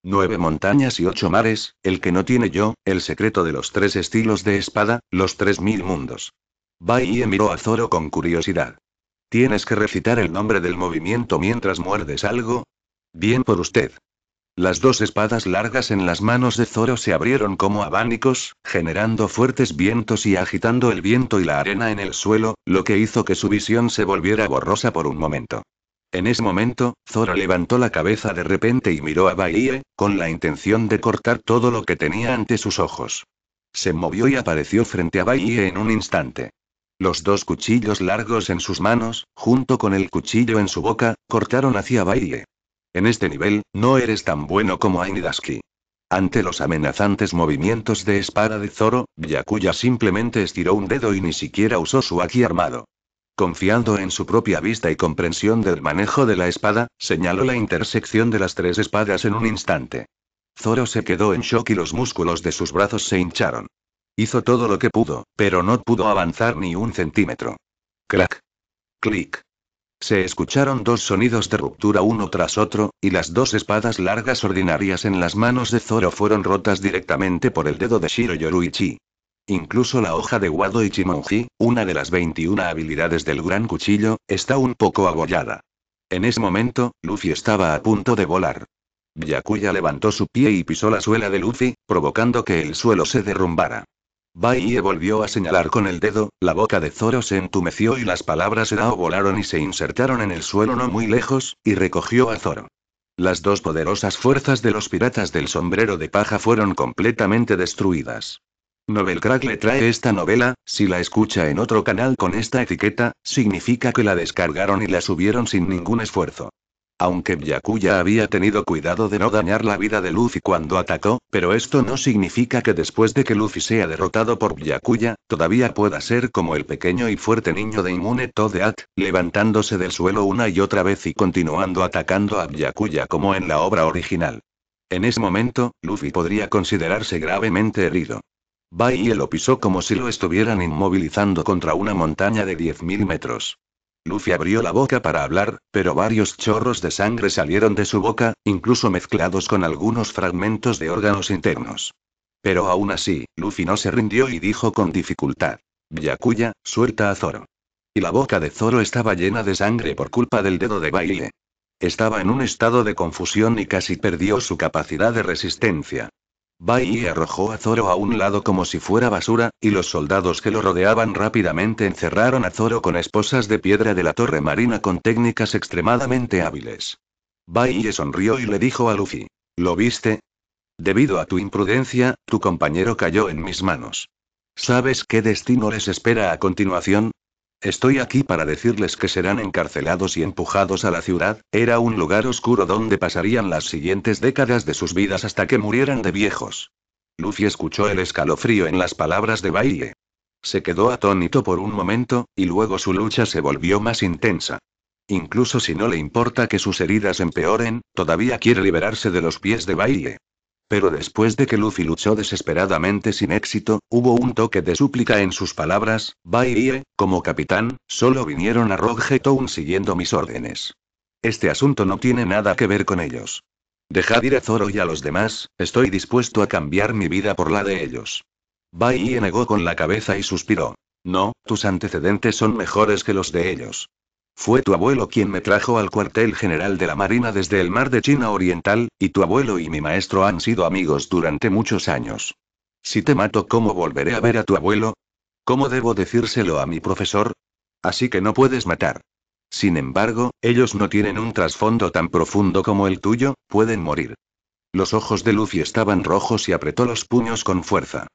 Nueve montañas y ocho mares, el que no tiene yo, el secreto de los tres estilos de espada, los tres mil mundos. Baie miró a Zoro con curiosidad. ¿Tienes que recitar el nombre del movimiento mientras muerdes algo? Bien por usted. Las dos espadas largas en las manos de Zoro se abrieron como abanicos, generando fuertes vientos y agitando el viento y la arena en el suelo, lo que hizo que su visión se volviera borrosa por un momento. En ese momento, Zoro levantó la cabeza de repente y miró a Bahie, con la intención de cortar todo lo que tenía ante sus ojos. Se movió y apareció frente a Bahie en un instante. Los dos cuchillos largos en sus manos, junto con el cuchillo en su boca, cortaron hacia Bahie. En este nivel, no eres tan bueno como Ainidaski. Ante los amenazantes movimientos de espada de Zoro, Yakuya simplemente estiró un dedo y ni siquiera usó su aquí armado. Confiando en su propia vista y comprensión del manejo de la espada, señaló la intersección de las tres espadas en un instante. Zoro se quedó en shock y los músculos de sus brazos se hincharon. Hizo todo lo que pudo, pero no pudo avanzar ni un centímetro. ¡Clack! Clic. Se escucharon dos sonidos de ruptura uno tras otro, y las dos espadas largas ordinarias en las manos de Zoro fueron rotas directamente por el dedo de Shiro Yoruichi. Incluso la hoja de Wado Ichimonji, una de las 21 habilidades del gran cuchillo, está un poco abollada. En ese momento, Luffy estaba a punto de volar. Yakuya levantó su pie y pisó la suela de Luffy, provocando que el suelo se derrumbara. Baiye volvió a señalar con el dedo, la boca de Zoro se entumeció y las palabras o volaron y se insertaron en el suelo no muy lejos, y recogió a Zoro. Las dos poderosas fuerzas de los piratas del sombrero de paja fueron completamente destruidas. Novelcrack le trae esta novela, si la escucha en otro canal con esta etiqueta, significa que la descargaron y la subieron sin ningún esfuerzo aunque Byakuya había tenido cuidado de no dañar la vida de Luffy cuando atacó, pero esto no significa que después de que Luffy sea derrotado por Byakuya, todavía pueda ser como el pequeño y fuerte niño de inmune Todeat, levantándose del suelo una y otra vez y continuando atacando a Byakuya como en la obra original. En ese momento, Luffy podría considerarse gravemente herido. Bai lo pisó como si lo estuvieran inmovilizando contra una montaña de 10.000 metros. Luffy abrió la boca para hablar, pero varios chorros de sangre salieron de su boca, incluso mezclados con algunos fragmentos de órganos internos. Pero aún así, Luffy no se rindió y dijo con dificultad. Yakuya, suelta a Zoro. Y la boca de Zoro estaba llena de sangre por culpa del dedo de baile. Estaba en un estado de confusión y casi perdió su capacidad de resistencia. Bai y arrojó a Zoro a un lado como si fuera basura, y los soldados que lo rodeaban rápidamente encerraron a Zoro con esposas de piedra de la torre marina con técnicas extremadamente hábiles. Bai sonrió y le dijo a Luffy. ¿Lo viste? Debido a tu imprudencia, tu compañero cayó en mis manos. ¿Sabes qué destino les espera a continuación? Estoy aquí para decirles que serán encarcelados y empujados a la ciudad, era un lugar oscuro donde pasarían las siguientes décadas de sus vidas hasta que murieran de viejos. Lucy escuchó el escalofrío en las palabras de Baile. Se quedó atónito por un momento, y luego su lucha se volvió más intensa. Incluso si no le importa que sus heridas empeoren, todavía quiere liberarse de los pies de Baile pero después de que Luffy luchó desesperadamente sin éxito, hubo un toque de súplica en sus palabras, Baiye, como capitán, solo vinieron a Rogue siguiendo mis órdenes. Este asunto no tiene nada que ver con ellos. Dejad ir a Zoro y a los demás, estoy dispuesto a cambiar mi vida por la de ellos. Baiye negó con la cabeza y suspiró. No, tus antecedentes son mejores que los de ellos. Fue tu abuelo quien me trajo al cuartel general de la Marina desde el mar de China Oriental, y tu abuelo y mi maestro han sido amigos durante muchos años. Si te mato, ¿cómo volveré a ver a tu abuelo? ¿Cómo debo decírselo a mi profesor? Así que no puedes matar. Sin embargo, ellos no tienen un trasfondo tan profundo como el tuyo, pueden morir. Los ojos de Luffy estaban rojos y apretó los puños con fuerza.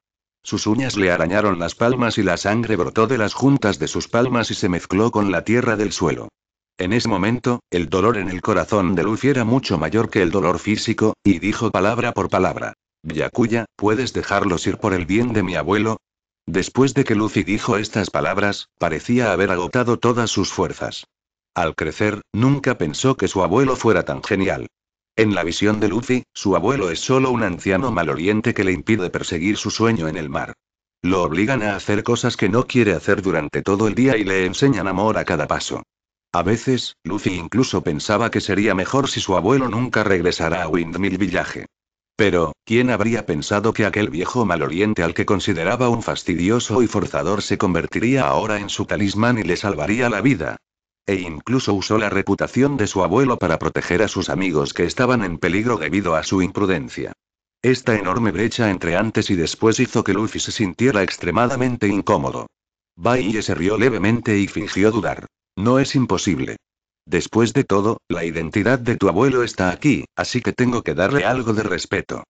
Sus uñas le arañaron las palmas y la sangre brotó de las juntas de sus palmas y se mezcló con la tierra del suelo. En ese momento, el dolor en el corazón de Lucy era mucho mayor que el dolor físico, y dijo palabra por palabra. Yakuya, ¿puedes dejarlos ir por el bien de mi abuelo? Después de que Lucy dijo estas palabras, parecía haber agotado todas sus fuerzas. Al crecer, nunca pensó que su abuelo fuera tan genial. En la visión de Luffy, su abuelo es solo un anciano maloliente que le impide perseguir su sueño en el mar. Lo obligan a hacer cosas que no quiere hacer durante todo el día y le enseñan amor a cada paso. A veces, Luffy incluso pensaba que sería mejor si su abuelo nunca regresara a Windmill Village. Pero, ¿quién habría pensado que aquel viejo maloliente al que consideraba un fastidioso y forzador se convertiría ahora en su talismán y le salvaría la vida? e incluso usó la reputación de su abuelo para proteger a sus amigos que estaban en peligro debido a su imprudencia. Esta enorme brecha entre antes y después hizo que Luffy se sintiera extremadamente incómodo. Baille se rió levemente y fingió dudar. No es imposible. Después de todo, la identidad de tu abuelo está aquí, así que tengo que darle algo de respeto.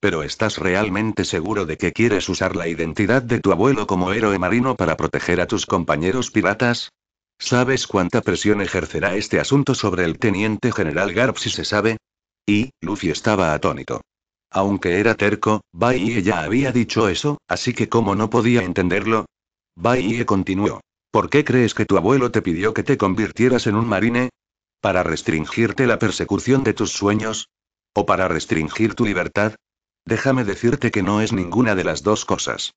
Pero ¿estás realmente seguro de que quieres usar la identidad de tu abuelo como héroe marino para proteger a tus compañeros piratas? ¿Sabes cuánta presión ejercerá este asunto sobre el teniente general Garp si se sabe? Y, Luffy estaba atónito. Aunque era terco, Baie ya había dicho eso, así que como no podía entenderlo. Baye continuó. ¿Por qué crees que tu abuelo te pidió que te convirtieras en un marine? ¿Para restringirte la persecución de tus sueños? ¿O para restringir tu libertad? Déjame decirte que no es ninguna de las dos cosas.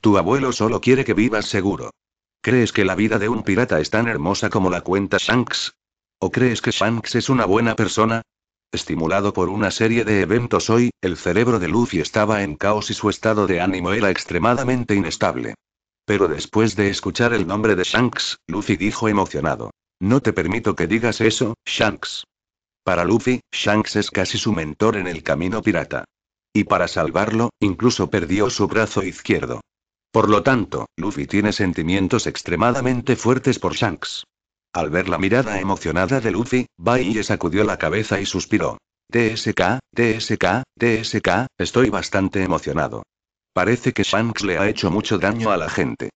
Tu abuelo solo quiere que vivas seguro. ¿Crees que la vida de un pirata es tan hermosa como la cuenta Shanks? ¿O crees que Shanks es una buena persona? Estimulado por una serie de eventos hoy, el cerebro de Luffy estaba en caos y su estado de ánimo era extremadamente inestable. Pero después de escuchar el nombre de Shanks, Luffy dijo emocionado. No te permito que digas eso, Shanks. Para Luffy, Shanks es casi su mentor en el camino pirata. Y para salvarlo, incluso perdió su brazo izquierdo. Por lo tanto, Luffy tiene sentimientos extremadamente fuertes por Shanks. Al ver la mirada emocionada de Luffy, Baye sacudió la cabeza y suspiró. TSK, TSK, TSK, estoy bastante emocionado. Parece que Shanks le ha hecho mucho daño a la gente.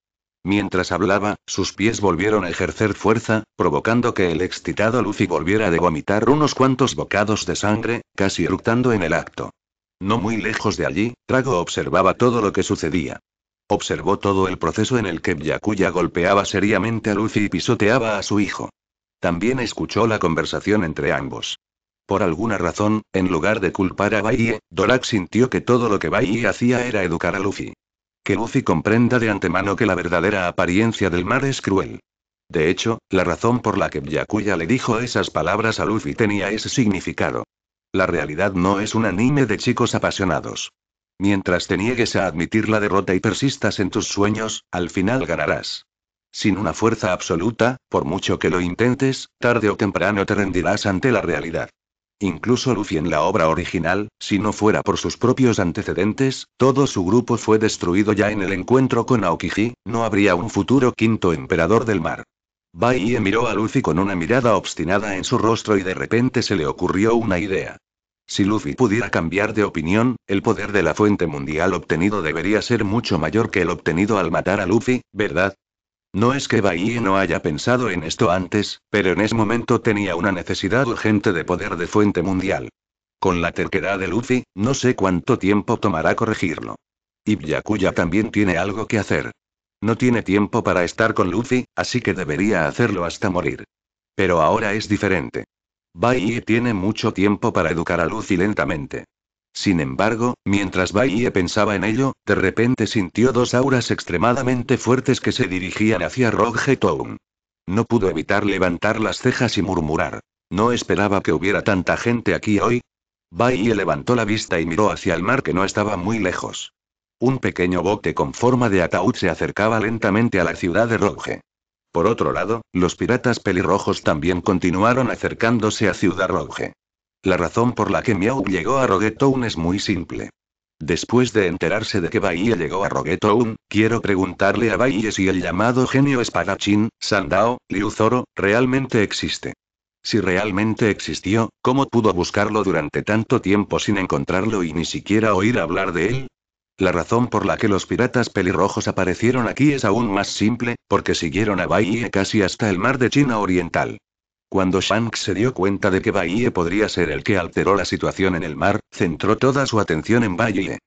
Mientras hablaba, sus pies volvieron a ejercer fuerza, provocando que el excitado Luffy volviera a vomitar unos cuantos bocados de sangre, casi eructando en el acto. No muy lejos de allí, Trago observaba todo lo que sucedía. Observó todo el proceso en el que Byakuya golpeaba seriamente a Luffy y pisoteaba a su hijo. También escuchó la conversación entre ambos. Por alguna razón, en lugar de culpar a Baie, Dorak sintió que todo lo que Baie hacía era educar a Luffy. Que Luffy comprenda de antemano que la verdadera apariencia del mar es cruel. De hecho, la razón por la que Byakuya le dijo esas palabras a Luffy tenía ese significado. La realidad no es un anime de chicos apasionados. Mientras te niegues a admitir la derrota y persistas en tus sueños, al final ganarás. Sin una fuerza absoluta, por mucho que lo intentes, tarde o temprano te rendirás ante la realidad. Incluso Luffy en la obra original, si no fuera por sus propios antecedentes, todo su grupo fue destruido ya en el encuentro con Aokiji, no habría un futuro quinto emperador del mar. Baiye miró a Luffy con una mirada obstinada en su rostro y de repente se le ocurrió una idea. Si Luffy pudiera cambiar de opinión, el poder de la fuente mundial obtenido debería ser mucho mayor que el obtenido al matar a Luffy, ¿verdad? No es que Bahie no haya pensado en esto antes, pero en ese momento tenía una necesidad urgente de poder de fuente mundial. Con la terquedad de Luffy, no sé cuánto tiempo tomará corregirlo. Y Byakuya también tiene algo que hacer. No tiene tiempo para estar con Luffy, así que debería hacerlo hasta morir. Pero ahora es diferente. Baiye tiene mucho tiempo para educar a Lucy lentamente. Sin embargo, mientras Baiye pensaba en ello, de repente sintió dos auras extremadamente fuertes que se dirigían hacia Rogue Town. No pudo evitar levantar las cejas y murmurar. No esperaba que hubiera tanta gente aquí hoy. Baiye levantó la vista y miró hacia el mar que no estaba muy lejos. Un pequeño bote con forma de ataúd se acercaba lentamente a la ciudad de Rogue. Por otro lado, los piratas pelirrojos también continuaron acercándose a Ciudad Rogue. La razón por la que Miau llegó a Roguetown es muy simple. Después de enterarse de que Bahía llegó a Roguetown, quiero preguntarle a Bahía si el llamado genio espadachín, Sandao, Liu Zoro, realmente existe. Si realmente existió, ¿cómo pudo buscarlo durante tanto tiempo sin encontrarlo y ni siquiera oír hablar de él? La razón por la que los piratas pelirrojos aparecieron aquí es aún más simple, porque siguieron a Bahie casi hasta el mar de China Oriental. Cuando Shanks se dio cuenta de que Bahie podría ser el que alteró la situación en el mar, centró toda su atención en Bahie.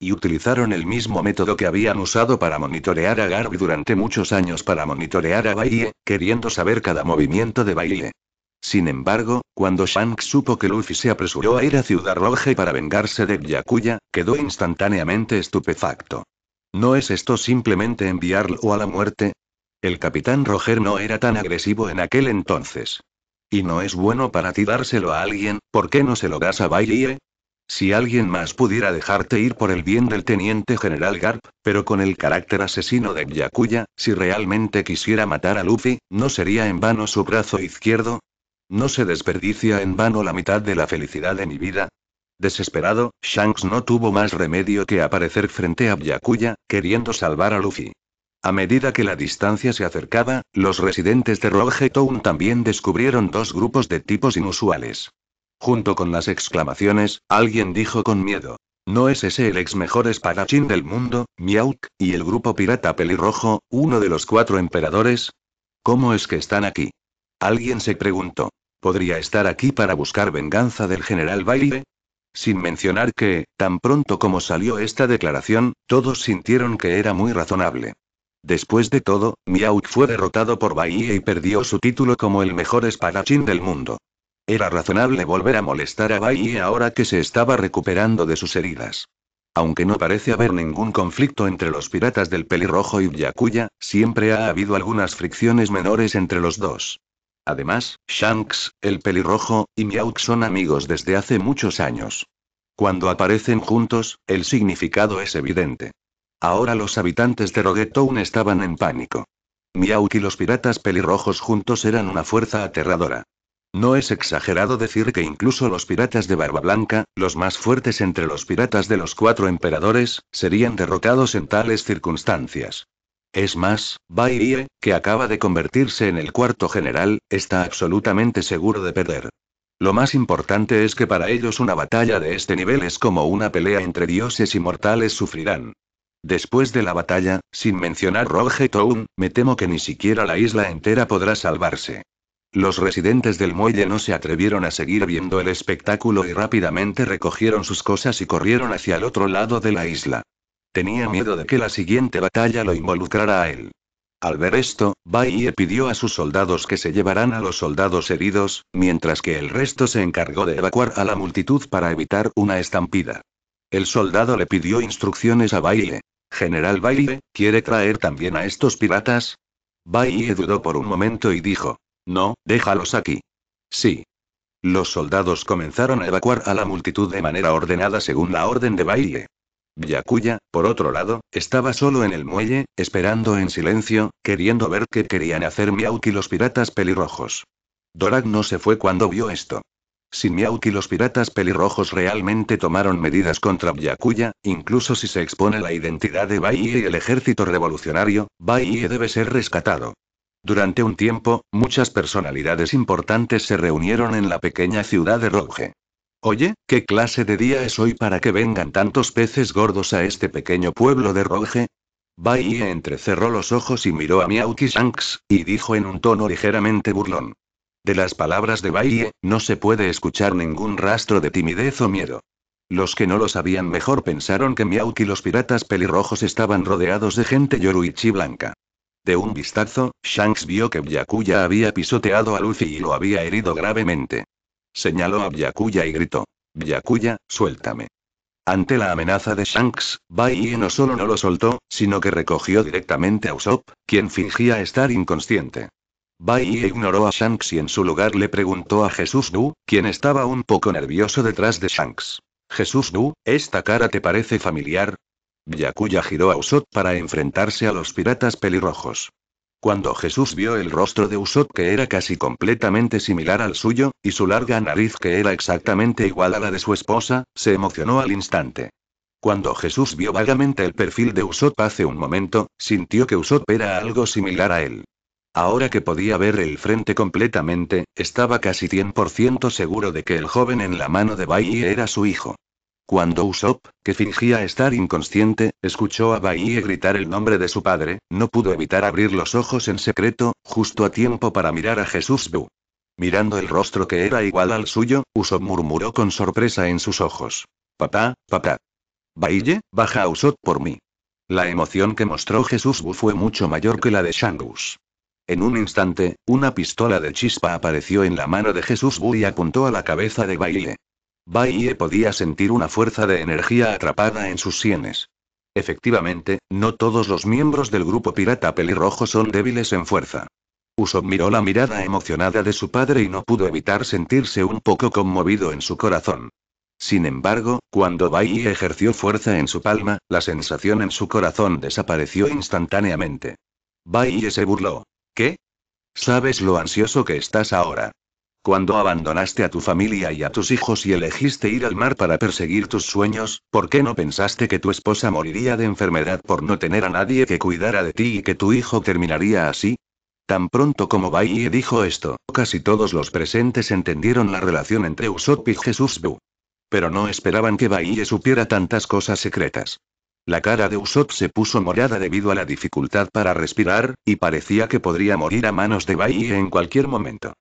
Y utilizaron el mismo método que habían usado para monitorear a Garby durante muchos años para monitorear a Bahie, queriendo saber cada movimiento de Bahie. Sin embargo, cuando Shanks supo que Luffy se apresuró a ir a Ciudad Roja para vengarse de Yakuya, quedó instantáneamente estupefacto. ¿No es esto simplemente enviarlo a la muerte? El capitán Roger no era tan agresivo en aquel entonces. Y no es bueno para ti dárselo a alguien, ¿por qué no se lo das a Bailie? Si alguien más pudiera dejarte ir por el bien del teniente general Garp, pero con el carácter asesino de Yakuya, si realmente quisiera matar a Luffy, ¿no sería en vano su brazo izquierdo? No se desperdicia en vano la mitad de la felicidad de mi vida. Desesperado, Shanks no tuvo más remedio que aparecer frente a Byakuya, queriendo salvar a Luffy. A medida que la distancia se acercaba, los residentes de Roge Town también descubrieron dos grupos de tipos inusuales. Junto con las exclamaciones, alguien dijo con miedo. ¿No es ese el ex mejor espadachín del mundo, Miauk, y el grupo pirata pelirrojo, uno de los cuatro emperadores? ¿Cómo es que están aquí? Alguien se preguntó. ¿Podría estar aquí para buscar venganza del general Baile? Sin mencionar que, tan pronto como salió esta declaración, todos sintieron que era muy razonable. Después de todo, Miauk fue derrotado por Bahía y perdió su título como el mejor espadachín del mundo. Era razonable volver a molestar a Bahía ahora que se estaba recuperando de sus heridas. Aunque no parece haber ningún conflicto entre los piratas del pelirrojo y Yakuya, siempre ha habido algunas fricciones menores entre los dos. Además, Shanks, el pelirrojo, y Miauq son amigos desde hace muchos años. Cuando aparecen juntos, el significado es evidente. Ahora los habitantes de Roguetown estaban en pánico. Miauq y los piratas pelirrojos juntos eran una fuerza aterradora. No es exagerado decir que incluso los piratas de Barba Blanca, los más fuertes entre los piratas de los cuatro emperadores, serían derrotados en tales circunstancias. Es más, Ye, que acaba de convertirse en el cuarto general, está absolutamente seguro de perder. Lo más importante es que para ellos una batalla de este nivel es como una pelea entre dioses y mortales sufrirán. Después de la batalla, sin mencionar Roge Town, me temo que ni siquiera la isla entera podrá salvarse. Los residentes del muelle no se atrevieron a seguir viendo el espectáculo y rápidamente recogieron sus cosas y corrieron hacia el otro lado de la isla. Tenía miedo de que la siguiente batalla lo involucrara a él. Al ver esto, Bai pidió a sus soldados que se llevaran a los soldados heridos, mientras que el resto se encargó de evacuar a la multitud para evitar una estampida. El soldado le pidió instrucciones a Baile. General Baile, ¿quiere traer también a estos piratas? Baile dudó por un momento y dijo, no, déjalos aquí. Sí. Los soldados comenzaron a evacuar a la multitud de manera ordenada según la orden de Baile. Byakuya, por otro lado, estaba solo en el muelle, esperando en silencio, queriendo ver qué querían hacer Miauki los piratas pelirrojos. Dorak no se fue cuando vio esto. Si Miauki los piratas pelirrojos realmente tomaron medidas contra Byakuya, incluso si se expone la identidad de Baie y el ejército revolucionario, Baie debe ser rescatado. Durante un tiempo, muchas personalidades importantes se reunieron en la pequeña ciudad de Rouge. Oye, ¿qué clase de día es hoy para que vengan tantos peces gordos a este pequeño pueblo de Roge? Baiye entrecerró los ojos y miró a Miauki Shanks, y dijo en un tono ligeramente burlón. De las palabras de Baiye, no se puede escuchar ningún rastro de timidez o miedo. Los que no lo sabían mejor pensaron que Miauki y los piratas pelirrojos estaban rodeados de gente yoruichi blanca. De un vistazo, Shanks vio que Byakuya había pisoteado a Luffy y lo había herido gravemente. Señaló a Byakuya y gritó. Byakuya, suéltame. Ante la amenaza de Shanks, Bai no solo no lo soltó, sino que recogió directamente a Usopp, quien fingía estar inconsciente. Bai ignoró a Shanks y en su lugar le preguntó a Jesús Du, quien estaba un poco nervioso detrás de Shanks. Jesús Du, ¿esta cara te parece familiar? Byakuya giró a Usopp para enfrentarse a los piratas pelirrojos. Cuando Jesús vio el rostro de Usop que era casi completamente similar al suyo, y su larga nariz que era exactamente igual a la de su esposa, se emocionó al instante. Cuando Jesús vio vagamente el perfil de Usop hace un momento, sintió que Usop era algo similar a él. Ahora que podía ver el frente completamente, estaba casi 100% seguro de que el joven en la mano de Bai era su hijo. Cuando Usopp, que fingía estar inconsciente, escuchó a Bahie gritar el nombre de su padre, no pudo evitar abrir los ojos en secreto, justo a tiempo para mirar a Jesús Bu. Mirando el rostro que era igual al suyo, Usopp murmuró con sorpresa en sus ojos. Papá, papá. Bahie, baja a Usopp por mí. La emoción que mostró Jesús Bu fue mucho mayor que la de Shangus. En un instante, una pistola de chispa apareció en la mano de Jesús Bu y apuntó a la cabeza de Baile. Baie podía sentir una fuerza de energía atrapada en sus sienes. Efectivamente, no todos los miembros del grupo pirata pelirrojo son débiles en fuerza. Uso miró la mirada emocionada de su padre y no pudo evitar sentirse un poco conmovido en su corazón. Sin embargo, cuando Bai ejerció fuerza en su palma, la sensación en su corazón desapareció instantáneamente. Bai se burló. ¿Qué? ¿Sabes lo ansioso que estás ahora? Cuando abandonaste a tu familia y a tus hijos y elegiste ir al mar para perseguir tus sueños, ¿por qué no pensaste que tu esposa moriría de enfermedad por no tener a nadie que cuidara de ti y que tu hijo terminaría así? Tan pronto como Bailly dijo esto, casi todos los presentes entendieron la relación entre Usopp y Jesús Bu. Pero no esperaban que Baiye supiera tantas cosas secretas. La cara de Usopp se puso morada debido a la dificultad para respirar, y parecía que podría morir a manos de Baiye en cualquier momento.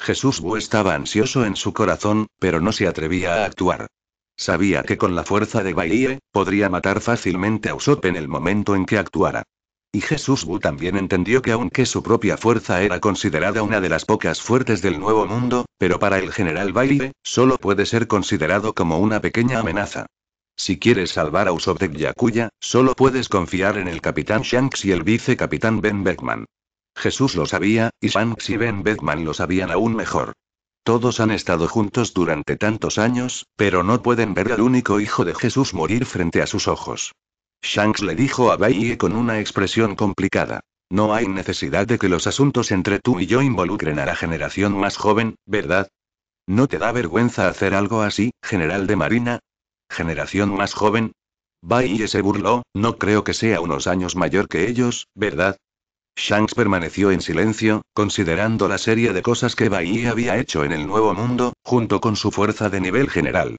Jesús Bu estaba ansioso en su corazón, pero no se atrevía a actuar. Sabía que con la fuerza de Bailey, podría matar fácilmente a Usopp en el momento en que actuara. Y Jesús Bu también entendió que aunque su propia fuerza era considerada una de las pocas fuertes del Nuevo Mundo, pero para el general Baile, solo puede ser considerado como una pequeña amenaza. Si quieres salvar a Usopp de Yakuya, solo puedes confiar en el capitán Shanks y el vicecapitán Ben Beckman. Jesús lo sabía, y Shanks y Ben Bedman lo sabían aún mejor. Todos han estado juntos durante tantos años, pero no pueden ver al único hijo de Jesús morir frente a sus ojos. Shanks le dijo a Baye con una expresión complicada. No hay necesidad de que los asuntos entre tú y yo involucren a la generación más joven, ¿verdad? ¿No te da vergüenza hacer algo así, general de Marina? ¿Generación más joven? Baye se burló, no creo que sea unos años mayor que ellos, ¿verdad? Shanks permaneció en silencio, considerando la serie de cosas que Baiye había hecho en el Nuevo Mundo, junto con su fuerza de nivel general.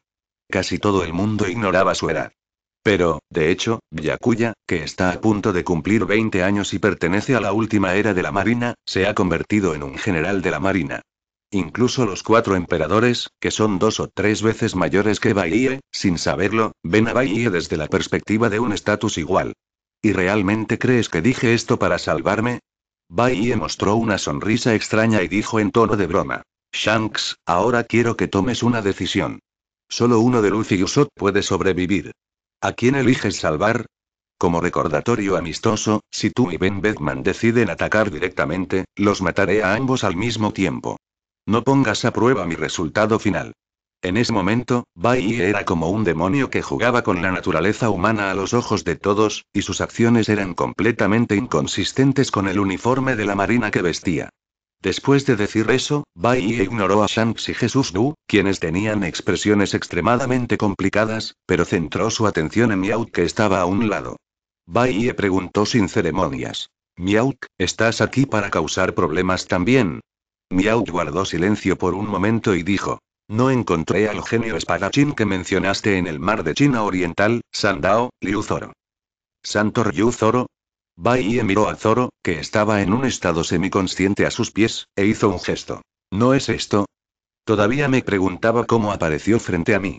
Casi todo el mundo ignoraba su edad. Pero, de hecho, Yakuya, que está a punto de cumplir 20 años y pertenece a la última era de la Marina, se ha convertido en un general de la Marina. Incluso los cuatro emperadores, que son dos o tres veces mayores que Baiye, sin saberlo, ven a Baiye desde la perspectiva de un estatus igual. ¿Y realmente crees que dije esto para salvarme? Baye mostró una sonrisa extraña y dijo en tono de broma. Shanks, ahora quiero que tomes una decisión. Solo uno de Luffy y Usopp puede sobrevivir. ¿A quién eliges salvar? Como recordatorio amistoso, si tú y Ben Beckman deciden atacar directamente, los mataré a ambos al mismo tiempo. No pongas a prueba mi resultado final. En ese momento, Bai era como un demonio que jugaba con la naturaleza humana a los ojos de todos, y sus acciones eran completamente inconsistentes con el uniforme de la marina que vestía. Después de decir eso, Bai ignoró a Shanks y Jesús Du, quienes tenían expresiones extremadamente complicadas, pero centró su atención en Miau, que estaba a un lado. Bai preguntó sin ceremonias. Miauk, ¿estás aquí para causar problemas también? Miauk guardó silencio por un momento y dijo. No encontré al genio espadachín que mencionaste en el mar de China Oriental, Sandao, Liu Zoro. ¿Santo Ryu Zoro? Bai miró a Zoro, que estaba en un estado semiconsciente a sus pies, e hizo un gesto. ¿No es esto? Todavía me preguntaba cómo apareció frente a mí.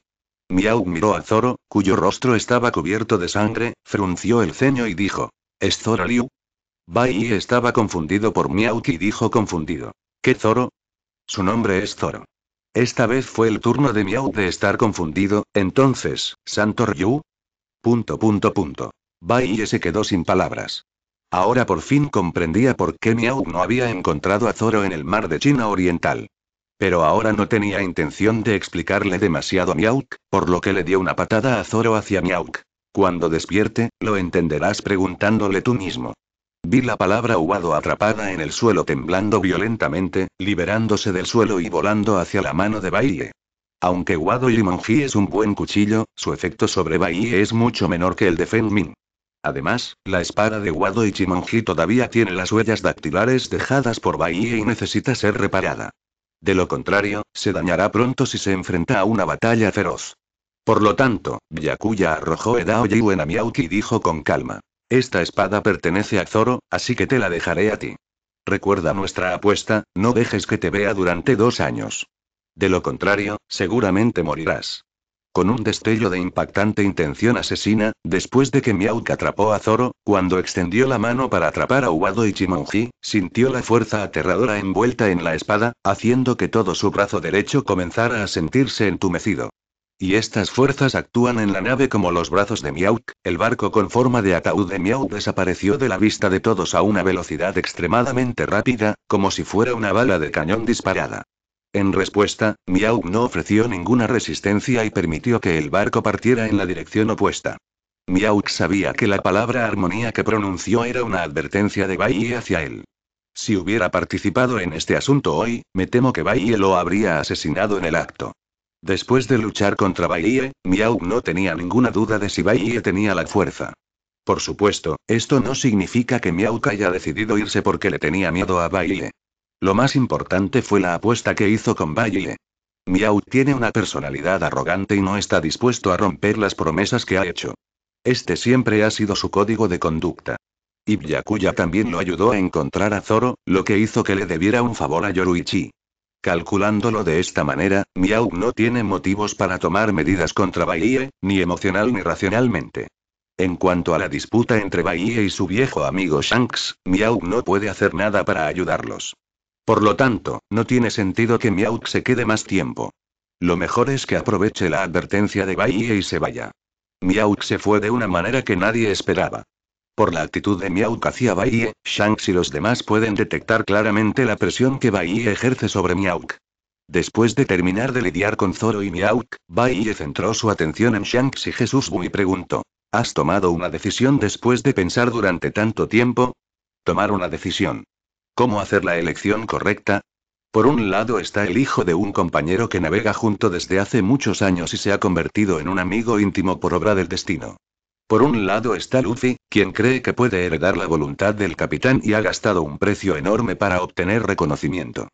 Miau miró a Zoro, cuyo rostro estaba cubierto de sangre, frunció el ceño y dijo: ¿Es Zoro Liu? Bai estaba confundido por Miau y dijo confundido: ¿Qué Zoro? Su nombre es Zoro. Esta vez fue el turno de Miau de estar confundido, entonces, ¿Santo Ryu? Punto punto punto. se quedó sin palabras. Ahora por fin comprendía por qué Miau no había encontrado a Zoro en el mar de China Oriental. Pero ahora no tenía intención de explicarle demasiado a Miauk, por lo que le dio una patada a Zoro hacia Miauk. Cuando despierte, lo entenderás preguntándole tú mismo. Vi la palabra Ubado atrapada en el suelo temblando violentamente, liberándose del suelo y volando hacia la mano de Baiye. Aunque y Monji es un buen cuchillo, su efecto sobre Baie es mucho menor que el de Feng Ming. Además, la espada de Wado Chimonji todavía tiene las huellas dactilares dejadas por Baiye y necesita ser reparada. De lo contrario, se dañará pronto si se enfrenta a una batalla feroz. Por lo tanto, Byakuya arrojó Edao Yiwen a Miauki y dijo con calma. Esta espada pertenece a Zoro, así que te la dejaré a ti. Recuerda nuestra apuesta, no dejes que te vea durante dos años. De lo contrario, seguramente morirás. Con un destello de impactante intención asesina, después de que Miauka atrapó a Zoro, cuando extendió la mano para atrapar a Uwado y Chimonji, sintió la fuerza aterradora envuelta en la espada, haciendo que todo su brazo derecho comenzara a sentirse entumecido. Y estas fuerzas actúan en la nave como los brazos de Miauk, el barco con forma de ataúd de Miauk desapareció de la vista de todos a una velocidad extremadamente rápida, como si fuera una bala de cañón disparada. En respuesta, Miauk no ofreció ninguna resistencia y permitió que el barco partiera en la dirección opuesta. Miauk sabía que la palabra armonía que pronunció era una advertencia de Bai hacia él. Si hubiera participado en este asunto hoy, me temo que Bai lo habría asesinado en el acto. Después de luchar contra baile Miau no tenía ninguna duda de si baile tenía la fuerza. Por supuesto, esto no significa que Miau haya decidido irse porque le tenía miedo a Baile. Lo más importante fue la apuesta que hizo con Baile. Miau tiene una personalidad arrogante y no está dispuesto a romper las promesas que ha hecho. Este siempre ha sido su código de conducta. Ibyakuya también lo ayudó a encontrar a Zoro, lo que hizo que le debiera un favor a Yoruichi. Calculándolo de esta manera, Miau no tiene motivos para tomar medidas contra Baie, ni emocional ni racionalmente. En cuanto a la disputa entre Baie y su viejo amigo Shanks, Miau no puede hacer nada para ayudarlos. Por lo tanto, no tiene sentido que Miau se quede más tiempo. Lo mejor es que aproveche la advertencia de Baie y se vaya. Miau se fue de una manera que nadie esperaba. Por la actitud de Miau hacia Baiye, Shanks y los demás pueden detectar claramente la presión que Baiye ejerce sobre Miauk. Después de terminar de lidiar con Zoro y Miauk, Baiye centró su atención en Shanks y Jesús Buu y preguntó. ¿Has tomado una decisión después de pensar durante tanto tiempo? Tomar una decisión. ¿Cómo hacer la elección correcta? Por un lado está el hijo de un compañero que navega junto desde hace muchos años y se ha convertido en un amigo íntimo por obra del destino. Por un lado está Luffy, quien cree que puede heredar la voluntad del capitán y ha gastado un precio enorme para obtener reconocimiento.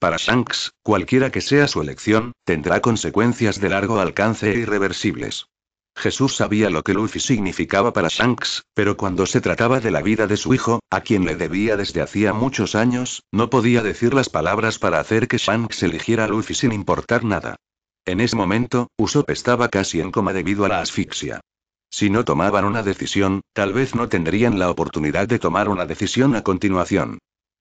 Para Shanks, cualquiera que sea su elección, tendrá consecuencias de largo alcance e irreversibles. Jesús sabía lo que Luffy significaba para Shanks, pero cuando se trataba de la vida de su hijo, a quien le debía desde hacía muchos años, no podía decir las palabras para hacer que Shanks eligiera a Luffy sin importar nada. En ese momento, Usopp estaba casi en coma debido a la asfixia. Si no tomaban una decisión, tal vez no tendrían la oportunidad de tomar una decisión a continuación.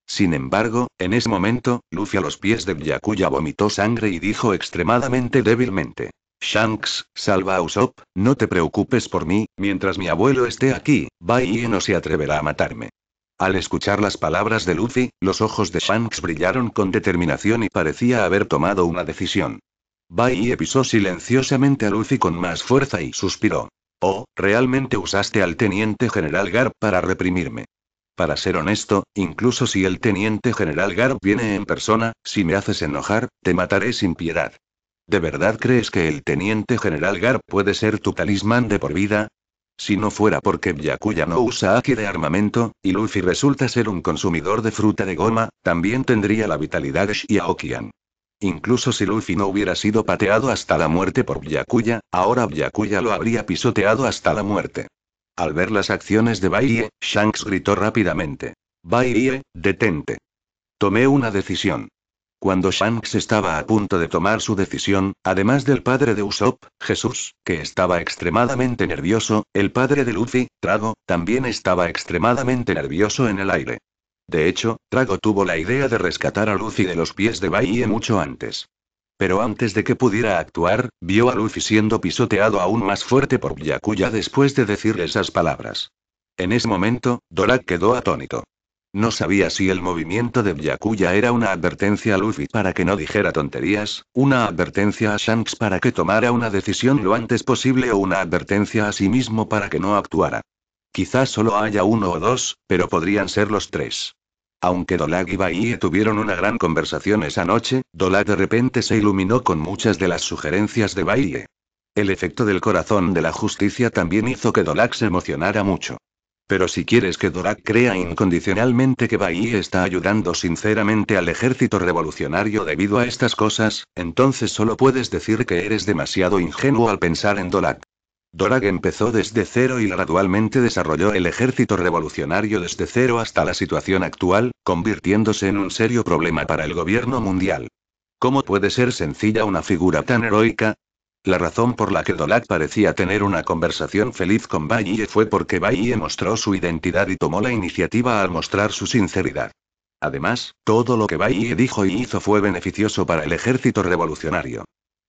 Sin embargo, en ese momento, Luffy a los pies de Byakuya vomitó sangre y dijo extremadamente débilmente. Shanks, salva a Usopp, no te preocupes por mí, mientras mi abuelo esté aquí, Bai no se atreverá a matarme. Al escuchar las palabras de Luffy, los ojos de Shanks brillaron con determinación y parecía haber tomado una decisión. Bai pisó silenciosamente a Luffy con más fuerza y suspiró. Oh, realmente usaste al teniente general Garp para reprimirme. Para ser honesto, incluso si el teniente general Garp viene en persona, si me haces enojar, te mataré sin piedad. ¿De verdad crees que el teniente general Garp puede ser tu talismán de por vida? Si no fuera porque Byakuya no usa Aki de armamento, y Luffy resulta ser un consumidor de fruta de goma, también tendría la vitalidad de Shiaokian. Incluso si Luffy no hubiera sido pateado hasta la muerte por Byakuya, ahora Byakuya lo habría pisoteado hasta la muerte. Al ver las acciones de Baiye, Shanks gritó rápidamente. Baiye, detente. Tomé una decisión. Cuando Shanks estaba a punto de tomar su decisión, además del padre de Usopp, Jesús, que estaba extremadamente nervioso, el padre de Luffy, Trago, también estaba extremadamente nervioso en el aire. De hecho, Trago tuvo la idea de rescatar a Luffy de los pies de Baie mucho antes. Pero antes de que pudiera actuar, vio a Luffy siendo pisoteado aún más fuerte por Byakuya después de decir esas palabras. En ese momento, Dorak quedó atónito. No sabía si el movimiento de Byakuya era una advertencia a Luffy para que no dijera tonterías, una advertencia a Shanks para que tomara una decisión lo antes posible o una advertencia a sí mismo para que no actuara. Quizás solo haya uno o dos, pero podrían ser los tres. Aunque Dolag y Bahía tuvieron una gran conversación esa noche, Dolak de repente se iluminó con muchas de las sugerencias de Bahia. El efecto del corazón de la justicia también hizo que Dolak se emocionara mucho. Pero si quieres que Dolak crea incondicionalmente que Bahía está ayudando sinceramente al ejército revolucionario debido a estas cosas, entonces solo puedes decir que eres demasiado ingenuo al pensar en Dolak. Dorag empezó desde cero y gradualmente desarrolló el ejército revolucionario desde cero hasta la situación actual, convirtiéndose en un serio problema para el gobierno mundial. ¿Cómo puede ser sencilla una figura tan heroica? La razón por la que Dolak parecía tener una conversación feliz con Valle fue porque Valle mostró su identidad y tomó la iniciativa al mostrar su sinceridad. Además, todo lo que Valle dijo y hizo fue beneficioso para el ejército revolucionario.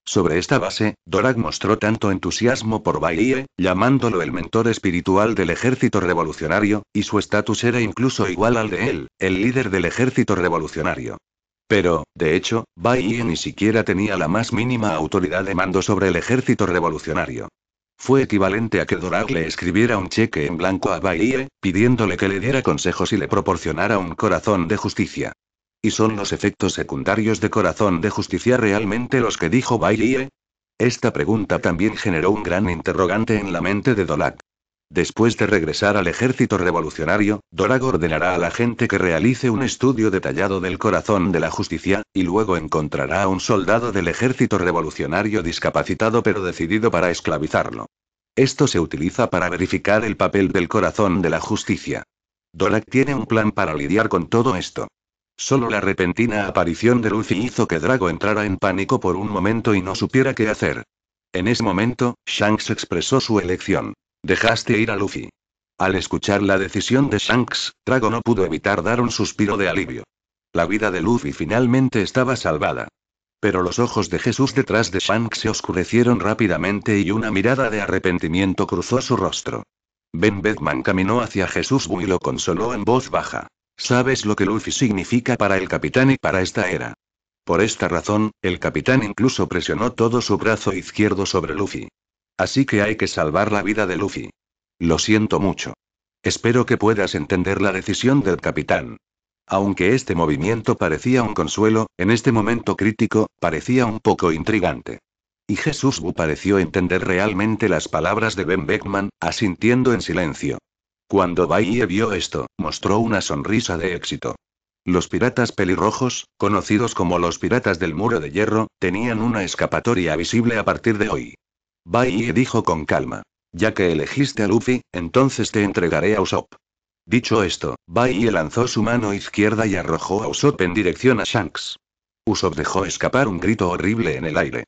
Sobre esta base, Dorak mostró tanto entusiasmo por Baye, llamándolo el mentor espiritual del ejército revolucionario, y su estatus era incluso igual al de él, el líder del ejército revolucionario. Pero, de hecho, Baye ni siquiera tenía la más mínima autoridad de mando sobre el ejército revolucionario. Fue equivalente a que Dorak le escribiera un cheque en blanco a Baye, pidiéndole que le diera consejos y le proporcionara un corazón de justicia. ¿Y son los efectos secundarios de corazón de justicia realmente los que dijo Baillie? Esta pregunta también generó un gran interrogante en la mente de Dolak. Después de regresar al ejército revolucionario, Dolak ordenará a la gente que realice un estudio detallado del corazón de la justicia, y luego encontrará a un soldado del ejército revolucionario discapacitado pero decidido para esclavizarlo. Esto se utiliza para verificar el papel del corazón de la justicia. Dolak tiene un plan para lidiar con todo esto. Solo la repentina aparición de Luffy hizo que Drago entrara en pánico por un momento y no supiera qué hacer. En ese momento, Shanks expresó su elección. Dejaste ir a Luffy. Al escuchar la decisión de Shanks, Drago no pudo evitar dar un suspiro de alivio. La vida de Luffy finalmente estaba salvada. Pero los ojos de Jesús detrás de Shanks se oscurecieron rápidamente y una mirada de arrepentimiento cruzó su rostro. Ben Bedman caminó hacia Jesús y lo consoló en voz baja. Sabes lo que Luffy significa para el capitán y para esta era. Por esta razón, el capitán incluso presionó todo su brazo izquierdo sobre Luffy. Así que hay que salvar la vida de Luffy. Lo siento mucho. Espero que puedas entender la decisión del capitán. Aunque este movimiento parecía un consuelo, en este momento crítico, parecía un poco intrigante. Y Jesús Bu pareció entender realmente las palabras de Ben Beckman, asintiendo en silencio. Cuando Bahie vio esto, mostró una sonrisa de éxito. Los piratas pelirrojos, conocidos como los piratas del muro de hierro, tenían una escapatoria visible a partir de hoy. Bahie dijo con calma. Ya que elegiste a Luffy, entonces te entregaré a Usopp. Dicho esto, Bahie lanzó su mano izquierda y arrojó a Usopp en dirección a Shanks. Usopp dejó escapar un grito horrible en el aire.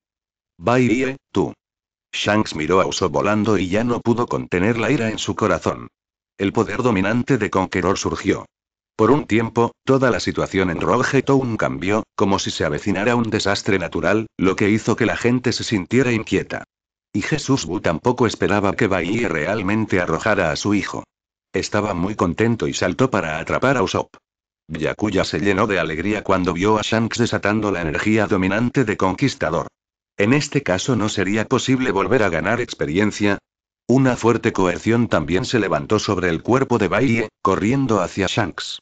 Bahie, tú. Shanks miró a Usopp volando y ya no pudo contener la ira en su corazón. El poder dominante de Conqueror surgió. Por un tiempo, toda la situación en Town cambió, como si se avecinara un desastre natural, lo que hizo que la gente se sintiera inquieta. Y Jesús Bu tampoco esperaba que Bahía realmente arrojara a su hijo. Estaba muy contento y saltó para atrapar a Usopp. Yakuya se llenó de alegría cuando vio a Shanks desatando la energía dominante de Conquistador. En este caso no sería posible volver a ganar experiencia, una fuerte coerción también se levantó sobre el cuerpo de Baie, corriendo hacia Shanks.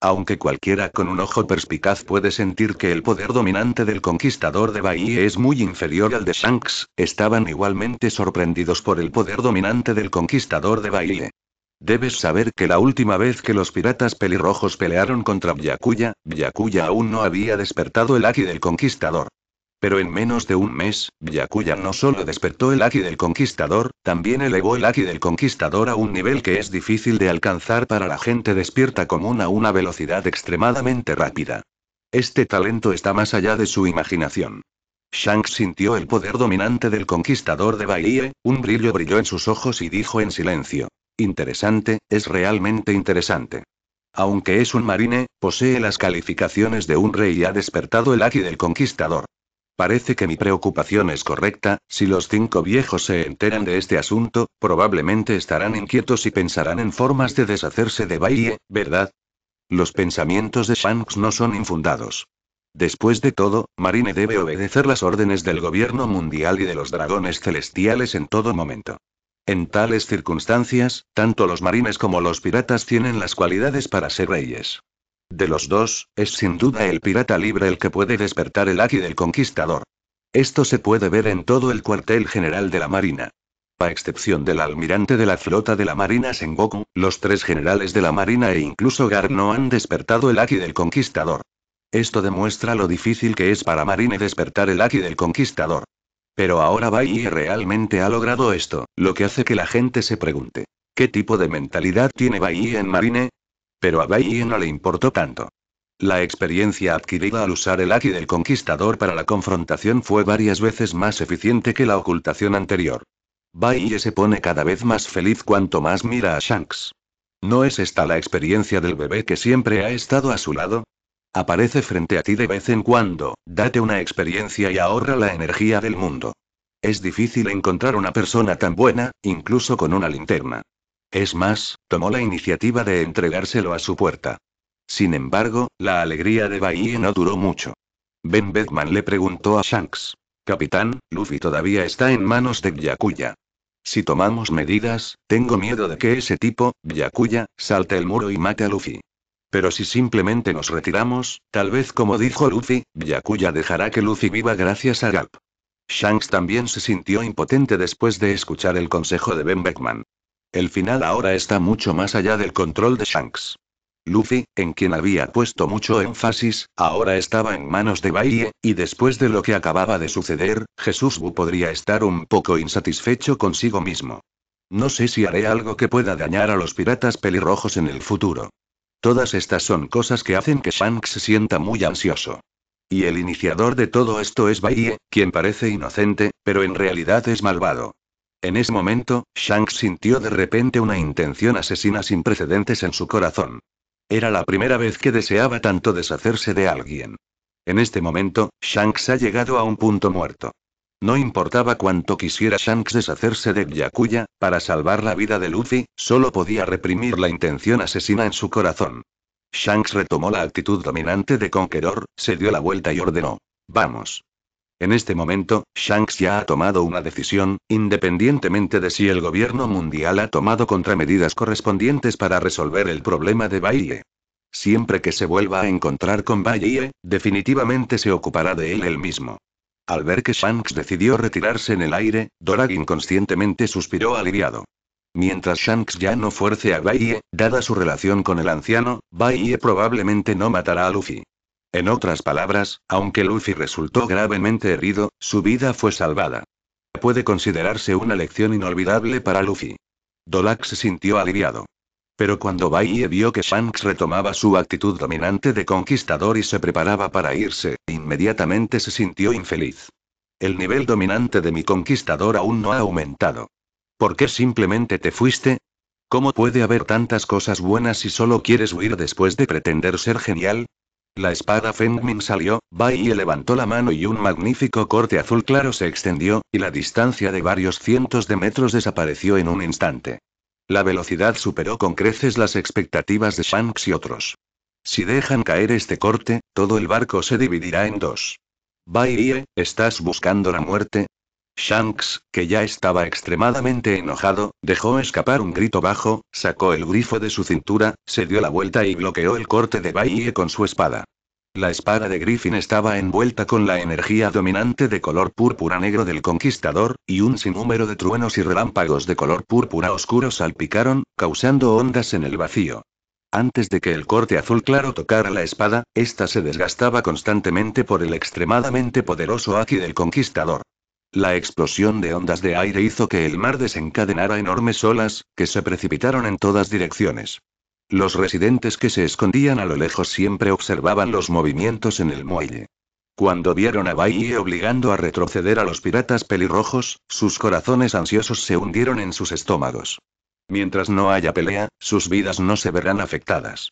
Aunque cualquiera con un ojo perspicaz puede sentir que el poder dominante del conquistador de Baie es muy inferior al de Shanks, estaban igualmente sorprendidos por el poder dominante del conquistador de Baiye. Debes saber que la última vez que los piratas pelirrojos pelearon contra Byakuya, Byakuya aún no había despertado el Aki del conquistador. Pero en menos de un mes, Yakuya no solo despertó el Aki del Conquistador, también elevó el Aki del Conquistador a un nivel que es difícil de alcanzar para la gente despierta común a una velocidad extremadamente rápida. Este talento está más allá de su imaginación. Shanks sintió el poder dominante del Conquistador de Baiye, un brillo brilló en sus ojos y dijo en silencio. Interesante, es realmente interesante. Aunque es un marine, posee las calificaciones de un rey y ha despertado el Aki del Conquistador. Parece que mi preocupación es correcta, si los cinco viejos se enteran de este asunto, probablemente estarán inquietos y pensarán en formas de deshacerse de Bailey, ¿verdad? Los pensamientos de Shanks no son infundados. Después de todo, Marine debe obedecer las órdenes del gobierno mundial y de los dragones celestiales en todo momento. En tales circunstancias, tanto los marines como los piratas tienen las cualidades para ser reyes. De los dos, es sin duda el pirata libre el que puede despertar el aquí del conquistador. Esto se puede ver en todo el cuartel general de la Marina. A excepción del almirante de la flota de la Marina Sengoku, los tres generales de la Marina e incluso Gar no han despertado el aquí del conquistador. Esto demuestra lo difícil que es para Marine despertar el aquí del conquistador. Pero ahora Bai realmente ha logrado esto, lo que hace que la gente se pregunte. ¿Qué tipo de mentalidad tiene Bai en Marine? Pero a Bai no le importó tanto. La experiencia adquirida al usar el Aki del Conquistador para la confrontación fue varias veces más eficiente que la ocultación anterior. Bai se pone cada vez más feliz cuanto más mira a Shanks. ¿No es esta la experiencia del bebé que siempre ha estado a su lado? Aparece frente a ti de vez en cuando, date una experiencia y ahorra la energía del mundo. Es difícil encontrar una persona tan buena, incluso con una linterna. Es más, tomó la iniciativa de entregárselo a su puerta. Sin embargo, la alegría de Baía no duró mucho. Ben Beckman le preguntó a Shanks. Capitán, Luffy todavía está en manos de Yakuya. Si tomamos medidas, tengo miedo de que ese tipo, Yakuya, salte el muro y mate a Luffy. Pero si simplemente nos retiramos, tal vez como dijo Luffy, Yakuya dejará que Luffy viva gracias a Galp". Shanks también se sintió impotente después de escuchar el consejo de Ben Beckman. El final ahora está mucho más allá del control de Shanks. Luffy, en quien había puesto mucho énfasis, ahora estaba en manos de Baye y después de lo que acababa de suceder, Jesús Bu podría estar un poco insatisfecho consigo mismo. No sé si haré algo que pueda dañar a los piratas pelirrojos en el futuro. Todas estas son cosas que hacen que Shanks se sienta muy ansioso. Y el iniciador de todo esto es Baye quien parece inocente, pero en realidad es malvado. En ese momento, Shanks sintió de repente una intención asesina sin precedentes en su corazón. Era la primera vez que deseaba tanto deshacerse de alguien. En este momento, Shanks ha llegado a un punto muerto. No importaba cuánto quisiera Shanks deshacerse de Yakuya, para salvar la vida de Luffy, solo podía reprimir la intención asesina en su corazón. Shanks retomó la actitud dominante de Conqueror, se dio la vuelta y ordenó. Vamos. En este momento, Shanks ya ha tomado una decisión, independientemente de si el gobierno mundial ha tomado contramedidas correspondientes para resolver el problema de Baye. Siempre que se vuelva a encontrar con Baiye, definitivamente se ocupará de él él mismo. Al ver que Shanks decidió retirarse en el aire, Dorag inconscientemente suspiró aliviado. Mientras Shanks ya no fuerce a Baye, dada su relación con el anciano, Baye probablemente no matará a Luffy. En otras palabras, aunque Luffy resultó gravemente herido, su vida fue salvada. Puede considerarse una lección inolvidable para Luffy. Dolak se sintió aliviado. Pero cuando Baye vio que Shanks retomaba su actitud dominante de conquistador y se preparaba para irse, inmediatamente se sintió infeliz. El nivel dominante de mi conquistador aún no ha aumentado. ¿Por qué simplemente te fuiste? ¿Cómo puede haber tantas cosas buenas si solo quieres huir después de pretender ser genial? La espada Fengmin salió, Bai levantó la mano y un magnífico corte azul claro se extendió, y la distancia de varios cientos de metros desapareció en un instante. La velocidad superó con creces las expectativas de Shanks y otros. Si dejan caer este corte, todo el barco se dividirá en dos. Bai, ¿estás buscando la muerte? Shanks, que ya estaba extremadamente enojado, dejó escapar un grito bajo, sacó el grifo de su cintura, se dio la vuelta y bloqueó el corte de Baiye con su espada. La espada de Griffin estaba envuelta con la energía dominante de color púrpura negro del conquistador, y un sinnúmero de truenos y relámpagos de color púrpura oscuro salpicaron, causando ondas en el vacío. Antes de que el corte azul claro tocara la espada, ésta se desgastaba constantemente por el extremadamente poderoso Aki del conquistador. La explosión de ondas de aire hizo que el mar desencadenara enormes olas, que se precipitaron en todas direcciones. Los residentes que se escondían a lo lejos siempre observaban los movimientos en el muelle. Cuando vieron a Baye obligando a retroceder a los piratas pelirrojos, sus corazones ansiosos se hundieron en sus estómagos. Mientras no haya pelea, sus vidas no se verán afectadas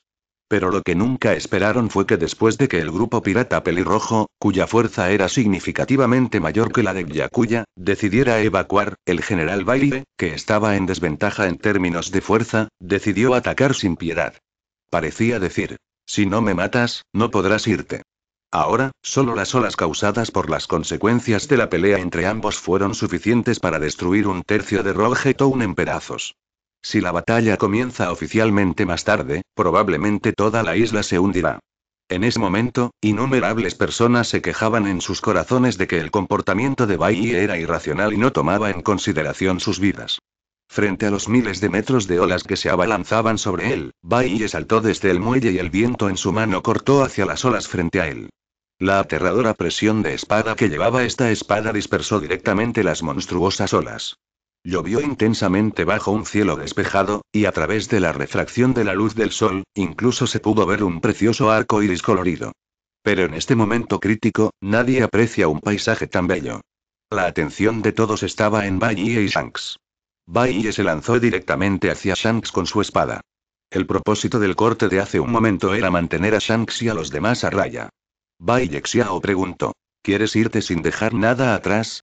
pero lo que nunca esperaron fue que después de que el grupo pirata pelirrojo, cuya fuerza era significativamente mayor que la de Yakuya, decidiera evacuar, el general Baile, que estaba en desventaja en términos de fuerza, decidió atacar sin piedad. Parecía decir, si no me matas, no podrás irte. Ahora, solo las olas causadas por las consecuencias de la pelea entre ambos fueron suficientes para destruir un tercio de Rogue Town en pedazos. Si la batalla comienza oficialmente más tarde, probablemente toda la isla se hundirá. En ese momento, innumerables personas se quejaban en sus corazones de que el comportamiento de Bai era irracional y no tomaba en consideración sus vidas. Frente a los miles de metros de olas que se abalanzaban sobre él, Bai saltó desde el muelle y el viento en su mano cortó hacia las olas frente a él. La aterradora presión de espada que llevaba esta espada dispersó directamente las monstruosas olas. Llovió intensamente bajo un cielo despejado, y a través de la refracción de la luz del sol, incluso se pudo ver un precioso arco iris colorido. Pero en este momento crítico, nadie aprecia un paisaje tan bello. La atención de todos estaba en Bai y Shanks. Ye se lanzó directamente hacia Shanks con su espada. El propósito del corte de hace un momento era mantener a Shanks y a los demás a raya. Bai Xiao preguntó: ¿Quieres irte sin dejar nada atrás?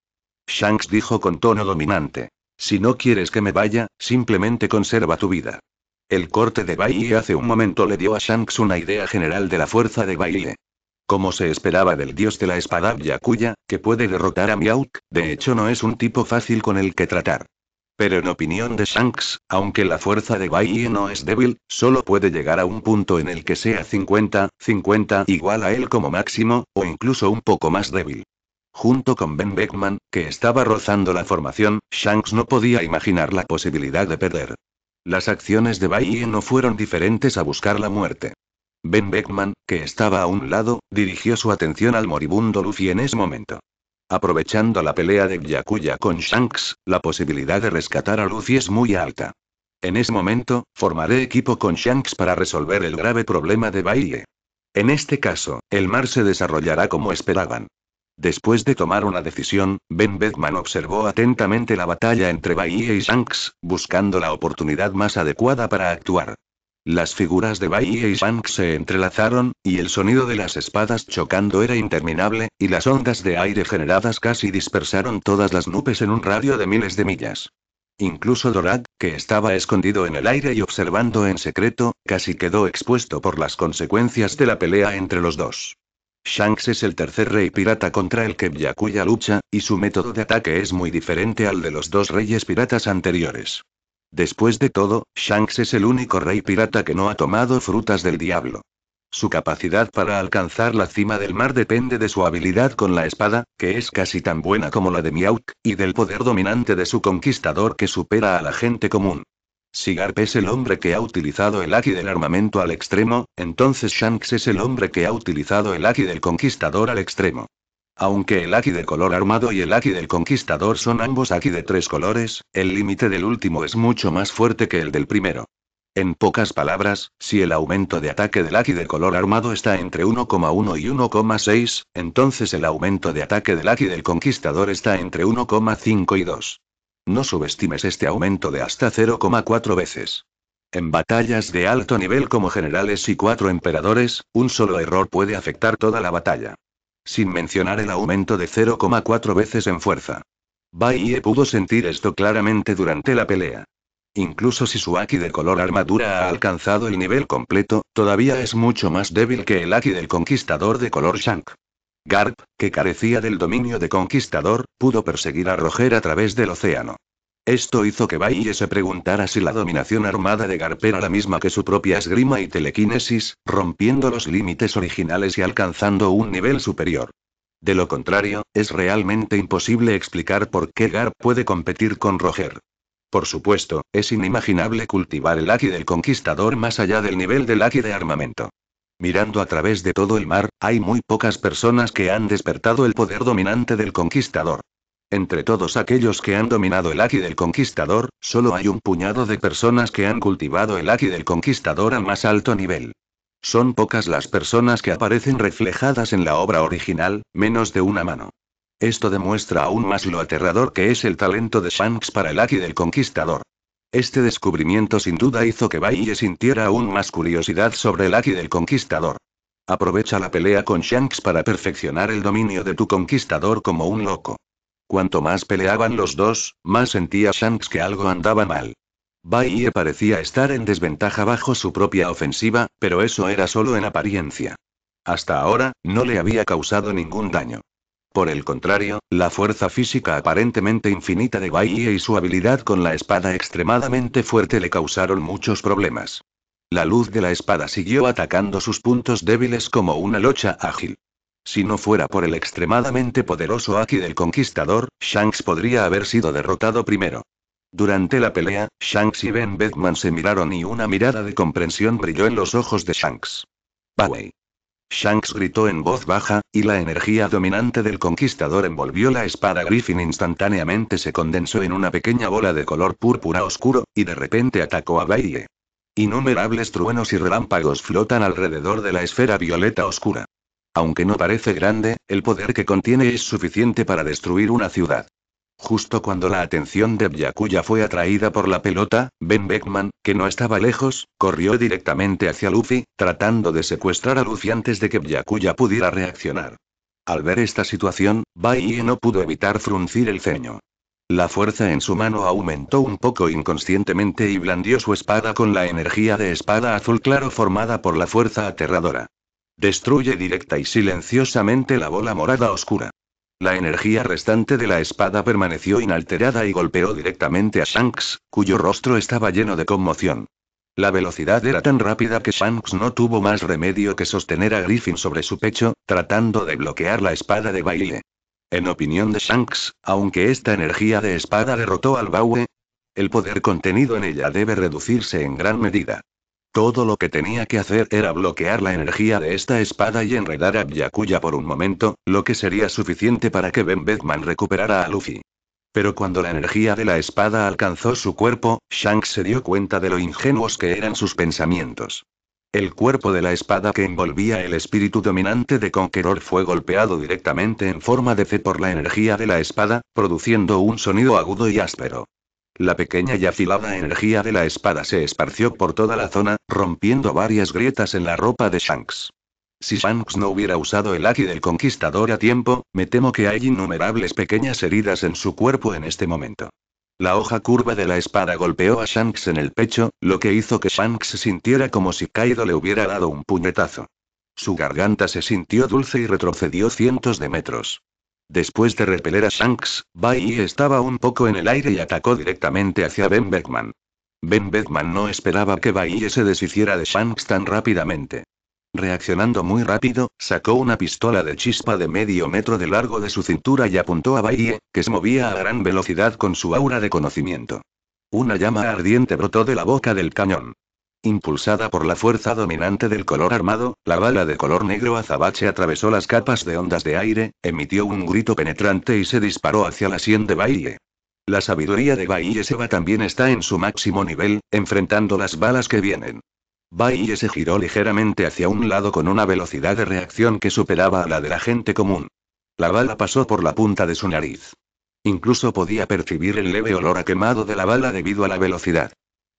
Shanks dijo con tono dominante: si no quieres que me vaya, simplemente conserva tu vida. El corte de baye hace un momento le dio a Shanks una idea general de la fuerza de Baile. Como se esperaba del dios de la espada Yakuya, que puede derrotar a Mihawk, de hecho no es un tipo fácil con el que tratar. Pero en opinión de Shanks, aunque la fuerza de Baile no es débil, solo puede llegar a un punto en el que sea 50, 50 igual a él como máximo, o incluso un poco más débil. Junto con Ben Beckman, que estaba rozando la formación, Shanks no podía imaginar la posibilidad de perder. Las acciones de Baye no fueron diferentes a buscar la muerte. Ben Beckman, que estaba a un lado, dirigió su atención al moribundo Luffy en ese momento. Aprovechando la pelea de Yakuya con Shanks, la posibilidad de rescatar a Luffy es muy alta. En ese momento, formaré equipo con Shanks para resolver el grave problema de Baile. En este caso, el mar se desarrollará como esperaban. Después de tomar una decisión, Ben bethman observó atentamente la batalla entre Bahía y Shanks, buscando la oportunidad más adecuada para actuar. Las figuras de Bahía y Shanks se entrelazaron, y el sonido de las espadas chocando era interminable, y las ondas de aire generadas casi dispersaron todas las nubes en un radio de miles de millas. Incluso Dorad, que estaba escondido en el aire y observando en secreto, casi quedó expuesto por las consecuencias de la pelea entre los dos. Shanks es el tercer rey pirata contra el que Byakuya lucha, y su método de ataque es muy diferente al de los dos reyes piratas anteriores. Después de todo, Shanks es el único rey pirata que no ha tomado frutas del diablo. Su capacidad para alcanzar la cima del mar depende de su habilidad con la espada, que es casi tan buena como la de Mihawk, y del poder dominante de su conquistador que supera a la gente común. Si Garp es el hombre que ha utilizado el Aki del armamento al extremo, entonces Shanks es el hombre que ha utilizado el Aki del conquistador al extremo. Aunque el Aki de color armado y el Aki del conquistador son ambos Aki de tres colores, el límite del último es mucho más fuerte que el del primero. En pocas palabras, si el aumento de ataque del Aki de color armado está entre 1,1 y 1,6, entonces el aumento de ataque del Aki del conquistador está entre 1,5 y 2. No subestimes este aumento de hasta 0,4 veces. En batallas de alto nivel como generales y cuatro emperadores, un solo error puede afectar toda la batalla. Sin mencionar el aumento de 0,4 veces en fuerza. Ye pudo sentir esto claramente durante la pelea. Incluso si su Aki de color armadura ha alcanzado el nivel completo, todavía es mucho más débil que el Aki del conquistador de color Shank. Garp, que carecía del dominio de conquistador, pudo perseguir a Roger a través del océano. Esto hizo que Baille se preguntara si la dominación armada de Garp era la misma que su propia esgrima y telequinesis, rompiendo los límites originales y alcanzando un nivel superior. De lo contrario, es realmente imposible explicar por qué Garp puede competir con Roger. Por supuesto, es inimaginable cultivar el Aki del conquistador más allá del nivel del Aki de armamento. Mirando a través de todo el mar, hay muy pocas personas que han despertado el poder dominante del conquistador. Entre todos aquellos que han dominado el Aki del Conquistador, solo hay un puñado de personas que han cultivado el Aki del Conquistador al más alto nivel. Son pocas las personas que aparecen reflejadas en la obra original, menos de una mano. Esto demuestra aún más lo aterrador que es el talento de Shanks para el Aki del Conquistador. Este descubrimiento sin duda hizo que Baille sintiera aún más curiosidad sobre el Aki del Conquistador. Aprovecha la pelea con Shanks para perfeccionar el dominio de tu conquistador como un loco. Cuanto más peleaban los dos, más sentía Shanks que algo andaba mal. Baille parecía estar en desventaja bajo su propia ofensiva, pero eso era solo en apariencia. Hasta ahora, no le había causado ningún daño. Por el contrario, la fuerza física aparentemente infinita de Baiye y su habilidad con la espada extremadamente fuerte le causaron muchos problemas. La luz de la espada siguió atacando sus puntos débiles como una locha ágil. Si no fuera por el extremadamente poderoso Aki del Conquistador, Shanks podría haber sido derrotado primero. Durante la pelea, Shanks y Ben Beckman se miraron y una mirada de comprensión brilló en los ojos de Shanks. Shanks gritó en voz baja, y la energía dominante del conquistador envolvió la espada Griffin instantáneamente se condensó en una pequeña bola de color púrpura oscuro, y de repente atacó a Baye. Innumerables truenos y relámpagos flotan alrededor de la esfera violeta oscura. Aunque no parece grande, el poder que contiene es suficiente para destruir una ciudad. Justo cuando la atención de Byakuya fue atraída por la pelota, Ben Beckman, que no estaba lejos, corrió directamente hacia Luffy, tratando de secuestrar a Luffy antes de que Byakuya pudiera reaccionar. Al ver esta situación, Baiye no pudo evitar fruncir el ceño. La fuerza en su mano aumentó un poco inconscientemente y blandió su espada con la energía de espada azul claro formada por la fuerza aterradora. Destruye directa y silenciosamente la bola morada oscura. La energía restante de la espada permaneció inalterada y golpeó directamente a Shanks, cuyo rostro estaba lleno de conmoción. La velocidad era tan rápida que Shanks no tuvo más remedio que sostener a Griffin sobre su pecho, tratando de bloquear la espada de baile. En opinión de Shanks, aunque esta energía de espada derrotó al Baue, el poder contenido en ella debe reducirse en gran medida. Todo lo que tenía que hacer era bloquear la energía de esta espada y enredar a Byakuya por un momento, lo que sería suficiente para que Ben bethman recuperara a Luffy. Pero cuando la energía de la espada alcanzó su cuerpo, Shanks se dio cuenta de lo ingenuos que eran sus pensamientos. El cuerpo de la espada que envolvía el espíritu dominante de Conqueror fue golpeado directamente en forma de C por la energía de la espada, produciendo un sonido agudo y áspero. La pequeña y afilada energía de la espada se esparció por toda la zona, rompiendo varias grietas en la ropa de Shanks. Si Shanks no hubiera usado el Aki del Conquistador a tiempo, me temo que hay innumerables pequeñas heridas en su cuerpo en este momento. La hoja curva de la espada golpeó a Shanks en el pecho, lo que hizo que Shanks sintiera como si Kaido le hubiera dado un puñetazo. Su garganta se sintió dulce y retrocedió cientos de metros. Después de repeler a Shanks, Bai estaba un poco en el aire y atacó directamente hacia Ben Beckman. Ben Beckman no esperaba que Bai se deshiciera de Shanks tan rápidamente. Reaccionando muy rápido, sacó una pistola de chispa de medio metro de largo de su cintura y apuntó a Baiye, que se movía a gran velocidad con su aura de conocimiento. Una llama ardiente brotó de la boca del cañón. Impulsada por la fuerza dominante del color armado, la bala de color negro azabache atravesó las capas de ondas de aire, emitió un grito penetrante y se disparó hacia la sien de Baille. La sabiduría de se Seba también está en su máximo nivel, enfrentando las balas que vienen. Baille se giró ligeramente hacia un lado con una velocidad de reacción que superaba a la de la gente común. La bala pasó por la punta de su nariz. Incluso podía percibir el leve olor a quemado de la bala debido a la velocidad.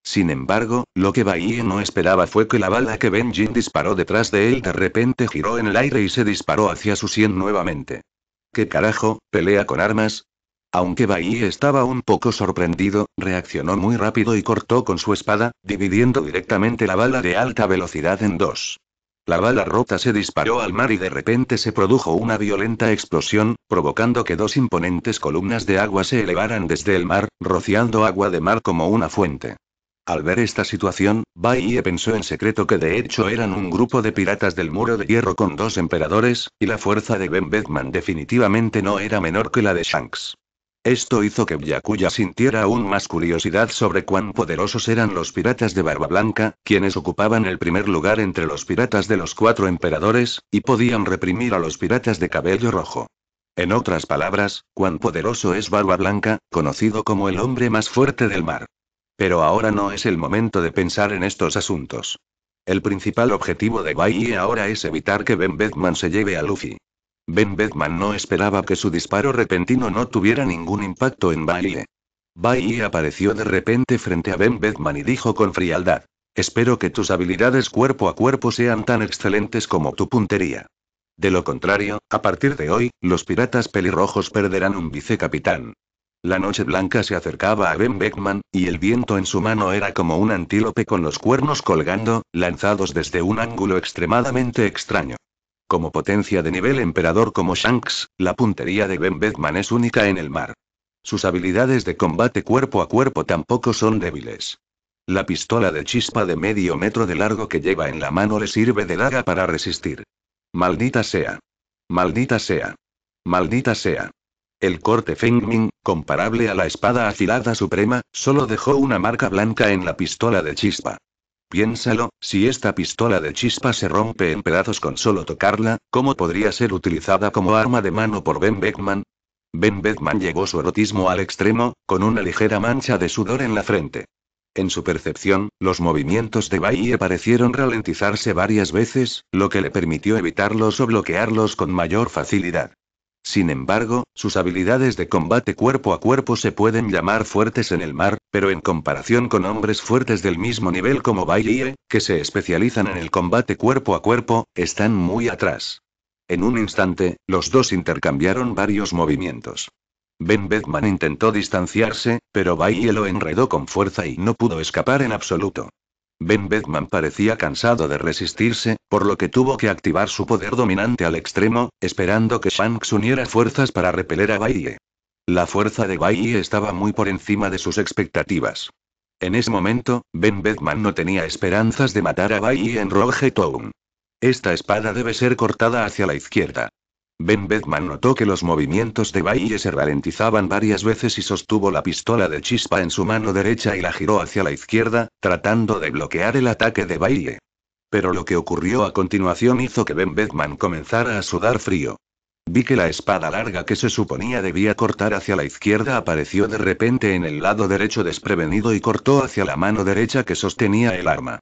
Sin embargo, lo que Bahie no esperaba fue que la bala que Benjin disparó detrás de él de repente giró en el aire y se disparó hacia su sien nuevamente. ¿Qué carajo, pelea con armas? Aunque Bai estaba un poco sorprendido, reaccionó muy rápido y cortó con su espada, dividiendo directamente la bala de alta velocidad en dos. La bala rota se disparó al mar y de repente se produjo una violenta explosión, provocando que dos imponentes columnas de agua se elevaran desde el mar, rociando agua de mar como una fuente. Al ver esta situación, Baiye pensó en secreto que de hecho eran un grupo de piratas del muro de hierro con dos emperadores, y la fuerza de Ben Beckman definitivamente no era menor que la de Shanks. Esto hizo que Byakuya sintiera aún más curiosidad sobre cuán poderosos eran los piratas de Barba Blanca, quienes ocupaban el primer lugar entre los piratas de los cuatro emperadores, y podían reprimir a los piratas de cabello rojo. En otras palabras, cuán poderoso es Barba Blanca, conocido como el hombre más fuerte del mar. Pero ahora no es el momento de pensar en estos asuntos. El principal objetivo de Bailey ahora es evitar que Ben Bedman se lleve a Luffy. Ben Bedman no esperaba que su disparo repentino no tuviera ningún impacto en Bailey. Bai apareció de repente frente a Ben Bedman y dijo con frialdad: Espero que tus habilidades cuerpo a cuerpo sean tan excelentes como tu puntería. De lo contrario, a partir de hoy, los piratas pelirrojos perderán un vicecapitán. La noche blanca se acercaba a Ben Beckman, y el viento en su mano era como un antílope con los cuernos colgando, lanzados desde un ángulo extremadamente extraño. Como potencia de nivel emperador como Shanks, la puntería de Ben Beckman es única en el mar. Sus habilidades de combate cuerpo a cuerpo tampoco son débiles. La pistola de chispa de medio metro de largo que lleva en la mano le sirve de daga para resistir. Maldita sea. Maldita sea. Maldita sea. El corte Fengming, comparable a la espada afilada suprema, solo dejó una marca blanca en la pistola de chispa. Piénsalo, si esta pistola de chispa se rompe en pedazos con solo tocarla, ¿cómo podría ser utilizada como arma de mano por Ben Beckman? Ben Beckman llegó su erotismo al extremo, con una ligera mancha de sudor en la frente. En su percepción, los movimientos de Bahie parecieron ralentizarse varias veces, lo que le permitió evitarlos o bloquearlos con mayor facilidad. Sin embargo, sus habilidades de combate cuerpo a cuerpo se pueden llamar fuertes en el mar, pero en comparación con hombres fuertes del mismo nivel como Bailey, que se especializan en el combate cuerpo a cuerpo, están muy atrás. En un instante, los dos intercambiaron varios movimientos. Ben Bedman intentó distanciarse, pero Bailey lo enredó con fuerza y no pudo escapar en absoluto. Ben Beckman parecía cansado de resistirse, por lo que tuvo que activar su poder dominante al extremo, esperando que Shanks uniera fuerzas para repeler a Baiye. La fuerza de Bailey estaba muy por encima de sus expectativas. En ese momento, Ben Beckman no tenía esperanzas de matar a Bailey en Rogue Town. Esta espada debe ser cortada hacia la izquierda. Ben Bedman notó que los movimientos de Bailey se ralentizaban varias veces y sostuvo la pistola de chispa en su mano derecha y la giró hacia la izquierda, tratando de bloquear el ataque de Bailey. Pero lo que ocurrió a continuación hizo que Ben Bedman comenzara a sudar frío. Vi que la espada larga que se suponía debía cortar hacia la izquierda apareció de repente en el lado derecho desprevenido y cortó hacia la mano derecha que sostenía el arma.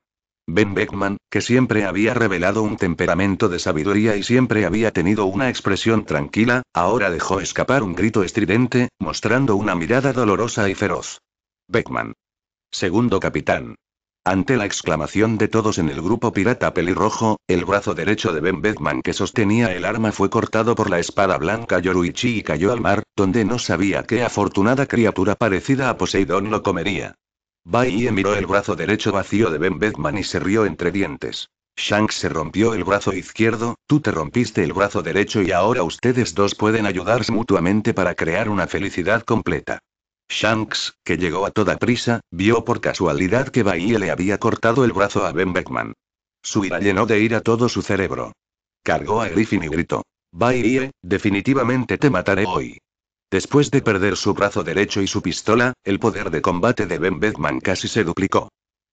Ben Beckman, que siempre había revelado un temperamento de sabiduría y siempre había tenido una expresión tranquila, ahora dejó escapar un grito estridente, mostrando una mirada dolorosa y feroz. Beckman. Segundo capitán. Ante la exclamación de todos en el grupo pirata pelirrojo, el brazo derecho de Ben Beckman que sostenía el arma fue cortado por la espada blanca Yoruichi y cayó al mar, donde no sabía qué afortunada criatura parecida a Poseidón lo comería. Bai miró el brazo derecho vacío de Ben Beckman y se rió entre dientes. Shanks se rompió el brazo izquierdo, tú te rompiste el brazo derecho y ahora ustedes dos pueden ayudarse mutuamente para crear una felicidad completa. Shanks, que llegó a toda prisa, vio por casualidad que Bahía le había cortado el brazo a Ben Beckman. Su ira llenó de ira todo su cerebro. Cargó a Griffin y gritó. Bahía, definitivamente te mataré hoy. Después de perder su brazo derecho y su pistola, el poder de combate de Ben Beckman casi se duplicó.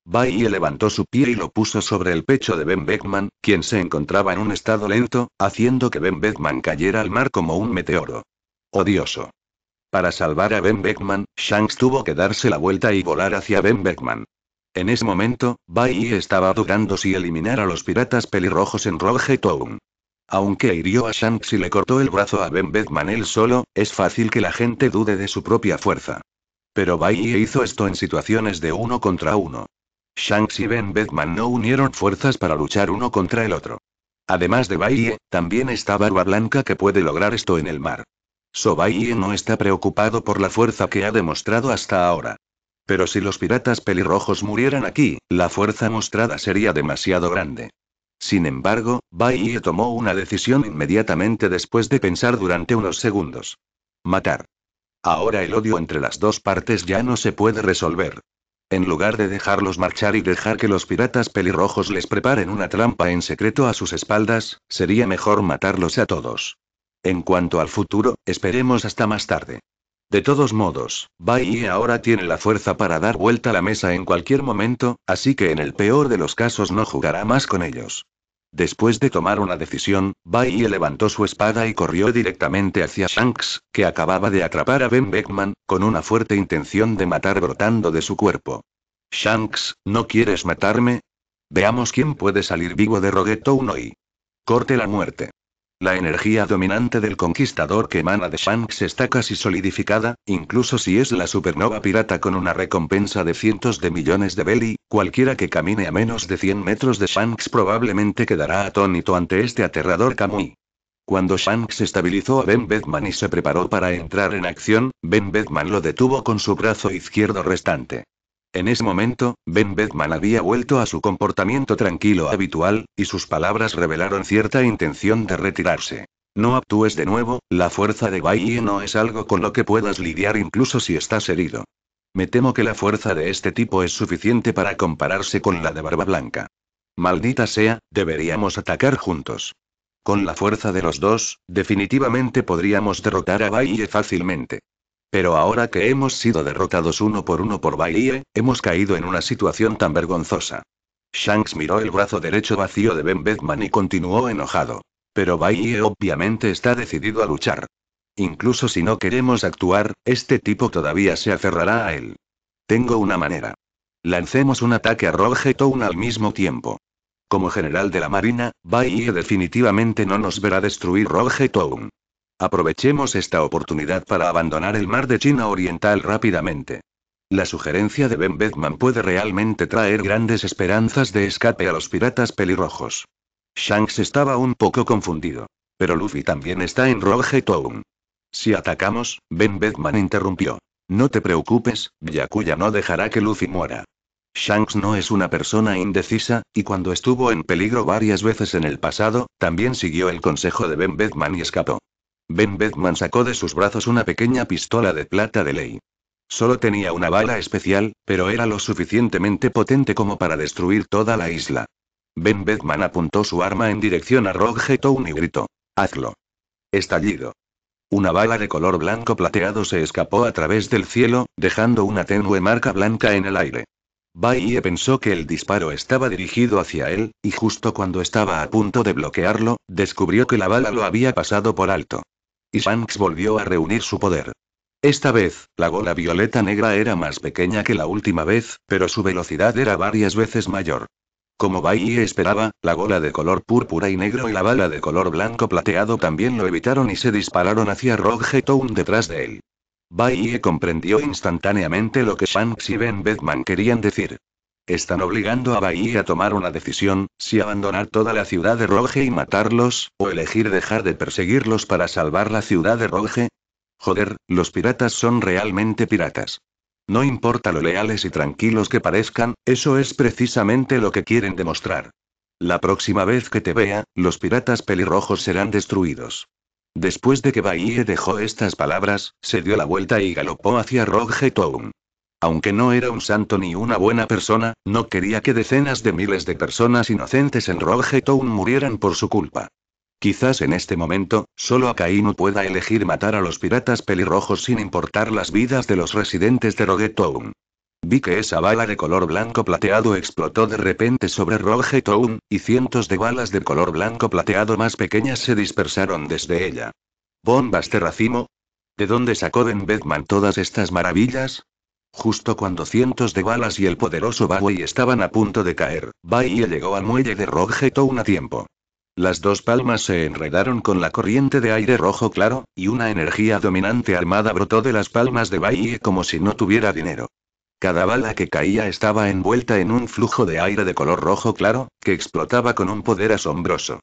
Bai levantó su pie y lo puso sobre el pecho de Ben Beckman, quien se encontraba en un estado lento, haciendo que Ben Beckman cayera al mar como un meteoro. Odioso. Para salvar a Ben Beckman, Shanks tuvo que darse la vuelta y volar hacia Ben Beckman. En ese momento, Bai estaba dudando si eliminar a los piratas pelirrojos en Roge Town. Aunque hirió a Shanks y le cortó el brazo a Ben Bethman él solo, es fácil que la gente dude de su propia fuerza. Pero Baye hizo esto en situaciones de uno contra uno. Shanks y Ben Bethman no unieron fuerzas para luchar uno contra el otro. Además de Baye, también está Barba Blanca que puede lograr esto en el mar. So no está preocupado por la fuerza que ha demostrado hasta ahora. Pero si los piratas pelirrojos murieran aquí, la fuerza mostrada sería demasiado grande. Sin embargo, Bai tomó una decisión inmediatamente después de pensar durante unos segundos. Matar. Ahora el odio entre las dos partes ya no se puede resolver. En lugar de dejarlos marchar y dejar que los piratas pelirrojos les preparen una trampa en secreto a sus espaldas, sería mejor matarlos a todos. En cuanto al futuro, esperemos hasta más tarde. De todos modos, Bai ahora tiene la fuerza para dar vuelta a la mesa en cualquier momento, así que en el peor de los casos no jugará más con ellos. Después de tomar una decisión, Bai levantó su espada y corrió directamente hacia Shanks, que acababa de atrapar a Ben Beckman, con una fuerte intención de matar brotando de su cuerpo. Shanks, ¿no quieres matarme? Veamos quién puede salir vivo de Rogueto hoy. Corte la muerte. La energía dominante del conquistador que emana de Shanks está casi solidificada, incluso si es la supernova pirata con una recompensa de cientos de millones de Belly, cualquiera que camine a menos de 100 metros de Shanks probablemente quedará atónito ante este aterrador Kamui. Cuando Shanks estabilizó a Ben Bedman y se preparó para entrar en acción, Ben Bedman lo detuvo con su brazo izquierdo restante. En ese momento, Ben Beckman había vuelto a su comportamiento tranquilo habitual, y sus palabras revelaron cierta intención de retirarse. No actúes de nuevo, la fuerza de Baye no es algo con lo que puedas lidiar incluso si estás herido. Me temo que la fuerza de este tipo es suficiente para compararse con la de Barba Blanca. Maldita sea, deberíamos atacar juntos. Con la fuerza de los dos, definitivamente podríamos derrotar a Baye fácilmente. Pero ahora que hemos sido derrotados uno por uno por Baiye, hemos caído en una situación tan vergonzosa. Shanks miró el brazo derecho vacío de Ben bethman y continuó enojado. Pero Baiye obviamente está decidido a luchar. Incluso si no queremos actuar, este tipo todavía se aferrará a él. Tengo una manera. Lancemos un ataque a Roger Town al mismo tiempo. Como general de la Marina, Baiye definitivamente no nos verá destruir Roger Town. Aprovechemos esta oportunidad para abandonar el mar de China Oriental rápidamente. La sugerencia de Ben Bedman puede realmente traer grandes esperanzas de escape a los piratas pelirrojos. Shanks estaba un poco confundido. Pero Luffy también está en Rogue Si atacamos, Ben Bedman interrumpió. No te preocupes, Yakuya no dejará que Luffy muera. Shanks no es una persona indecisa, y cuando estuvo en peligro varias veces en el pasado, también siguió el consejo de Ben Bedman y escapó. Ben Bethman sacó de sus brazos una pequeña pistola de plata de ley. Solo tenía una bala especial, pero era lo suficientemente potente como para destruir toda la isla. Ben Bethman apuntó su arma en dirección a Roggetown y gritó: Hazlo. Estallido. Una bala de color blanco plateado se escapó a través del cielo, dejando una tenue marca blanca en el aire. Baie pensó que el disparo estaba dirigido hacia él, y justo cuando estaba a punto de bloquearlo, descubrió que la bala lo había pasado por alto. Y Shanks volvió a reunir su poder. Esta vez, la gola violeta negra era más pequeña que la última vez, pero su velocidad era varias veces mayor. Como Bai esperaba, la gola de color púrpura y negro y la bala de color blanco plateado también lo evitaron y se dispararon hacia Rogue Town detrás de él. Bai comprendió instantáneamente lo que Shanks y Ben Bedman querían decir. Están obligando a Bahía a tomar una decisión, si abandonar toda la ciudad de Roge y matarlos, o elegir dejar de perseguirlos para salvar la ciudad de Roge. Joder, los piratas son realmente piratas. No importa lo leales y tranquilos que parezcan, eso es precisamente lo que quieren demostrar. La próxima vez que te vea, los piratas pelirrojos serán destruidos. Después de que Bahie dejó estas palabras, se dio la vuelta y galopó hacia Roge Town. Aunque no era un santo ni una buena persona, no quería que decenas de miles de personas inocentes en Rogetown murieran por su culpa. Quizás en este momento, solo Akainu pueda elegir matar a los piratas pelirrojos sin importar las vidas de los residentes de Rogetown. Vi que esa bala de color blanco plateado explotó de repente sobre Rogetown, y cientos de balas de color blanco plateado más pequeñas se dispersaron desde ella. ¿Bombas de racimo? ¿De dónde sacó Ben Bedman todas estas maravillas? Justo cuando cientos de balas y el poderoso Bowie estaban a punto de caer, Bahía llegó al muelle de Rogetown a tiempo. Las dos palmas se enredaron con la corriente de aire rojo claro, y una energía dominante armada brotó de las palmas de Bahía como si no tuviera dinero. Cada bala que caía estaba envuelta en un flujo de aire de color rojo claro, que explotaba con un poder asombroso.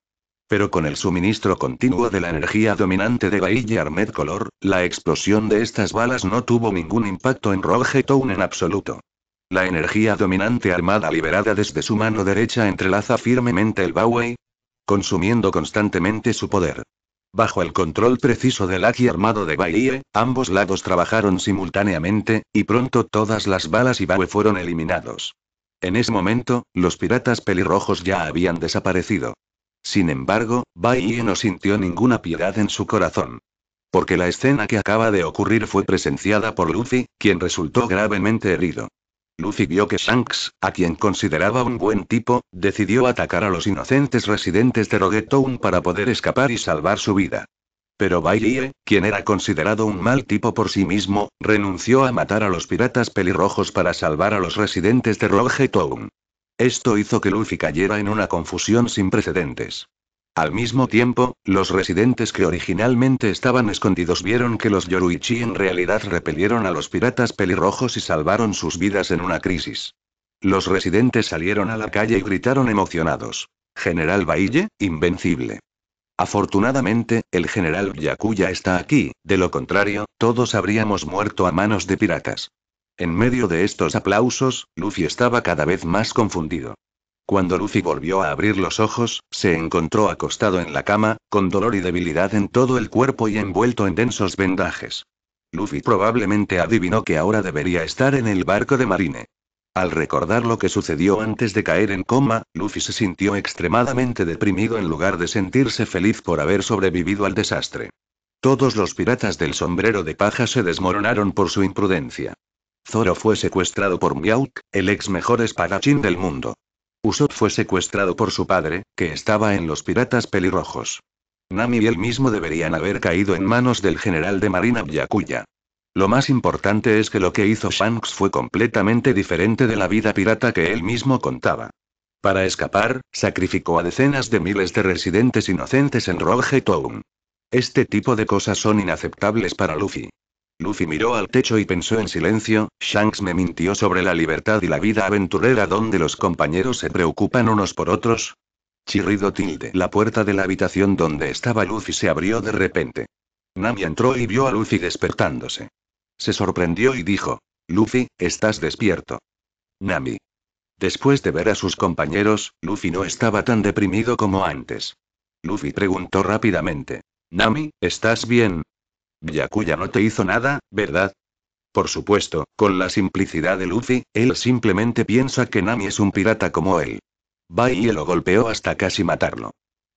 Pero con el suministro continuo de la energía dominante de y Armed Color, la explosión de estas balas no tuvo ningún impacto en Roger Town en absoluto. La energía dominante armada liberada desde su mano derecha entrelaza firmemente el Bowei, consumiendo constantemente su poder. Bajo el control preciso del Aki armado de Baille, ambos lados trabajaron simultáneamente, y pronto todas las balas y Bowie fueron eliminados. En ese momento, los piratas pelirrojos ya habían desaparecido. Sin embargo, Bai no sintió ninguna piedad en su corazón. Porque la escena que acaba de ocurrir fue presenciada por Luffy, quien resultó gravemente herido. Luffy vio que Shanks, a quien consideraba un buen tipo, decidió atacar a los inocentes residentes de Town para poder escapar y salvar su vida. Pero Yi, quien era considerado un mal tipo por sí mismo, renunció a matar a los piratas pelirrojos para salvar a los residentes de Town. Esto hizo que Luffy cayera en una confusión sin precedentes. Al mismo tiempo, los residentes que originalmente estaban escondidos vieron que los Yoruichi en realidad repelieron a los piratas pelirrojos y salvaron sus vidas en una crisis. Los residentes salieron a la calle y gritaron emocionados. General Baille, invencible. Afortunadamente, el general Yakuya está aquí, de lo contrario, todos habríamos muerto a manos de piratas. En medio de estos aplausos, Luffy estaba cada vez más confundido. Cuando Luffy volvió a abrir los ojos, se encontró acostado en la cama, con dolor y debilidad en todo el cuerpo y envuelto en densos vendajes. Luffy probablemente adivinó que ahora debería estar en el barco de Marine. Al recordar lo que sucedió antes de caer en coma, Luffy se sintió extremadamente deprimido en lugar de sentirse feliz por haber sobrevivido al desastre. Todos los piratas del sombrero de paja se desmoronaron por su imprudencia. Zoro fue secuestrado por Miauk, el ex mejor espadachín del mundo. Usopp fue secuestrado por su padre, que estaba en los piratas pelirrojos. Nami y él mismo deberían haber caído en manos del general de marina Byakuya. Lo más importante es que lo que hizo Shanks fue completamente diferente de la vida pirata que él mismo contaba. Para escapar, sacrificó a decenas de miles de residentes inocentes en Rogue Town. Este tipo de cosas son inaceptables para Luffy. Luffy miró al techo y pensó en silencio, Shanks me mintió sobre la libertad y la vida aventurera donde los compañeros se preocupan unos por otros. Chirrido tilde. La puerta de la habitación donde estaba Luffy se abrió de repente. Nami entró y vio a Luffy despertándose. Se sorprendió y dijo, Luffy, estás despierto. Nami. Después de ver a sus compañeros, Luffy no estaba tan deprimido como antes. Luffy preguntó rápidamente. Nami, ¿estás bien? Yakuya no te hizo nada, ¿verdad? Por supuesto, con la simplicidad de Luffy, él simplemente piensa que Nami es un pirata como él. Baie lo golpeó hasta casi matarlo.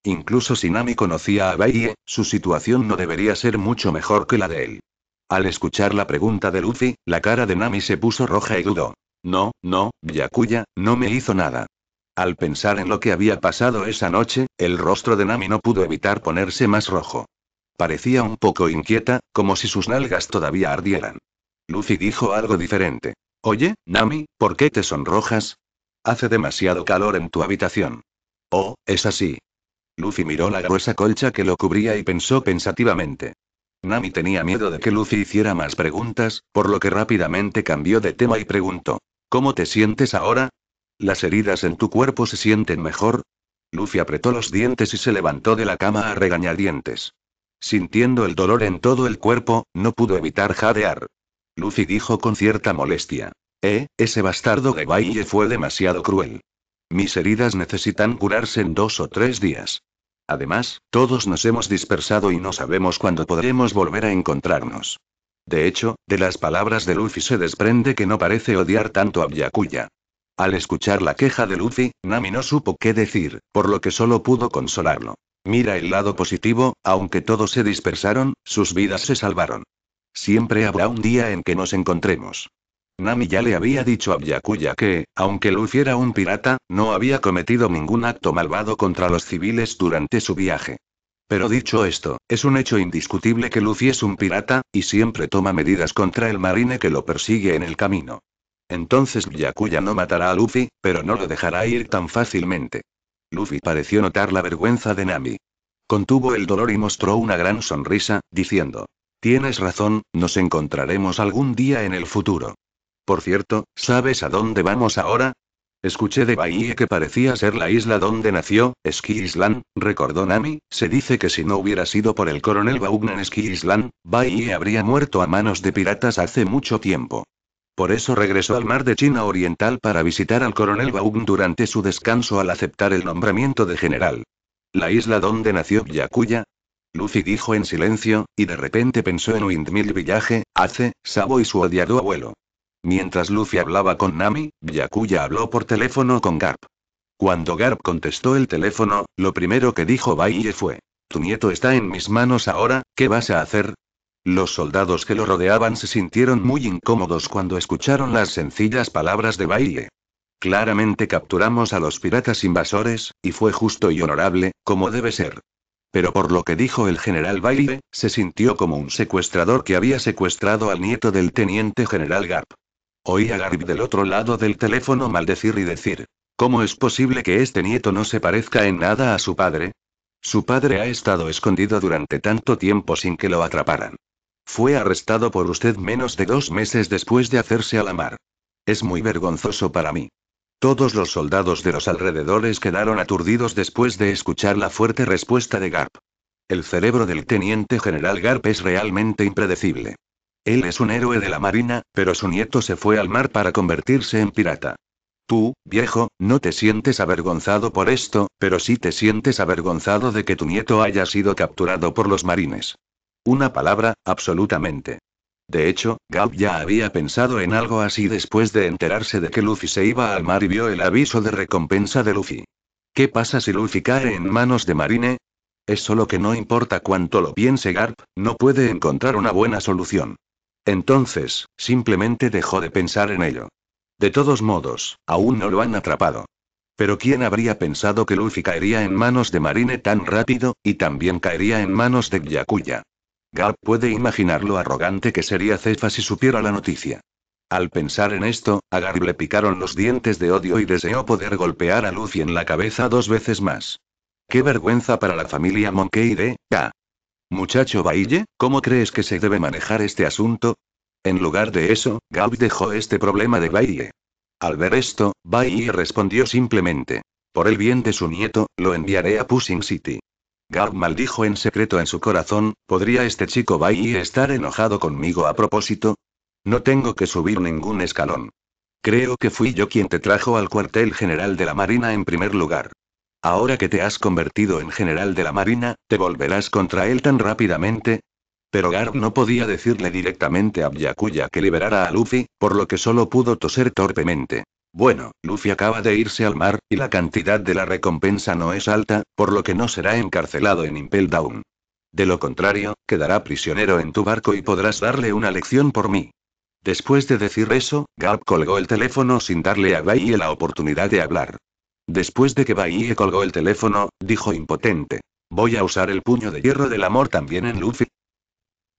Incluso si Nami conocía a Baie, su situación no debería ser mucho mejor que la de él. Al escuchar la pregunta de Luffy, la cara de Nami se puso roja y dudó. No, no, Yakuya, no me hizo nada. Al pensar en lo que había pasado esa noche, el rostro de Nami no pudo evitar ponerse más rojo. Parecía un poco inquieta, como si sus nalgas todavía ardieran. Lucy dijo algo diferente. Oye, Nami, ¿por qué te sonrojas? Hace demasiado calor en tu habitación. Oh, es así. Lucy miró la gruesa colcha que lo cubría y pensó pensativamente. Nami tenía miedo de que Lucy hiciera más preguntas, por lo que rápidamente cambió de tema y preguntó. ¿Cómo te sientes ahora? ¿Las heridas en tu cuerpo se sienten mejor? Luffy apretó los dientes y se levantó de la cama a regañadientes. Sintiendo el dolor en todo el cuerpo, no pudo evitar jadear. Lucy dijo con cierta molestia. Eh, ese bastardo de baile fue demasiado cruel. Mis heridas necesitan curarse en dos o tres días. Además, todos nos hemos dispersado y no sabemos cuándo podremos volver a encontrarnos. De hecho, de las palabras de Luffy se desprende que no parece odiar tanto a Byakuya. Al escuchar la queja de Luffy, Nami no supo qué decir, por lo que solo pudo consolarlo. Mira el lado positivo, aunque todos se dispersaron, sus vidas se salvaron. Siempre habrá un día en que nos encontremos. Nami ya le había dicho a Byakuya que, aunque Luffy era un pirata, no había cometido ningún acto malvado contra los civiles durante su viaje. Pero dicho esto, es un hecho indiscutible que Luffy es un pirata, y siempre toma medidas contra el marine que lo persigue en el camino. Entonces Yakuya no matará a Luffy, pero no lo dejará ir tan fácilmente. Luffy pareció notar la vergüenza de Nami. Contuvo el dolor y mostró una gran sonrisa, diciendo. Tienes razón, nos encontraremos algún día en el futuro. Por cierto, ¿sabes a dónde vamos ahora? Escuché de Bahía que parecía ser la isla donde nació, Ski Island, recordó Nami, se dice que si no hubiera sido por el coronel Baugnan en Ski Island, Bahía habría muerto a manos de piratas hace mucho tiempo. Por eso regresó al mar de China Oriental para visitar al coronel Baum durante su descanso al aceptar el nombramiento de general. La isla donde nació Yakuya, Lucy dijo en silencio, y de repente pensó en Windmill Village, Ace, Sabo y su odiado abuelo. Mientras Lucy hablaba con Nami, Yakuya habló por teléfono con Garp. Cuando Garp contestó el teléfono, lo primero que dijo Baiye fue: Tu nieto está en mis manos ahora, ¿qué vas a hacer? Los soldados que lo rodeaban se sintieron muy incómodos cuando escucharon las sencillas palabras de baile. Claramente capturamos a los piratas invasores, y fue justo y honorable, como debe ser. Pero por lo que dijo el general Baile, se sintió como un secuestrador que había secuestrado al nieto del teniente general Gap. Oía a del otro lado del teléfono maldecir y decir, ¿cómo es posible que este nieto no se parezca en nada a su padre? Su padre ha estado escondido durante tanto tiempo sin que lo atraparan. Fue arrestado por usted menos de dos meses después de hacerse a la mar. Es muy vergonzoso para mí. Todos los soldados de los alrededores quedaron aturdidos después de escuchar la fuerte respuesta de Garp. El cerebro del teniente general Garp es realmente impredecible. Él es un héroe de la marina, pero su nieto se fue al mar para convertirse en pirata. Tú, viejo, no te sientes avergonzado por esto, pero sí te sientes avergonzado de que tu nieto haya sido capturado por los marines. Una palabra, absolutamente. De hecho, Garp ya había pensado en algo así después de enterarse de que Luffy se iba al mar y vio el aviso de recompensa de Luffy. ¿Qué pasa si Luffy cae en manos de Marine? Es solo que no importa cuánto lo piense Garp, no puede encontrar una buena solución. Entonces, simplemente dejó de pensar en ello. De todos modos, aún no lo han atrapado. Pero ¿quién habría pensado que Luffy caería en manos de Marine tan rápido, y también caería en manos de Yakuya? Gab puede imaginar lo arrogante que sería Cefa si supiera la noticia. Al pensar en esto, a Garb le picaron los dientes de odio y deseó poder golpear a Lucy en la cabeza dos veces más. Qué vergüenza para la familia Monkey de K. Muchacho Baille, ¿cómo crees que se debe manejar este asunto? En lugar de eso, Gab dejó este problema de Baille. Al ver esto, Baille respondió simplemente. Por el bien de su nieto, lo enviaré a Pushing City. Garb maldijo en secreto en su corazón, ¿podría este chico Bai estar enojado conmigo a propósito? No tengo que subir ningún escalón. Creo que fui yo quien te trajo al cuartel general de la Marina en primer lugar. Ahora que te has convertido en general de la Marina, ¿te volverás contra él tan rápidamente? Pero Garb no podía decirle directamente a Byakuya que liberara a Luffy, por lo que solo pudo toser torpemente. Bueno, Luffy acaba de irse al mar, y la cantidad de la recompensa no es alta, por lo que no será encarcelado en Impel Down. De lo contrario, quedará prisionero en tu barco y podrás darle una lección por mí. Después de decir eso, Garp colgó el teléfono sin darle a Baie la oportunidad de hablar. Después de que Baie colgó el teléfono, dijo impotente. Voy a usar el puño de hierro del amor también en Luffy.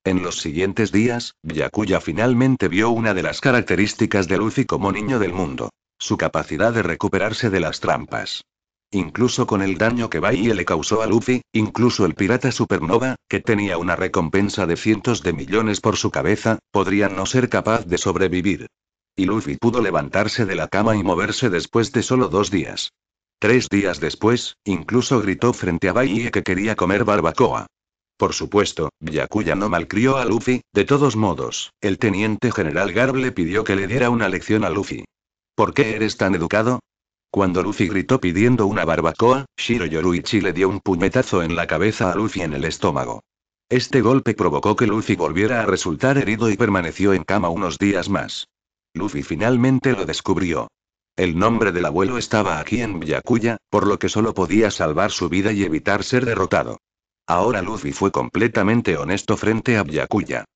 En los siguientes días, Byakuya finalmente vio una de las características de Luffy como niño del mundo. Su capacidad de recuperarse de las trampas. Incluso con el daño que Baie le causó a Luffy, incluso el pirata Supernova, que tenía una recompensa de cientos de millones por su cabeza, podría no ser capaz de sobrevivir. Y Luffy pudo levantarse de la cama y moverse después de solo dos días. Tres días después, incluso gritó frente a Bahía que quería comer barbacoa. Por supuesto, Yakuya no malcrió a Luffy, de todos modos, el teniente general Garble pidió que le diera una lección a Luffy. ¿Por qué eres tan educado? Cuando Luffy gritó pidiendo una barbacoa, Shiro Yoruichi le dio un puñetazo en la cabeza a Luffy en el estómago. Este golpe provocó que Luffy volviera a resultar herido y permaneció en cama unos días más. Luffy finalmente lo descubrió. El nombre del abuelo estaba aquí en Yakuya, por lo que solo podía salvar su vida y evitar ser derrotado. Ahora Luffy fue completamente honesto frente a Byakuya.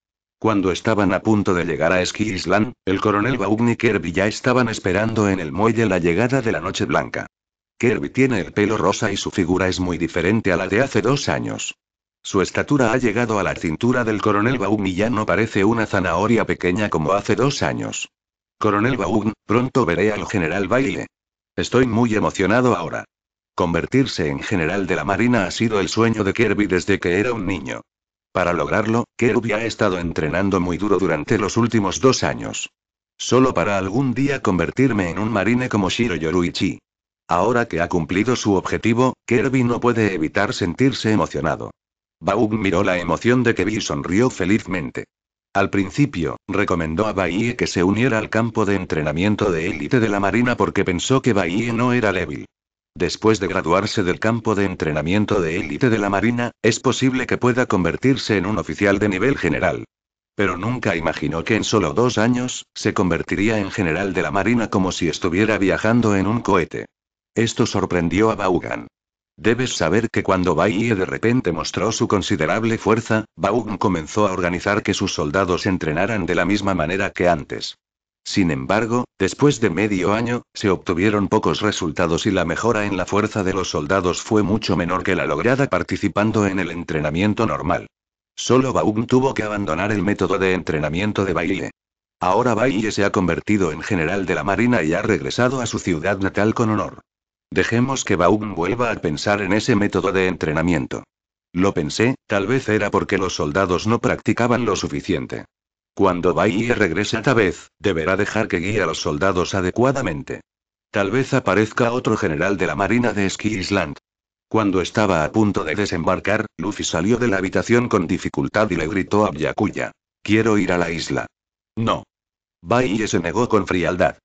Cuando estaban a punto de llegar a Ski Island, el coronel Baum y Kirby ya estaban esperando en el muelle la llegada de la Noche Blanca. Kirby tiene el pelo rosa y su figura es muy diferente a la de hace dos años. Su estatura ha llegado a la cintura del coronel Baum y ya no parece una zanahoria pequeña como hace dos años. Coronel Baum, pronto veré al general Baile. Estoy muy emocionado ahora. Convertirse en general de la Marina ha sido el sueño de Kirby desde que era un niño. Para lograrlo, Kirby ha estado entrenando muy duro durante los últimos dos años. Solo para algún día convertirme en un marine como Shiro Yoruichi. Ahora que ha cumplido su objetivo, Kirby no puede evitar sentirse emocionado. Baug miró la emoción de Kirby y sonrió felizmente. Al principio, recomendó a Baie que se uniera al campo de entrenamiento de élite de la Marina porque pensó que Baie no era débil. Después de graduarse del campo de entrenamiento de élite de la Marina, es posible que pueda convertirse en un oficial de nivel general. Pero nunca imaginó que en solo dos años, se convertiría en general de la Marina como si estuviera viajando en un cohete. Esto sorprendió a Vaughan. Debes saber que cuando Baye de repente mostró su considerable fuerza, Vaughan comenzó a organizar que sus soldados entrenaran de la misma manera que antes. Sin embargo, después de medio año, se obtuvieron pocos resultados y la mejora en la fuerza de los soldados fue mucho menor que la lograda participando en el entrenamiento normal. Solo Baum tuvo que abandonar el método de entrenamiento de Baile. Ahora Baile se ha convertido en general de la Marina y ha regresado a su ciudad natal con honor. Dejemos que Baum vuelva a pensar en ese método de entrenamiento. Lo pensé, tal vez era porque los soldados no practicaban lo suficiente. Cuando Baye regrese esta vez, deberá dejar que guíe a los soldados adecuadamente. Tal vez aparezca otro general de la Marina de Ski Island. Cuando estaba a punto de desembarcar, Luffy salió de la habitación con dificultad y le gritó a Byakuya. Quiero ir a la isla. No. Baye se negó con frialdad.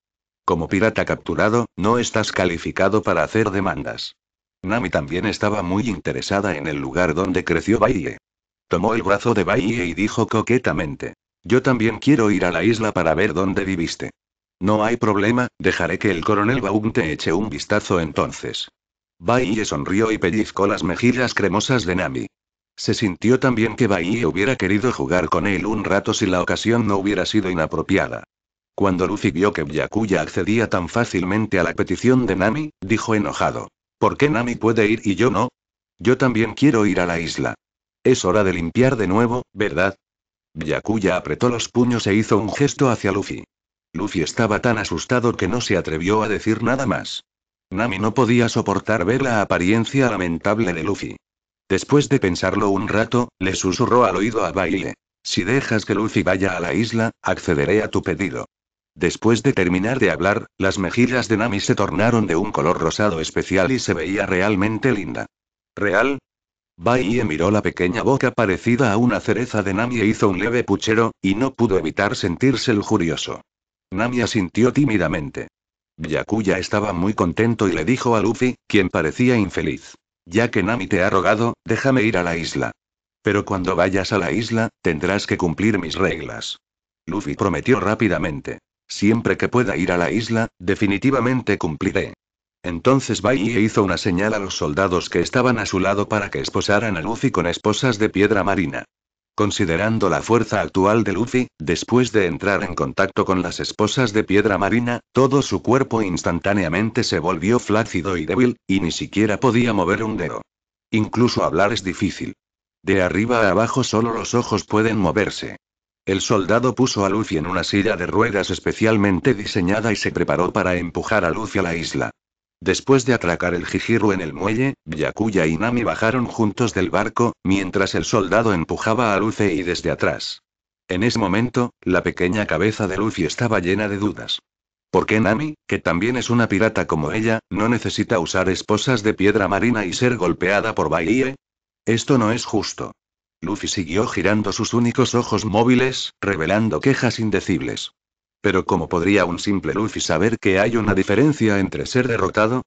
Como pirata capturado, no estás calificado para hacer demandas. Nami también estaba muy interesada en el lugar donde creció Baye. Tomó el brazo de Baye y dijo coquetamente. Yo también quiero ir a la isla para ver dónde viviste. No hay problema, dejaré que el coronel Baum te eche un vistazo entonces. Baille sonrió y pellizcó las mejillas cremosas de Nami. Se sintió también que Baille hubiera querido jugar con él un rato si la ocasión no hubiera sido inapropiada. Cuando Luffy vio que Byakuya accedía tan fácilmente a la petición de Nami, dijo enojado. ¿Por qué Nami puede ir y yo no? Yo también quiero ir a la isla. Es hora de limpiar de nuevo, ¿verdad? Yakuya apretó los puños e hizo un gesto hacia Luffy. Luffy estaba tan asustado que no se atrevió a decir nada más. Nami no podía soportar ver la apariencia lamentable de Luffy. Después de pensarlo un rato, le susurró al oído a Baile. Si dejas que Luffy vaya a la isla, accederé a tu pedido. Después de terminar de hablar, las mejillas de Nami se tornaron de un color rosado especial y se veía realmente linda. Real, Baie miró la pequeña boca parecida a una cereza de Nami e hizo un leve puchero, y no pudo evitar sentirse lujurioso. Nami asintió tímidamente. Yakuya estaba muy contento y le dijo a Luffy, quien parecía infeliz. Ya que Nami te ha rogado, déjame ir a la isla. Pero cuando vayas a la isla, tendrás que cumplir mis reglas. Luffy prometió rápidamente. Siempre que pueda ir a la isla, definitivamente cumpliré. Entonces Bailey hizo una señal a los soldados que estaban a su lado para que esposaran a Luffy con esposas de piedra marina. Considerando la fuerza actual de Luffy, después de entrar en contacto con las esposas de piedra marina, todo su cuerpo instantáneamente se volvió flácido y débil, y ni siquiera podía mover un dedo. Incluso hablar es difícil. De arriba a abajo solo los ojos pueden moverse. El soldado puso a Luffy en una silla de ruedas especialmente diseñada y se preparó para empujar a Luffy a la isla. Después de atracar el Jijiru en el muelle, Yakuya y Nami bajaron juntos del barco, mientras el soldado empujaba a Luffy desde atrás. En ese momento, la pequeña cabeza de Luffy estaba llena de dudas. ¿Por qué Nami, que también es una pirata como ella, no necesita usar esposas de piedra marina y ser golpeada por Baiye? Esto no es justo. Luffy siguió girando sus únicos ojos móviles, revelando quejas indecibles. Pero ¿cómo podría un simple Luffy saber que hay una diferencia entre ser derrotado?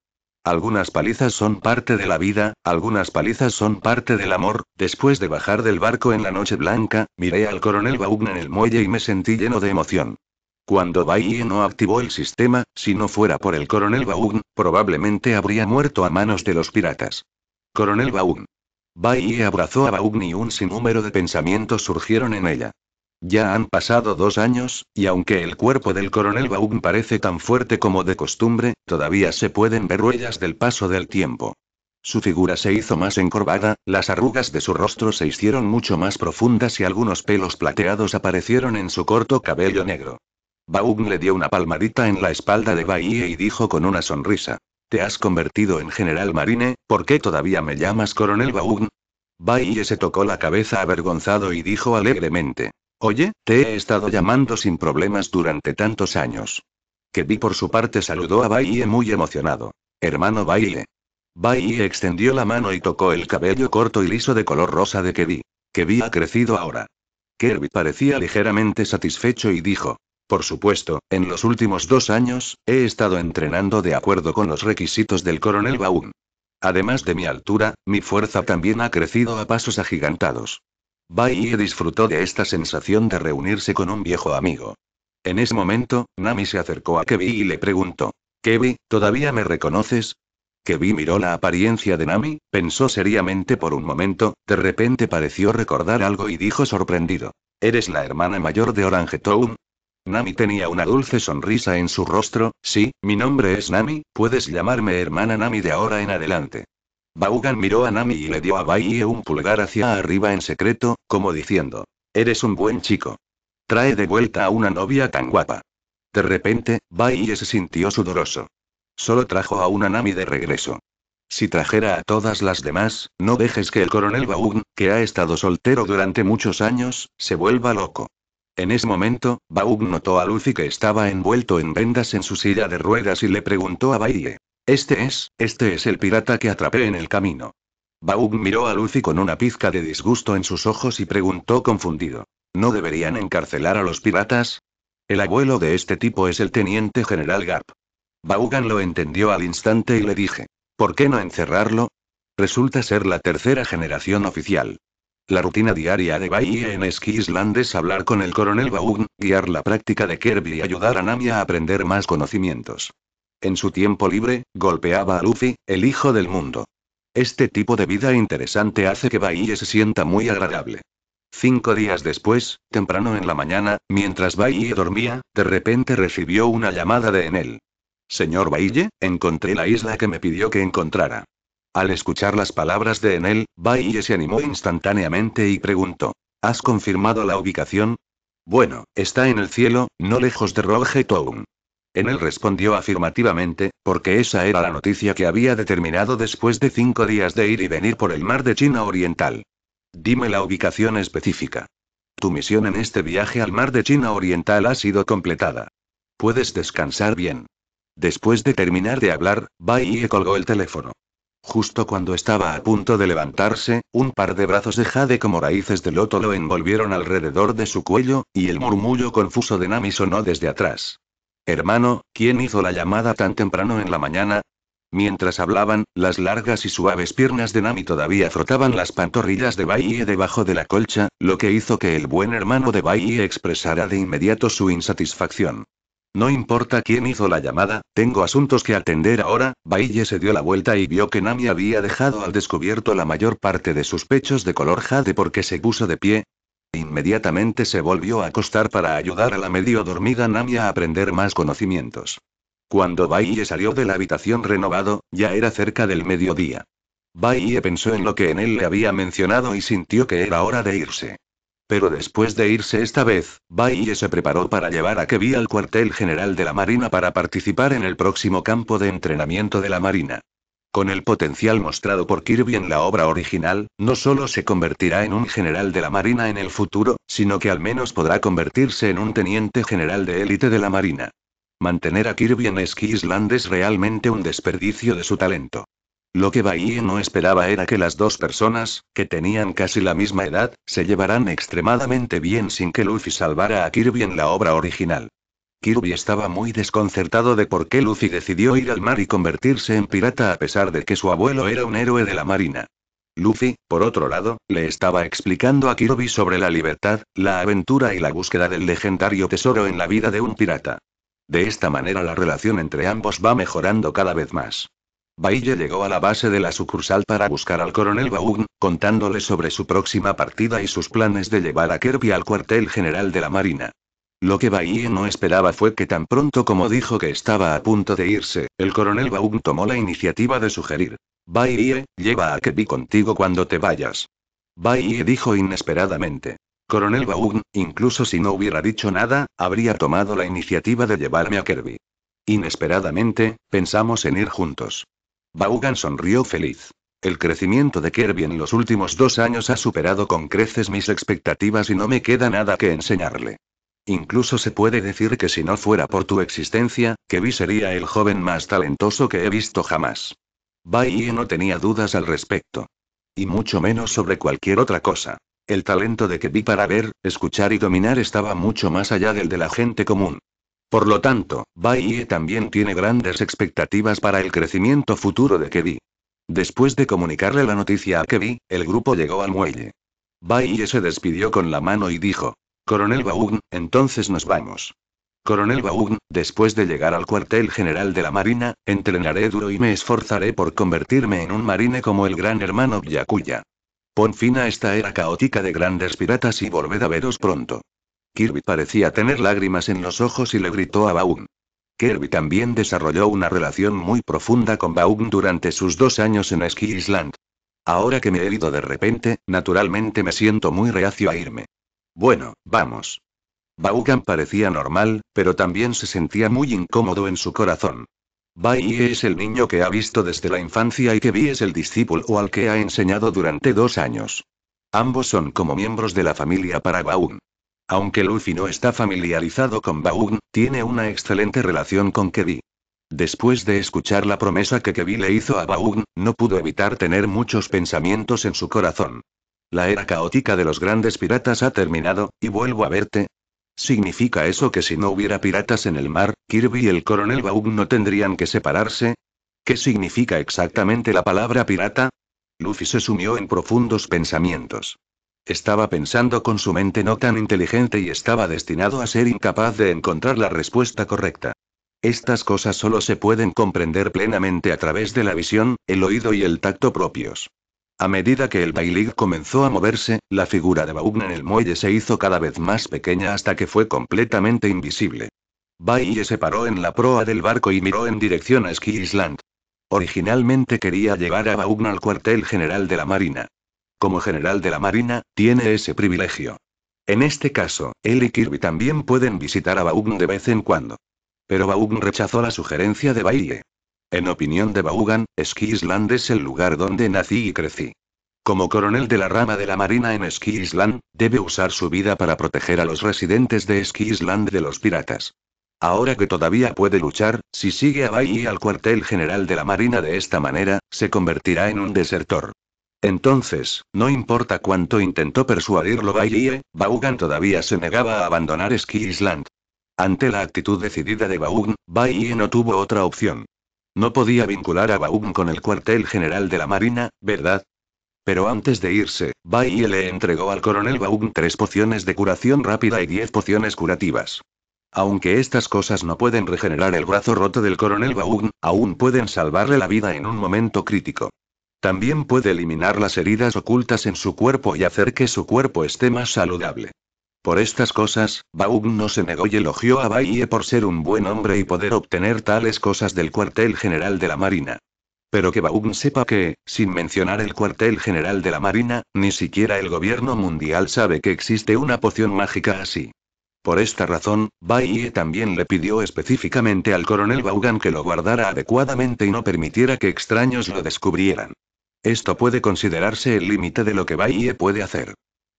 Algunas palizas son parte de la vida, algunas palizas son parte del amor. Después de bajar del barco en la noche blanca, miré al coronel Baugn en el muelle y me sentí lleno de emoción. Cuando Baiye no activó el sistema, si no fuera por el coronel Baugn, probablemente habría muerto a manos de los piratas. Coronel Baugn. Bahie abrazó a Baugn y un sinnúmero de pensamientos surgieron en ella. Ya han pasado dos años, y aunque el cuerpo del coronel Baum parece tan fuerte como de costumbre, todavía se pueden ver huellas del paso del tiempo. Su figura se hizo más encorvada, las arrugas de su rostro se hicieron mucho más profundas y algunos pelos plateados aparecieron en su corto cabello negro. Baung le dio una palmadita en la espalda de Bahía y dijo con una sonrisa. Te has convertido en general Marine, ¿por qué todavía me llamas coronel Baung?". Bahía se tocó la cabeza avergonzado y dijo alegremente. Oye, te he estado llamando sin problemas durante tantos años. Que por su parte saludó a Baile muy emocionado. Hermano Baile. Baile extendió la mano y tocó el cabello corto y liso de color rosa de Kevin. Kevin ha crecido ahora. Kirby parecía ligeramente satisfecho y dijo. Por supuesto, en los últimos dos años, he estado entrenando de acuerdo con los requisitos del coronel Baum. Además de mi altura, mi fuerza también ha crecido a pasos agigantados. Baiye disfrutó de esta sensación de reunirse con un viejo amigo. En ese momento, Nami se acercó a Kevi y le preguntó: Kevi, ¿todavía me reconoces? Kevi miró la apariencia de Nami, pensó seriamente por un momento, de repente pareció recordar algo y dijo sorprendido: ¿Eres la hermana mayor de Orange Town? Nami tenía una dulce sonrisa en su rostro, sí, mi nombre es Nami, puedes llamarme hermana Nami de ahora en adelante. Baugan miró a Nami y le dio a Baiye un pulgar hacia arriba en secreto, como diciendo, Eres un buen chico. Trae de vuelta a una novia tan guapa. De repente, Baiye se sintió sudoroso. Solo trajo a una Nami de regreso. Si trajera a todas las demás, no dejes que el coronel Baugan, que ha estado soltero durante muchos años, se vuelva loco. En ese momento, Baughan notó a Lucy que estaba envuelto en vendas en su silla de ruedas y le preguntó a Baiye: este es, este es el pirata que atrapé en el camino. Baugh miró a Lucy con una pizca de disgusto en sus ojos y preguntó confundido. ¿No deberían encarcelar a los piratas? El abuelo de este tipo es el teniente general Garp. Baugan lo entendió al instante y le dije. ¿Por qué no encerrarlo? Resulta ser la tercera generación oficial. La rutina diaria de Bahía en Skisland es hablar con el coronel Baugn, guiar la práctica de Kirby y ayudar a Nami a aprender más conocimientos. En su tiempo libre, golpeaba a Luffy, el hijo del mundo. Este tipo de vida interesante hace que Bahía se sienta muy agradable. Cinco días después, temprano en la mañana, mientras Bahía dormía, de repente recibió una llamada de Enel. Señor Bahille, encontré la isla que me pidió que encontrara. Al escuchar las palabras de Enel, Bahille se animó instantáneamente y preguntó. ¿Has confirmado la ubicación? Bueno, está en el cielo, no lejos de Roge Town. En él respondió afirmativamente, porque esa era la noticia que había determinado después de cinco días de ir y venir por el mar de China Oriental. Dime la ubicación específica. Tu misión en este viaje al mar de China Oriental ha sido completada. Puedes descansar bien. Después de terminar de hablar, Bai Ye colgó el teléfono. Justo cuando estaba a punto de levantarse, un par de brazos de jade como raíces de loto lo envolvieron alrededor de su cuello, y el murmullo confuso de Nami sonó desde atrás. Hermano, ¿quién hizo la llamada tan temprano en la mañana? Mientras hablaban, las largas y suaves piernas de Nami todavía frotaban las pantorrillas de Baiye debajo de la colcha, lo que hizo que el buen hermano de Baiye expresara de inmediato su insatisfacción. No importa quién hizo la llamada, tengo asuntos que atender ahora. Baiye se dio la vuelta y vio que Nami había dejado al descubierto la mayor parte de sus pechos de color jade porque se puso de pie, Inmediatamente se volvió a acostar para ayudar a la medio dormida Namia a aprender más conocimientos. Cuando Baiye salió de la habitación renovado, ya era cerca del mediodía. Baiye pensó en lo que en él le había mencionado y sintió que era hora de irse. Pero después de irse esta vez, Baiye se preparó para llevar a Kevi al cuartel general de la Marina para participar en el próximo campo de entrenamiento de la Marina. Con el potencial mostrado por Kirby en la obra original, no solo se convertirá en un general de la Marina en el futuro, sino que al menos podrá convertirse en un teniente general de élite de la Marina. Mantener a Kirby en Ski Island es realmente un desperdicio de su talento. Lo que Bahía no esperaba era que las dos personas, que tenían casi la misma edad, se llevaran extremadamente bien sin que Luffy salvara a Kirby en la obra original. Kirby estaba muy desconcertado de por qué Lucy decidió ir al mar y convertirse en pirata a pesar de que su abuelo era un héroe de la marina. Luffy, por otro lado, le estaba explicando a Kirby sobre la libertad, la aventura y la búsqueda del legendario tesoro en la vida de un pirata. De esta manera la relación entre ambos va mejorando cada vez más. Baille llegó a la base de la sucursal para buscar al coronel Baugn, contándole sobre su próxima partida y sus planes de llevar a Kirby al cuartel general de la Marina. Lo que Bahie no esperaba fue que tan pronto como dijo que estaba a punto de irse, el coronel Baum tomó la iniciativa de sugerir. Bahie, lleva a Kirby contigo cuando te vayas. Bahie dijo inesperadamente. Coronel Baum, incluso si no hubiera dicho nada, habría tomado la iniciativa de llevarme a Kirby. Inesperadamente, pensamos en ir juntos. Baugan sonrió feliz. El crecimiento de Kirby en los últimos dos años ha superado con creces mis expectativas y no me queda nada que enseñarle. Incluso se puede decir que si no fuera por tu existencia, Kevin sería el joven más talentoso que he visto jamás. Bai no tenía dudas al respecto. Y mucho menos sobre cualquier otra cosa. El talento de Kevin para ver, escuchar y dominar estaba mucho más allá del de la gente común. Por lo tanto, Bai también tiene grandes expectativas para el crecimiento futuro de Kevin. Después de comunicarle la noticia a Kevin, el grupo llegó al muelle. Bai se despidió con la mano y dijo, Coronel Baugn, entonces nos vamos. Coronel Baugn, después de llegar al cuartel general de la Marina, entrenaré duro y me esforzaré por convertirme en un marine como el gran hermano Yakuya. Pon fin a esta era caótica de grandes piratas y volved a veros pronto. Kirby parecía tener lágrimas en los ojos y le gritó a Baugn. Kirby también desarrolló una relación muy profunda con Baugn durante sus dos años en Ski Island. Ahora que me he ido de repente, naturalmente me siento muy reacio a irme. Bueno, vamos. Baugan parecía normal, pero también se sentía muy incómodo en su corazón. Bai es el niño que ha visto desde la infancia y que es el discípulo o al que ha enseñado durante dos años. Ambos son como miembros de la familia para Baugan. Aunque Luffy no está familiarizado con Baugan, tiene una excelente relación con Kevi. Después de escuchar la promesa que Kevi le hizo a Baugan, no pudo evitar tener muchos pensamientos en su corazón. La era caótica de los grandes piratas ha terminado, y vuelvo a verte. ¿Significa eso que si no hubiera piratas en el mar, Kirby y el coronel Baum no tendrían que separarse? ¿Qué significa exactamente la palabra pirata? Luffy se sumió en profundos pensamientos. Estaba pensando con su mente no tan inteligente y estaba destinado a ser incapaz de encontrar la respuesta correcta. Estas cosas solo se pueden comprender plenamente a través de la visión, el oído y el tacto propios. A medida que el Bailig comenzó a moverse, la figura de Baugn en el muelle se hizo cada vez más pequeña hasta que fue completamente invisible. Bailey se paró en la proa del barco y miró en dirección a Ski Island. Originalmente quería llevar a Baugn al cuartel general de la Marina. Como general de la Marina, tiene ese privilegio. En este caso, él y Kirby también pueden visitar a Baugn de vez en cuando. Pero Baugn rechazó la sugerencia de Bailey. En opinión de Baugan, Ski es el lugar donde nací y crecí. Como coronel de la rama de la Marina en Ski debe usar su vida para proteger a los residentes de Ski de los piratas. Ahora que todavía puede luchar, si sigue a Baiye al cuartel general de la Marina de esta manera, se convertirá en un desertor. Entonces, no importa cuánto intentó persuadirlo Bailey, Baugan todavía se negaba a abandonar Ski Ante la actitud decidida de Baugan, Bailey no tuvo otra opción. No podía vincular a Baum con el cuartel general de la Marina, ¿verdad? Pero antes de irse, Bai le entregó al coronel Baum tres pociones de curación rápida y diez pociones curativas. Aunque estas cosas no pueden regenerar el brazo roto del coronel Baum, aún pueden salvarle la vida en un momento crítico. También puede eliminar las heridas ocultas en su cuerpo y hacer que su cuerpo esté más saludable. Por estas cosas, Baugh no se negó y elogió a Baiye por ser un buen hombre y poder obtener tales cosas del cuartel general de la Marina. Pero que Baum sepa que, sin mencionar el cuartel general de la Marina, ni siquiera el gobierno mundial sabe que existe una poción mágica así. Por esta razón, Baiye también le pidió específicamente al coronel Vaughan que lo guardara adecuadamente y no permitiera que extraños lo descubrieran. Esto puede considerarse el límite de lo que Baiye puede hacer.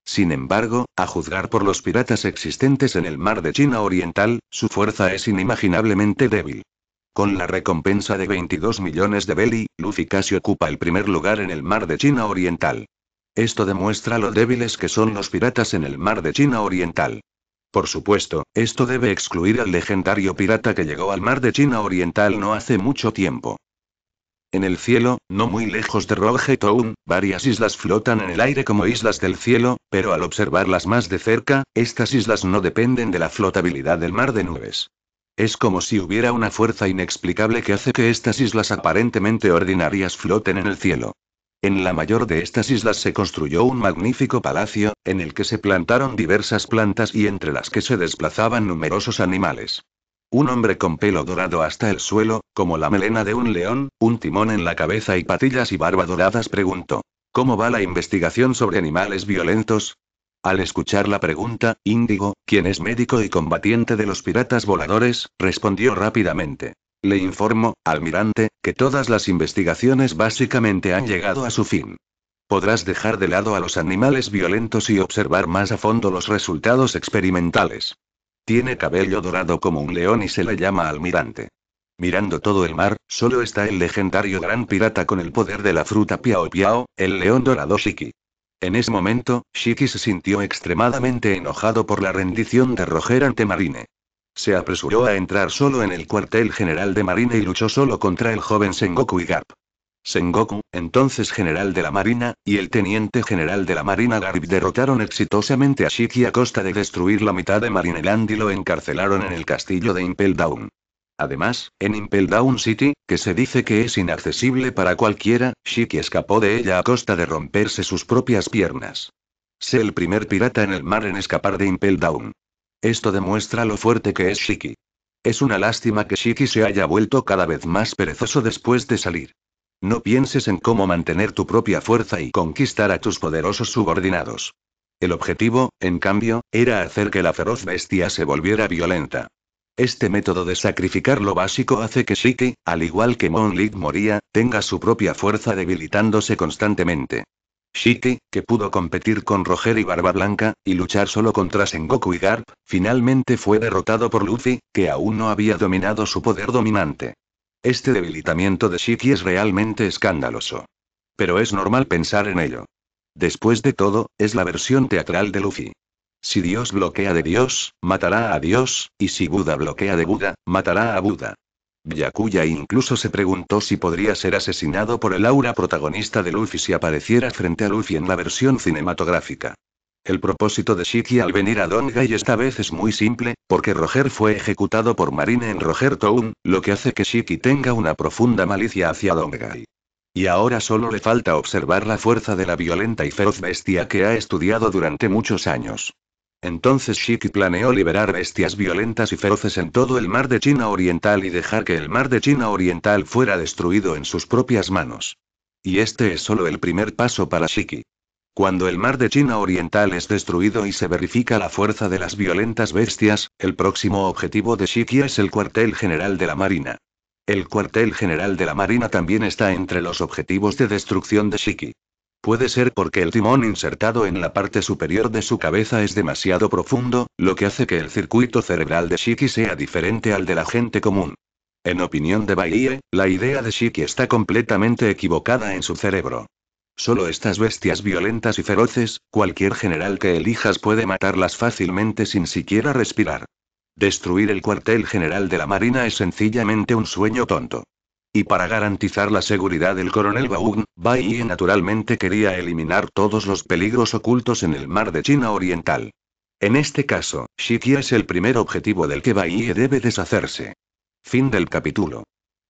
Sin embargo, a juzgar por los piratas existentes en el mar de China Oriental, su fuerza es inimaginablemente débil. Con la recompensa de 22 millones de Beli, Luffy casi ocupa el primer lugar en el mar de China Oriental. Esto demuestra lo débiles que son los piratas en el mar de China Oriental. Por supuesto, esto debe excluir al legendario pirata que llegó al mar de China Oriental no hace mucho tiempo. En el cielo, no muy lejos de Rogetown, varias islas flotan en el aire como islas del cielo, pero al observarlas más de cerca, estas islas no dependen de la flotabilidad del mar de nubes. Es como si hubiera una fuerza inexplicable que hace que estas islas aparentemente ordinarias floten en el cielo. En la mayor de estas islas se construyó un magnífico palacio, en el que se plantaron diversas plantas y entre las que se desplazaban numerosos animales. Un hombre con pelo dorado hasta el suelo, como la melena de un león, un timón en la cabeza y patillas y barba doradas preguntó. ¿Cómo va la investigación sobre animales violentos? Al escuchar la pregunta, Índigo, quien es médico y combatiente de los piratas voladores, respondió rápidamente. Le informo, almirante, que todas las investigaciones básicamente han llegado a su fin. Podrás dejar de lado a los animales violentos y observar más a fondo los resultados experimentales. Tiene cabello dorado como un león y se le llama almirante. Mirando todo el mar, solo está el legendario gran pirata con el poder de la fruta Piao Piao, el león dorado Shiki. En ese momento, Shiki se sintió extremadamente enojado por la rendición de Roger ante Marine. Se apresuró a entrar solo en el cuartel general de Marine y luchó solo contra el joven Sengoku y Gap. Sengoku, entonces general de la Marina, y el teniente general de la Marina Garib derrotaron exitosamente a Shiki a costa de destruir la mitad de Marineland y lo encarcelaron en el castillo de Impel Down. Además, en Impel Down City, que se dice que es inaccesible para cualquiera, Shiki escapó de ella a costa de romperse sus propias piernas. Sé el primer pirata en el mar en escapar de Impel Down. Esto demuestra lo fuerte que es Shiki. Es una lástima que Shiki se haya vuelto cada vez más perezoso después de salir. No pienses en cómo mantener tu propia fuerza y conquistar a tus poderosos subordinados. El objetivo, en cambio, era hacer que la feroz bestia se volviera violenta. Este método de sacrificar lo básico hace que Shiki, al igual que Monlit moría, tenga su propia fuerza debilitándose constantemente. Shiki, que pudo competir con Roger y Barba Blanca, y luchar solo contra Sengoku y Garp, finalmente fue derrotado por Luffy, que aún no había dominado su poder dominante. Este debilitamiento de Shiki es realmente escandaloso. Pero es normal pensar en ello. Después de todo, es la versión teatral de Luffy. Si Dios bloquea de Dios, matará a Dios, y si Buda bloquea de Buda, matará a Buda. Yakuya incluso se preguntó si podría ser asesinado por el aura protagonista de Luffy si apareciera frente a Luffy en la versión cinematográfica. El propósito de Shiki al venir a y esta vez es muy simple, porque Roger fue ejecutado por Marine en Roger Town, lo que hace que Shiki tenga una profunda malicia hacia Dongai. Y ahora solo le falta observar la fuerza de la violenta y feroz bestia que ha estudiado durante muchos años. Entonces Shiki planeó liberar bestias violentas y feroces en todo el mar de China Oriental y dejar que el mar de China Oriental fuera destruido en sus propias manos. Y este es solo el primer paso para Shiki. Cuando el mar de China Oriental es destruido y se verifica la fuerza de las violentas bestias, el próximo objetivo de Shiki es el cuartel general de la Marina. El cuartel general de la Marina también está entre los objetivos de destrucción de Shiki. Puede ser porque el timón insertado en la parte superior de su cabeza es demasiado profundo, lo que hace que el circuito cerebral de Shiki sea diferente al de la gente común. En opinión de Baiye, la idea de Shiki está completamente equivocada en su cerebro. Solo estas bestias violentas y feroces, cualquier general que elijas puede matarlas fácilmente sin siquiera respirar. Destruir el cuartel general de la Marina es sencillamente un sueño tonto. Y para garantizar la seguridad del coronel Baugn, Bai naturalmente quería eliminar todos los peligros ocultos en el mar de China Oriental. En este caso, Shikia es el primer objetivo del que Bai debe deshacerse. Fin del capítulo.